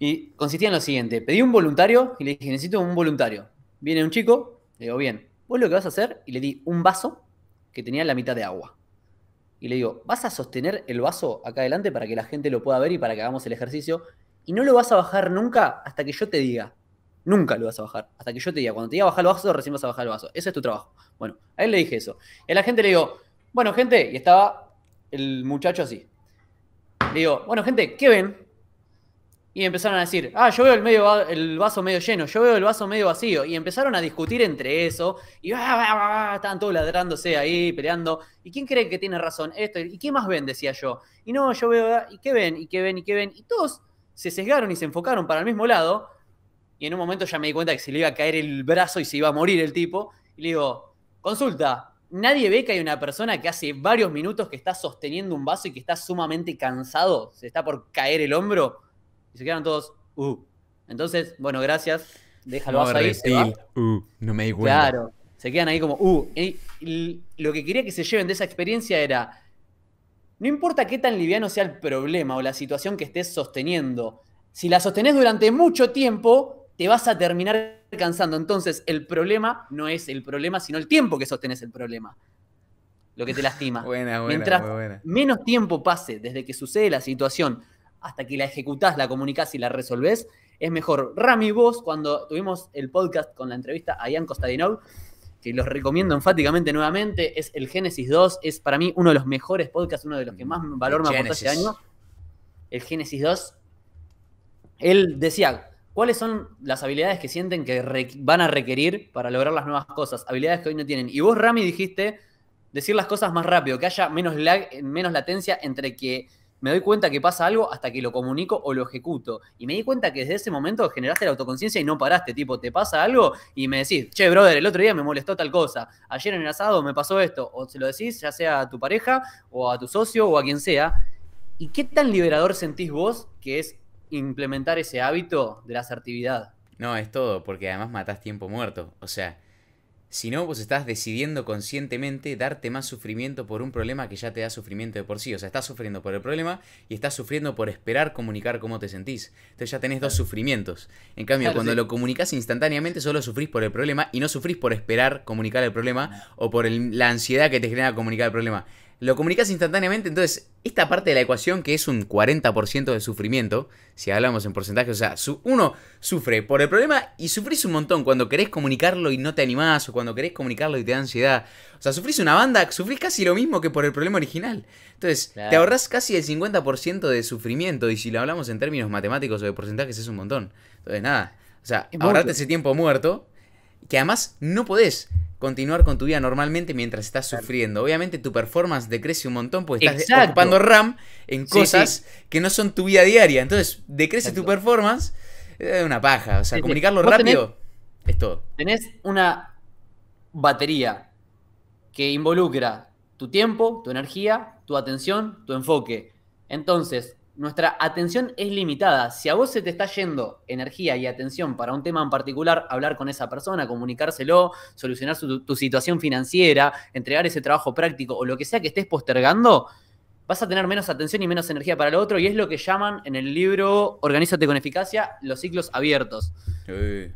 Y consistía en lo siguiente: pedí un voluntario y le dije, necesito un voluntario. Viene un chico, le digo, bien, vos lo que vas a hacer, y le di un vaso que tenía la mitad de agua y le digo, vas a sostener el vaso acá adelante para que la gente lo pueda ver y para que hagamos el ejercicio. Y no lo vas a bajar nunca hasta que yo te diga. Nunca lo vas a bajar. Hasta que yo te diga. Cuando te diga bajar el vaso, recién vas a bajar el vaso. Ese es tu trabajo. Bueno, a él le dije eso. Y a la gente le digo, bueno, gente, y estaba el muchacho así. Le digo, bueno, gente, ¿qué ven? Y empezaron a decir, ah, yo veo el, medio, el vaso medio lleno, yo veo el vaso medio vacío. Y empezaron a discutir entre eso. Y estaban todos ladrándose ahí, peleando. ¿Y quién cree que tiene razón? Esto. ¿Y qué más ven? Decía yo. Y no, yo veo, ah, ¿y qué ven? ¿Y qué ven? ¿Y qué ven? Y todos se sesgaron y se enfocaron para el mismo lado. Y en un momento ya me di cuenta que se le iba a caer el brazo y se iba a morir el tipo. Y le digo, consulta, nadie ve que hay una persona que hace varios minutos que está sosteniendo un vaso y que está sumamente cansado, se está por caer el hombro y se quedan todos, uh. Entonces, bueno, gracias. Déjalo no, ahí. Uh, no me di cuenta. Claro. Se quedan ahí como, uh. lo que quería que se lleven de esa experiencia era. No importa qué tan liviano sea el problema o la situación que estés sosteniendo, si la sostenés durante mucho tiempo, te vas a terminar cansando. Entonces, el problema no es el problema, sino el tiempo que sostenés el problema. Lo que te lastima. (laughs) buena, buena, Mientras menos tiempo pase desde que sucede la situación hasta que la ejecutás, la comunicás y la resolvés, es mejor. Rami, vos, cuando tuvimos el podcast con la entrevista a Ian Costadinov, que los recomiendo enfáticamente nuevamente, es el Génesis 2, es para mí uno de los mejores podcasts, uno de los que más mm, valor me aportó este año. El Génesis 2. Él decía, ¿cuáles son las habilidades que sienten que van a requerir para lograr las nuevas cosas? Habilidades que hoy no tienen. Y vos, Rami, dijiste decir las cosas más rápido, que haya menos menos latencia entre que me doy cuenta que pasa algo hasta que lo comunico o lo ejecuto. Y me di cuenta que desde ese momento generaste la autoconciencia y no paraste, tipo, te pasa algo y me decís, che, brother, el otro día me molestó tal cosa, ayer en el asado me pasó esto, o se lo decís ya sea a tu pareja o a tu socio o a quien sea. ¿Y qué tan liberador sentís vos que es implementar ese hábito de la asertividad? No, es todo, porque además matás tiempo muerto. O sea, si no, vos estás decidiendo conscientemente darte más sufrimiento por un problema que ya te da sufrimiento de por sí. O sea, estás sufriendo por el problema y estás sufriendo por esperar comunicar cómo te sentís. Entonces ya tenés dos sufrimientos. En cambio, cuando lo comunicas instantáneamente, solo sufrís por el problema y no sufrís por esperar comunicar el problema o por la ansiedad que te genera comunicar el problema lo comunicas instantáneamente. Entonces, esta parte de la ecuación, que es un 40% de sufrimiento, si hablamos en porcentaje, o sea, uno sufre por el problema y sufrís un montón cuando querés comunicarlo y no te animás, o cuando querés comunicarlo y te da ansiedad. O sea, sufrís una banda, sufrís casi lo mismo que por el problema original. Entonces, te ahorras casi el 50% de sufrimiento, y si lo hablamos en términos matemáticos o de porcentajes, es un montón. Entonces, nada. O sea, ahorrarte ese tiempo muerto que además no podés continuar con tu vida normalmente mientras estás sufriendo. Obviamente tu performance decrece un montón porque estás ocupando RAM en cosas que no son tu vida diaria. Entonces, decrece tu performance, es una paja. O sea, comunicarlo rápido es todo. Tenés una batería que involucra tu tiempo, tu energía, tu atención, tu enfoque. Entonces, nuestra atención es limitada. Si a vos se te está yendo energía y atención para un tema en particular, hablar con esa persona, comunicárselo, solucionar tu situación financiera, entregar ese trabajo práctico o lo que sea que estés postergando, vas a tener menos atención y menos energía para lo otro y es lo que llaman en el libro Organízate con eficacia los ciclos abiertos. Sí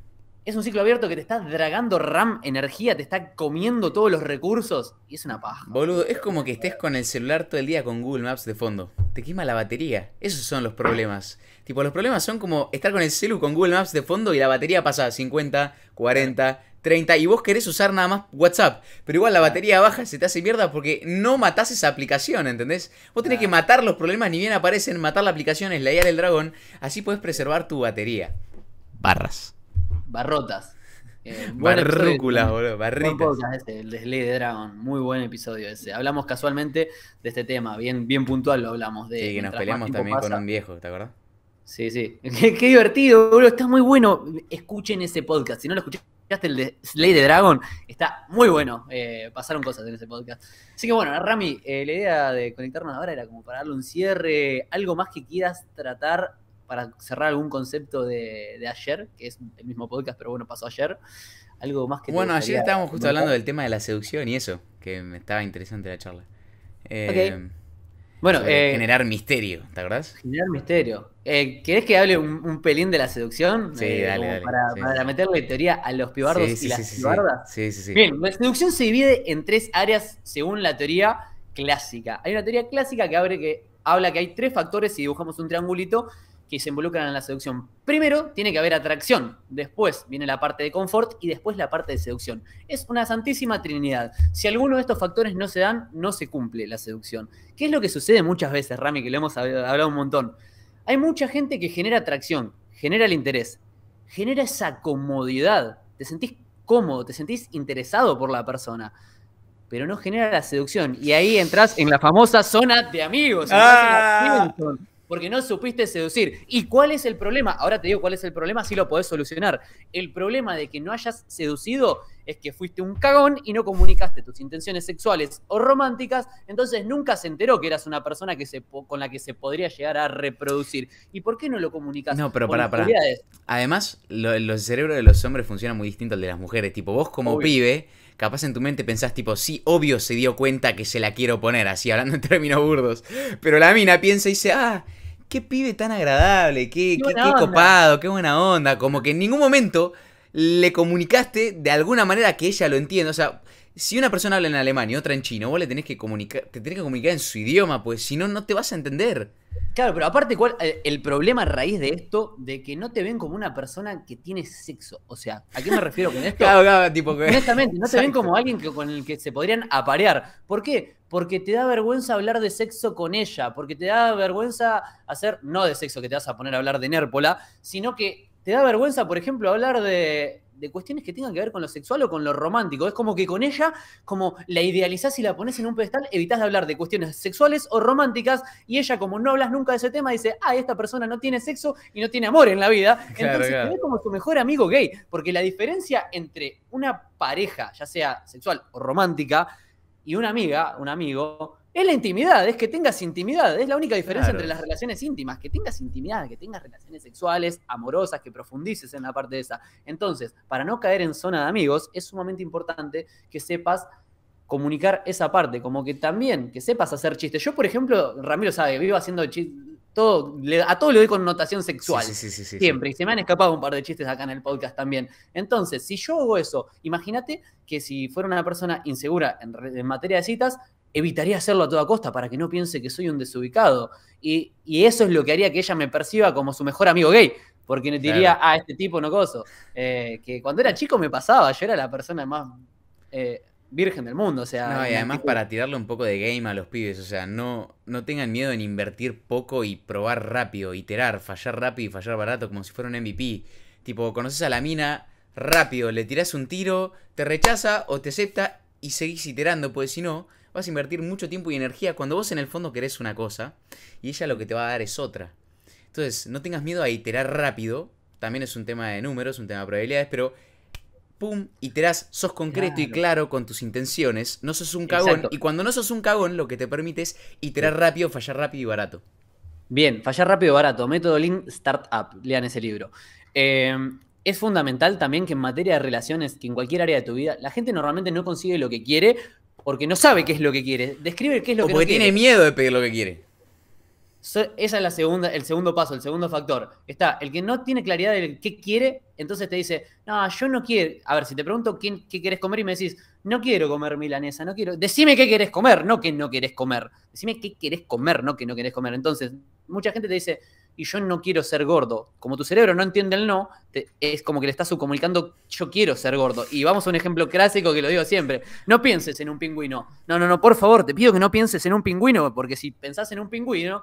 es un ciclo abierto que te está dragando RAM, energía, te está comiendo todos los recursos y es una paja. Boludo, es como que estés con el celular todo el día con Google Maps de fondo. Te quema la batería. Esos son los problemas. Tipo, los problemas son como estar con el celu con Google Maps de fondo y la batería pasa a 50, 40, 30 y vos querés usar nada más WhatsApp. Pero igual la batería baja, se te hace mierda porque no matás esa aplicación, ¿entendés? Vos tenés que matar los problemas, ni bien aparecen, matar la aplicación, es la idea del dragón. Así puedes preservar tu batería. Barras. Barrotas. Eh, Barrúculas, boludo, barritas. el de Slay the Dragon, muy buen episodio ese. Hablamos casualmente de este tema, bien, bien puntual lo hablamos de. Sí, que nos peleamos también con un viejo, ¿te acordás? Sí, sí. (laughs) Qué, divertido, boludo, está muy bueno. Escuchen ese podcast, si no lo escuchaste el de Slay the Dragon, está muy bueno. Eh, pasaron cosas en ese podcast. Así que bueno, Rami, eh, la idea de conectarnos ahora era como para darle un cierre, algo más que quieras tratar para cerrar algún concepto de, ayer, que es el mismo podcast, pero bueno, pasó ayer. Algo más que. Bueno, ayer estábamos justo hablando del tema de la seducción y eso, que me estaba interesante la charla. Eh, bueno, eh, generar misterio, ¿te acordás? Generar misterio. Eh, ¿Querés que hable un, pelín de la seducción? Sí, dale, para, meterle teoría a los pibardos y las pibardas. Sí, sí, sí. Bien, la seducción se divide en tres áreas según la teoría clásica. Hay una teoría clásica que, que habla que hay tres factores, si dibujamos un triangulito, que se involucran en la seducción. Primero tiene que haber atracción, después viene la parte de confort y después la parte de seducción. Es una santísima trinidad. Si alguno de estos factores no se dan, no se cumple la seducción. ¿Qué es lo que sucede muchas veces, Rami, que lo hemos hablado un montón? Hay mucha gente que genera atracción, genera el interés, genera esa comodidad, te sentís cómodo, te sentís interesado por la persona pero no genera la seducción. Y ahí entras en la famosa zona de amigos. Ah porque no supiste seducir. ¿Y cuál es el problema? Ahora te digo cuál es el problema, si lo podés solucionar. El problema de que no hayas seducido es que fuiste un cagón y no comunicaste tus intenciones sexuales o románticas, entonces nunca se enteró que eras una persona que se, con la que se podría llegar a reproducir. ¿Y por qué no lo comunicaste? No, pero para, para. Además, lo, el cerebro de los hombres funciona muy distinto al de las mujeres. Tipo, vos como pibe capaz en tu mente pensás tipo, sí, obvio se dio cuenta que se la quiero poner, así hablando en términos burdos. Pero la mina piensa y dice, ah, qué pibe tan agradable, qué, qué, qué, copado, qué buena onda. Como que en ningún momento le comunicaste de alguna manera que ella lo entienda. O sea, si una persona habla en alemán y otra en chino, vos le tenés que comunicar, te tenés que comunicar en su idioma, pues si no, no te vas a entender. Claro, pero aparte, ¿cuál, eh, el problema a raíz de esto, de que no te ven como una persona que tiene sexo. O sea, ¿a qué me refiero con esto? (laughs) claro, claro, tipo que... Honestamente, no te ven como alguien con el que se podrían aparear. ¿Por qué? Porque te da vergüenza hablar de sexo con ella, porque te da vergüenza hacer, no de sexo que te vas a poner a hablar de Nérpola, sino que te da vergüenza, por ejemplo, hablar de de cuestiones que tengan que ver con lo sexual o con lo romántico. Es como que con ella, como la idealizás y la pones en un pedestal, evitas de hablar de cuestiones sexuales o románticas y ella, como no hablas nunca de ese tema, dice, ah, esta persona no tiene sexo y no tiene amor en la vida. Entonces te ve como su mejor amigo gay, porque la diferencia entre una pareja, ya sea sexual o romántica, y una amiga, un amigo, es la intimidad, es que tengas intimidad. Es la única diferencia entre las relaciones íntimas. Que tengas intimidad, que tengas relaciones sexuales, amorosas, que profundices en la parte de esa. Entonces, para no caer en zona de amigos, es sumamente importante que sepas comunicar esa parte. Como que también, que sepas hacer chistes. Yo, por ejemplo, Ramiro sabe, vivo haciendo chistes. Todo, a todo le doy connotación sexual. siempre. Y se me han escapado un par de chistes acá en el podcast también. Entonces, si yo hago eso, imagínate que si fuera una persona insegura en, materia de citas, evitaría hacerlo a toda costa para que no piense que soy un desubicado. Y, eso es lo que haría que ella me perciba como su mejor amigo gay, porque le diría, a ah, este tipo no coso. Eh, que cuando era chico me pasaba, yo era la persona más eh, virgen del mundo, o sea... No, y además para tirarle un poco de game a los pibes, o sea, no, no tengan miedo en invertir poco y probar rápido, iterar, fallar rápido y fallar barato, como si fuera un MVP. Tipo, conoces a la mina... Rápido, le tirás un tiro, te rechaza o te acepta y seguís iterando, pues si no, vas a invertir mucho tiempo y energía cuando vos en el fondo querés una cosa y ella lo que te va a dar es otra. Entonces, no tengas miedo a iterar rápido. También es un tema de números, un tema de probabilidades, pero pum, iterás, sos concreto y claro con tus intenciones, no sos un cagón. Y cuando no sos un cagón, lo que te permite es iterar rápido, fallar rápido y barato. Bien, fallar rápido y barato, método Lean Startup, lean ese libro. Em, es fundamental también que en materia de relaciones, que en cualquier área de tu vida, la gente normalmente no consigue lo que quiere porque no sabe qué es lo que quiere. Describe qué es lo o que porque tiene miedo de pedir lo que quiere. Ese esa es la segunda, el segundo paso, el segundo factor. Está el que no tiene claridad de qué quiere, entonces te dice, no, yo no quiero. A ver, si te pregunto qué, qué querés comer y me decís, no quiero comer milanesa, no quiero. Decime qué querés comer, no que no querés comer. Decime qué querés comer, no que no querés comer. Entonces, mucha gente te dice, y yo no quiero ser gordo. Como tu cerebro no entiende el no, es como que le estás subcomunicando yo quiero ser gordo. Y vamos a un ejemplo clásico que lo digo siempre. No pienses en un pingüino. No, no, no, por favor, te pido que no pienses en un pingüino, porque si pensás en un pingüino,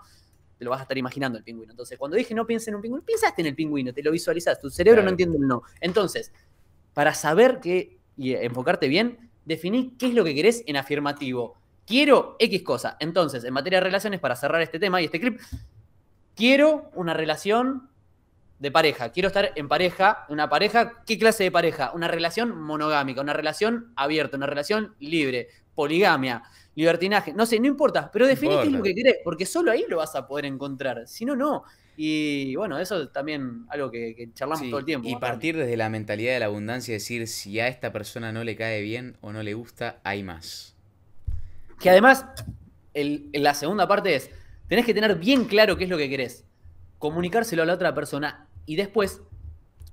te lo vas a estar imaginando el pingüino. Entonces, cuando dije no pienses en un pingüino, pensaste en el pingüino, te lo visualizas Tu cerebro no entiende el no. Entonces, para saber qué y enfocarte bien, definí qué es lo que querés en afirmativo. Quiero X cosa. Entonces, en materia de relaciones, para cerrar este tema y este clip, quiero una relación de pareja, quiero estar en pareja, una pareja, ¿qué clase de pareja? Una relación monogámica, una relación abierta, una relación libre, poligamia, libertinaje, no sé, no importa, pero definite lo que querés, porque solo ahí lo vas a poder encontrar, si no, no. Y bueno, eso también algo que, charlamos todo el tiempo. Y partir desde la mentalidad de la abundancia, decir, si a esta persona no le cae bien o no le gusta, hay más. Que además, la segunda parte es, Tenés que tener bien claro qué es lo que querés, comunicárselo a la otra persona y después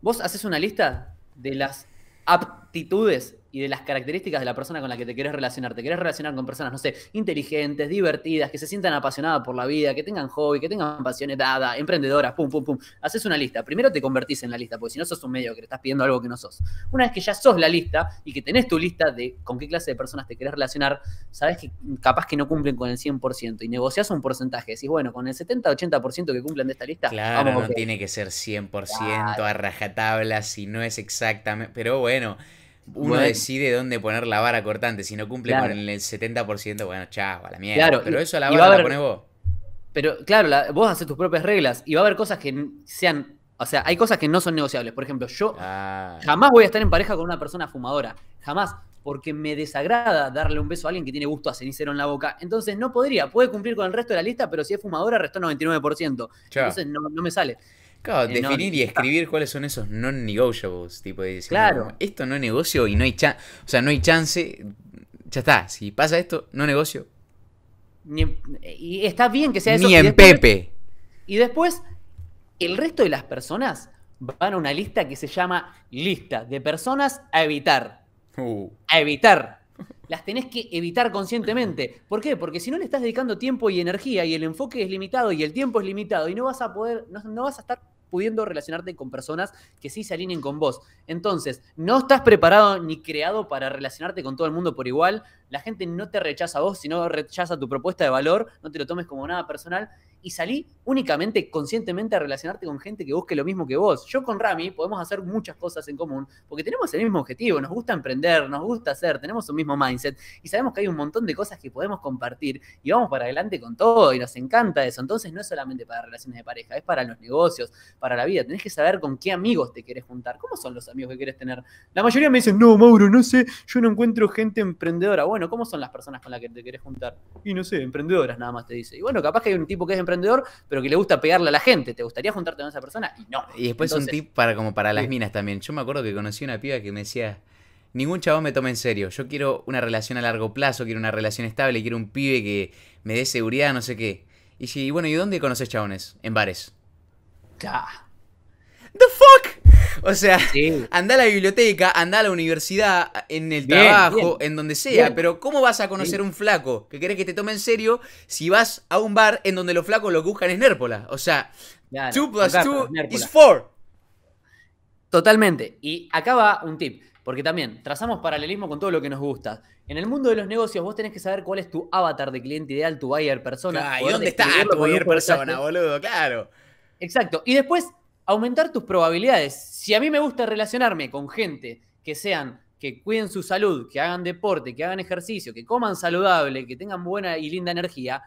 vos haces una lista de las aptitudes y de las características de la persona con la que te querés relacionar. Te querés relacionar con personas, no sé, inteligentes, divertidas, que se sientan apasionadas por la vida, que tengan hobby, que tengan pasiones, dadas, emprendedoras, pum, pum, pum. Haces una lista. Primero te convertís en la lista, porque si no sos un medio que le estás pidiendo algo que no sos. Una vez que ya sos la lista y que tenés tu lista de con qué clase de personas te querés relacionar, sabes que capaz que no cumplen con el 100% y negociás un porcentaje. Decís, bueno, con el 70-80% que cumplen de esta lista, claro, no tiene que ser 100% a rajatabla si no es exactamente. Pero bueno uno decide dónde poner la vara cortante. Si no cumple con el 70%, bueno, chao, a la mierda. Claro, pero eso a la vara la pones vos. Pero claro, vos haces tus propias reglas y va a haber cosas que sean. O sea, hay cosas que no son negociables. Por ejemplo, yo jamás voy a estar en pareja con una persona fumadora. Jamás. Porque me desagrada darle un beso a alguien que tiene gusto a cenicero en la boca. Entonces no podría. Puede cumplir con el resto de la lista, pero si es fumadora, restó 99%. Entonces no, no me sale. Eh, definir y escribir cuáles son esos non-negotiables, tipo de decir, claro. esto no es negocio y no hay chance, o sea, no hay chance, ya está, si pasa esto, no negocio. y está bien que sea eso. Ni en Pepe. Y después, el resto de las personas van a una lista que se llama lista de personas a evitar. Uh. A evitar. Las tenés que evitar conscientemente. ¿Por qué? Porque si no le estás dedicando tiempo y energía y el enfoque es limitado y el tiempo es limitado y no vas a poder, no vas a estar pudiendo relacionarte con personas que sí se alineen con vos. Entonces, no estás preparado ni creado para relacionarte con todo el mundo por igual. La gente no te rechaza a vos, sino rechaza tu propuesta de valor, no te lo tomes como nada personal y salí únicamente conscientemente a relacionarte con gente que busque lo mismo que vos. Yo con Rami podemos hacer muchas cosas en común porque tenemos el mismo objetivo, nos gusta emprender, nos gusta hacer, tenemos un mismo mindset y sabemos que hay un montón de cosas que podemos compartir y vamos para adelante con todo y nos encanta eso. Entonces no es solamente para relaciones de pareja, es para los negocios, para la vida. Tenés que saber con qué amigos te quieres juntar, cómo son los amigos que quieres tener. La mayoría me dicen, no, Mauro, no sé, yo no encuentro gente emprendedora. Bueno, ¿cómo son las personas con las que te querés juntar? Y no sé, emprendedoras nada más te dice. Y bueno, capaz que hay un tipo que es emprendedor, pero que le gusta pegarle a la gente. ¿Te gustaría juntarte con esa persona? Y no. Y después un tip para como para las minas también. Yo me acuerdo que conocí una piba que me decía, ningún chabón me toma en serio. Yo quiero una relación a largo plazo, quiero una relación estable, quiero un pibe que me dé seguridad, no sé qué. Y bueno, ¿y dónde conoces chabones? En bares. Ya. O sea, anda a la biblioteca, anda a la universidad, en el trabajo, en donde sea, pero ¿cómo vas a conocer un flaco que querés que te tome en serio si vas a un bar en donde los flacos lo que buscan es Nérpola? O sea, 2 plus 2 is 4. Totalmente. Y acá va un tip, porque también trazamos paralelismo con todo lo que nos gusta. En el mundo de los negocios, vos tenés que saber cuál es tu avatar de cliente ideal, tu buyer persona. ¿Y dónde está tu buyer persona, boludo? Claro. Exacto. Y después aumentar tus probabilidades. Si a mí me gusta relacionarme con gente que sean, que cuiden su salud, que hagan deporte, que hagan ejercicio, que coman saludable, que tengan buena y linda energía,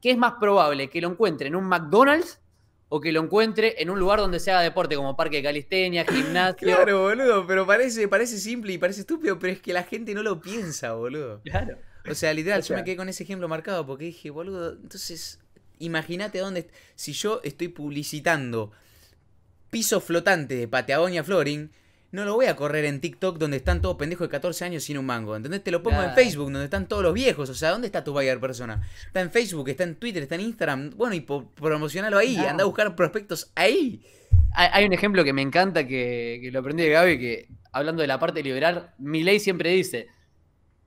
¿qué es más probable que lo encuentre en un McDonald's o que lo encuentre en un lugar donde se haga deporte, como parque de calistenia, (laughs) gimnasio. Claro, boludo, pero parece, parece simple y parece estúpido, pero es que la gente no lo piensa, boludo. Claro. O sea, literal, yo me quedé con ese ejemplo marcado porque dije, boludo, entonces, imagínate dónde. Si yo estoy publicitando piso flotante de Patagonia Flooring, no lo voy a correr en TikTok donde están todos pendejos de 14 años sin un mango. ¿Entendés? Te lo pongo en Facebook donde están todos los viejos. O sea, ¿dónde está tu buyer persona? Está en Facebook, está en Twitter, está en Instagram. Bueno, y promocionalo ahí. Anda a buscar prospectos ahí. Hay, un ejemplo que me encanta que, lo aprendí de Gaby, que hablando de la parte liberal, ley siempre dice,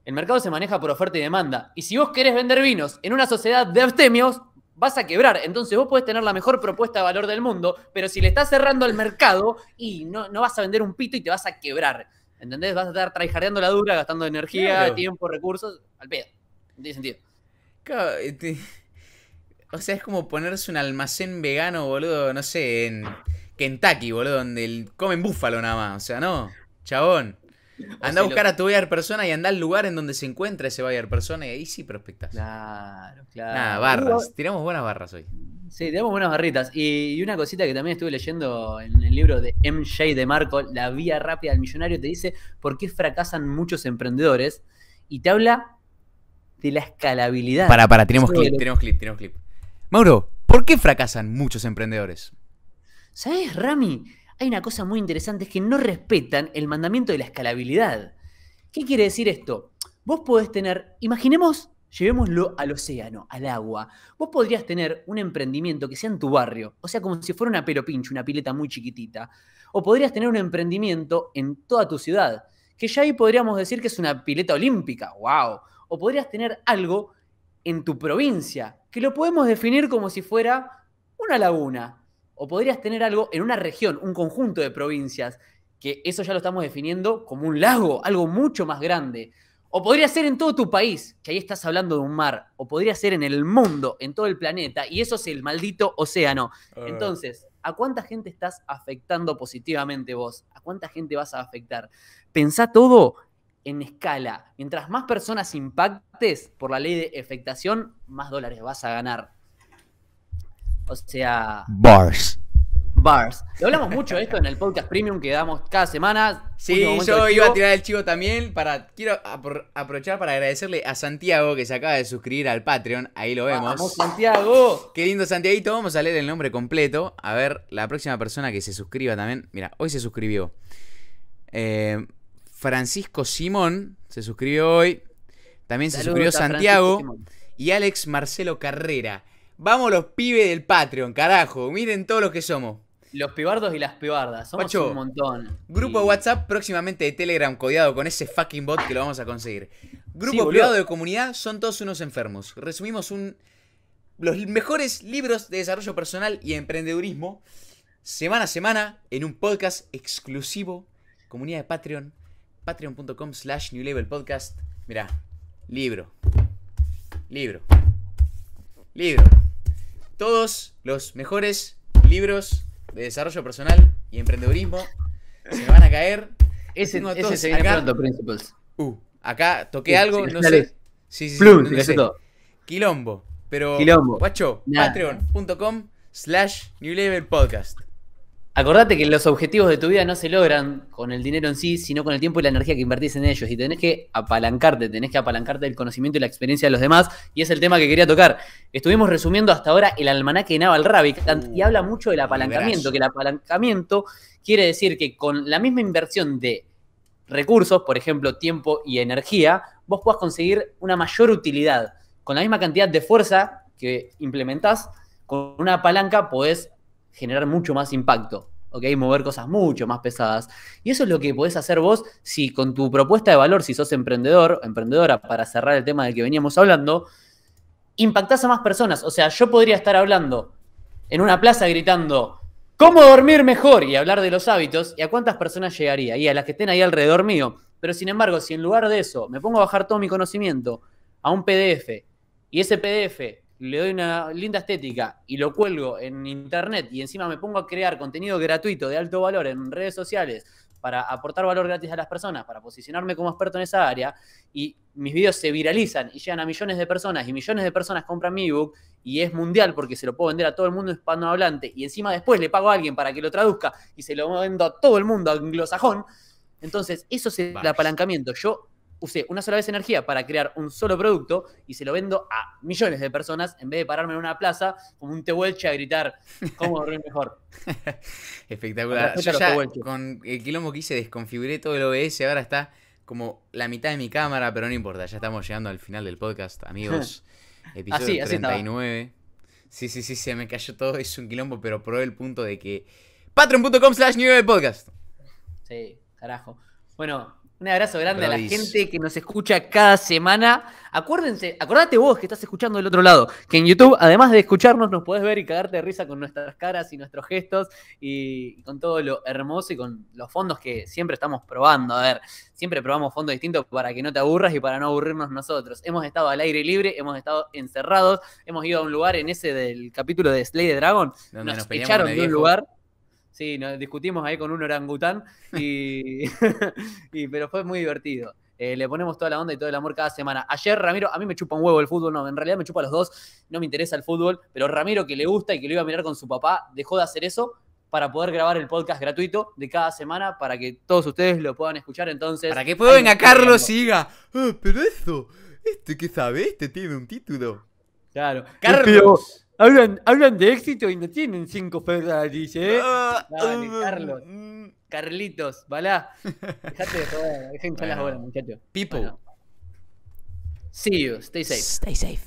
el mercado se maneja por oferta y demanda. Y si vos querés vender vinos en una sociedad de abstemios, vas a quebrar. Entonces vos podés tener la mejor propuesta de valor del mundo, pero si le estás cerrando al mercado y no, no vas a vender un pito y te vas a quebrar. ¿Entendés? Vas a estar traijardeando la dura, gastando energía, tiempo, recursos, al pedo. No tiene sentido. Este, o sea, es como ponerse un almacén vegano, boludo, no sé, en Kentucky, boludo, donde comen búfalo nada más. O sea, no, chabón. Anda a buscar a tu Bayer persona y anda al lugar en donde se encuentra ese Bayer persona y ahí sí prospectas. Claro, claro. Nada, barras. Tiramos buenas barras hoy. Sí, tenemos buenas barritas. Y, una cosita que también estuve leyendo en el libro de MJ de Marco, La Vía Rápida del Millonario, te dice por qué fracasan muchos emprendedores y te habla de la escalabilidad. Para, para, tenemos clip, tenemos clip, tenemos clip. Mauro, ¿por qué fracasan muchos emprendedores? ¿Sabes, Rami? hay una cosa muy interesante, es que no respetan el mandamiento de la escalabilidad. ¿Qué quiere decir esto? Vos podés tener, imaginemos, llevémoslo al océano, al agua. Vos podrías tener un emprendimiento que sea en tu barrio, o sea, como si fuera una pinche, una pileta muy chiquitita. O podrías tener un emprendimiento en toda tu ciudad, que ya ahí podríamos decir que es una pileta olímpica, wow. O podrías tener algo en tu provincia, que lo podemos definir como si fuera una laguna, o podrías tener algo en una región, un conjunto de provincias, que eso ya lo estamos definiendo como un lago, algo mucho más grande. O podría ser en todo tu país, que ahí estás hablando de un mar. O podría ser en el mundo, en todo el planeta. Y eso es el maldito océano. Ah. Entonces, ¿a cuánta gente estás afectando positivamente vos? ¿A cuánta gente vas a afectar? Pensá todo en escala. Mientras más personas impactes por la ley de afectación, más dólares vas a ganar. O sea. Bars. Bars. Lo hablamos mucho de esto en el podcast premium que damos cada semana. Sí, yo iba a tirar el chivo también para. Quiero aprovechar para agradecerle a Santiago que se acaba de suscribir al Patreon. Ahí lo vemos. ¡Vamos, Santiago! Qué lindo Santiago. Vamos a leer el nombre completo. A ver, la próxima persona que se suscriba también. Mira, hoy se suscribió. Eh, Francisco Simón se suscribió hoy. También se suscribió Santiago. Y Alex Marcelo Carrera. Vamos los pibes del Patreon, carajo. Miren todos los que somos. Los pibardos y las pibardas, somos un montón. Grupo WhatsApp próximamente de Telegram codiado con ese fucking bot que lo vamos a conseguir. Grupo privado de comunidad son todos unos enfermos. Resumimos un los mejores libros de desarrollo personal y emprendedurismo semana a semana en un podcast exclusivo, comunidad de Patreon, patreon.com slash New Level Podcast. Mirá, libro, libro, libro todos los mejores libros de desarrollo personal y emprendedurismo se me van a caer. Ese, ese se viene pronto, Principles. Uh, acá toqué algo, no sé. Sí, sí, Plum, Quilombo. Pero, Quilombo. guacho, patreon.com slash New Podcast. Acordate que los objetivos de tu vida no se logran con el dinero en sí, sino con el tiempo y la energía que invertís en ellos. Y tenés que apalancarte, tenés que apalancarte del conocimiento y la experiencia de los demás. Y es el tema que quería tocar. Estuvimos resumiendo hasta ahora el almanaque de Naval Ravikant uh, y habla mucho del apalancamiento, que el apalancamiento quiere decir que con la misma inversión de recursos, por ejemplo, tiempo y energía, vos puedas conseguir una mayor utilidad. Con la misma cantidad de fuerza que implementás, con una palanca podés generar mucho más impacto, ¿ok? Mover cosas mucho más pesadas. Y eso es lo que podés hacer vos si con tu propuesta de valor, si sos emprendedor, emprendedora, para cerrar el tema del que veníamos hablando, impactás a más personas. O sea, yo podría estar hablando en una plaza gritando, ¿cómo dormir mejor? Y hablar de los hábitos, ¿y a cuántas personas llegaría? Y a las que estén ahí alrededor mío. Pero sin embargo, si en lugar de eso me pongo a bajar todo mi conocimiento a un PDF y ese PDF le doy una linda estética y lo cuelgo en internet y encima me pongo a crear contenido gratuito de alto valor en redes sociales para aportar valor gratis a las personas, para posicionarme como experto en esa área y mis videos se viralizan y llegan a millones de personas y millones de personas compran mi ebook y es mundial porque se lo puedo vender a todo el mundo hispanohablante y encima después le pago a alguien para que lo traduzca y se lo vendo a todo el mundo anglosajón. Entonces, eso es el apalancamiento. Yo usé una sola vez energía para crear un solo producto y se lo vendo a millones de personas en vez de pararme en una plaza como un tehuelche a gritar cómo dormir mejor. (laughs) Espectacular. Yo con el quilombo que hice desconfiguré todo el OBS, ahora está como la mitad de mi cámara, pero no importa, ya estamos llegando al final del podcast, amigos. (laughs) Episodio 39. Ah, sí, sí, sí, se me cayó todo, es un quilombo, pero probé el punto de que patreon.com slash podcast. Sí, carajo. Bueno, un abrazo grande a la gente que nos escucha cada semana. Acuérdense, acordate vos que estás escuchando del otro lado, que en YouTube, además de escucharnos, nos podés ver y cagarte de risa con nuestras caras y nuestros gestos y con todo lo hermoso y con los fondos que siempre estamos probando. A ver, siempre probamos fondos distintos para que no te aburras y para no aburrirnos nosotros. Hemos estado al aire libre, hemos estado encerrados, hemos ido a un lugar en ese del capítulo de Slay the Dragon, nos, echaron de un lugar Sí, nos discutimos ahí con un orangután, y, (laughs) (laughs) pero fue muy divertido. Eh, le ponemos toda la onda y todo el amor cada semana. Ayer, Ramiro, a mí me chupa un huevo el fútbol, no, en realidad me chupa a los dos, no me interesa el fútbol, pero Ramiro, que le gusta y que lo iba a mirar con su papá, dejó de hacer eso para poder grabar el podcast gratuito de cada semana para que todos ustedes lo puedan escuchar. Entonces, para que puedan a Carlos y diga, ah, pero eso, este que sabe, este tiene un título. Claro, Carlos. Hablan, hablan de éxito y no tienen cinco Ferraris, ¿eh? ah, dice ah, ah, Carlos. Mm. Carlitos, balá. Dejate de joder, dejen bueno. las bolas, muchachos. People See you, stay safe. Stay safe.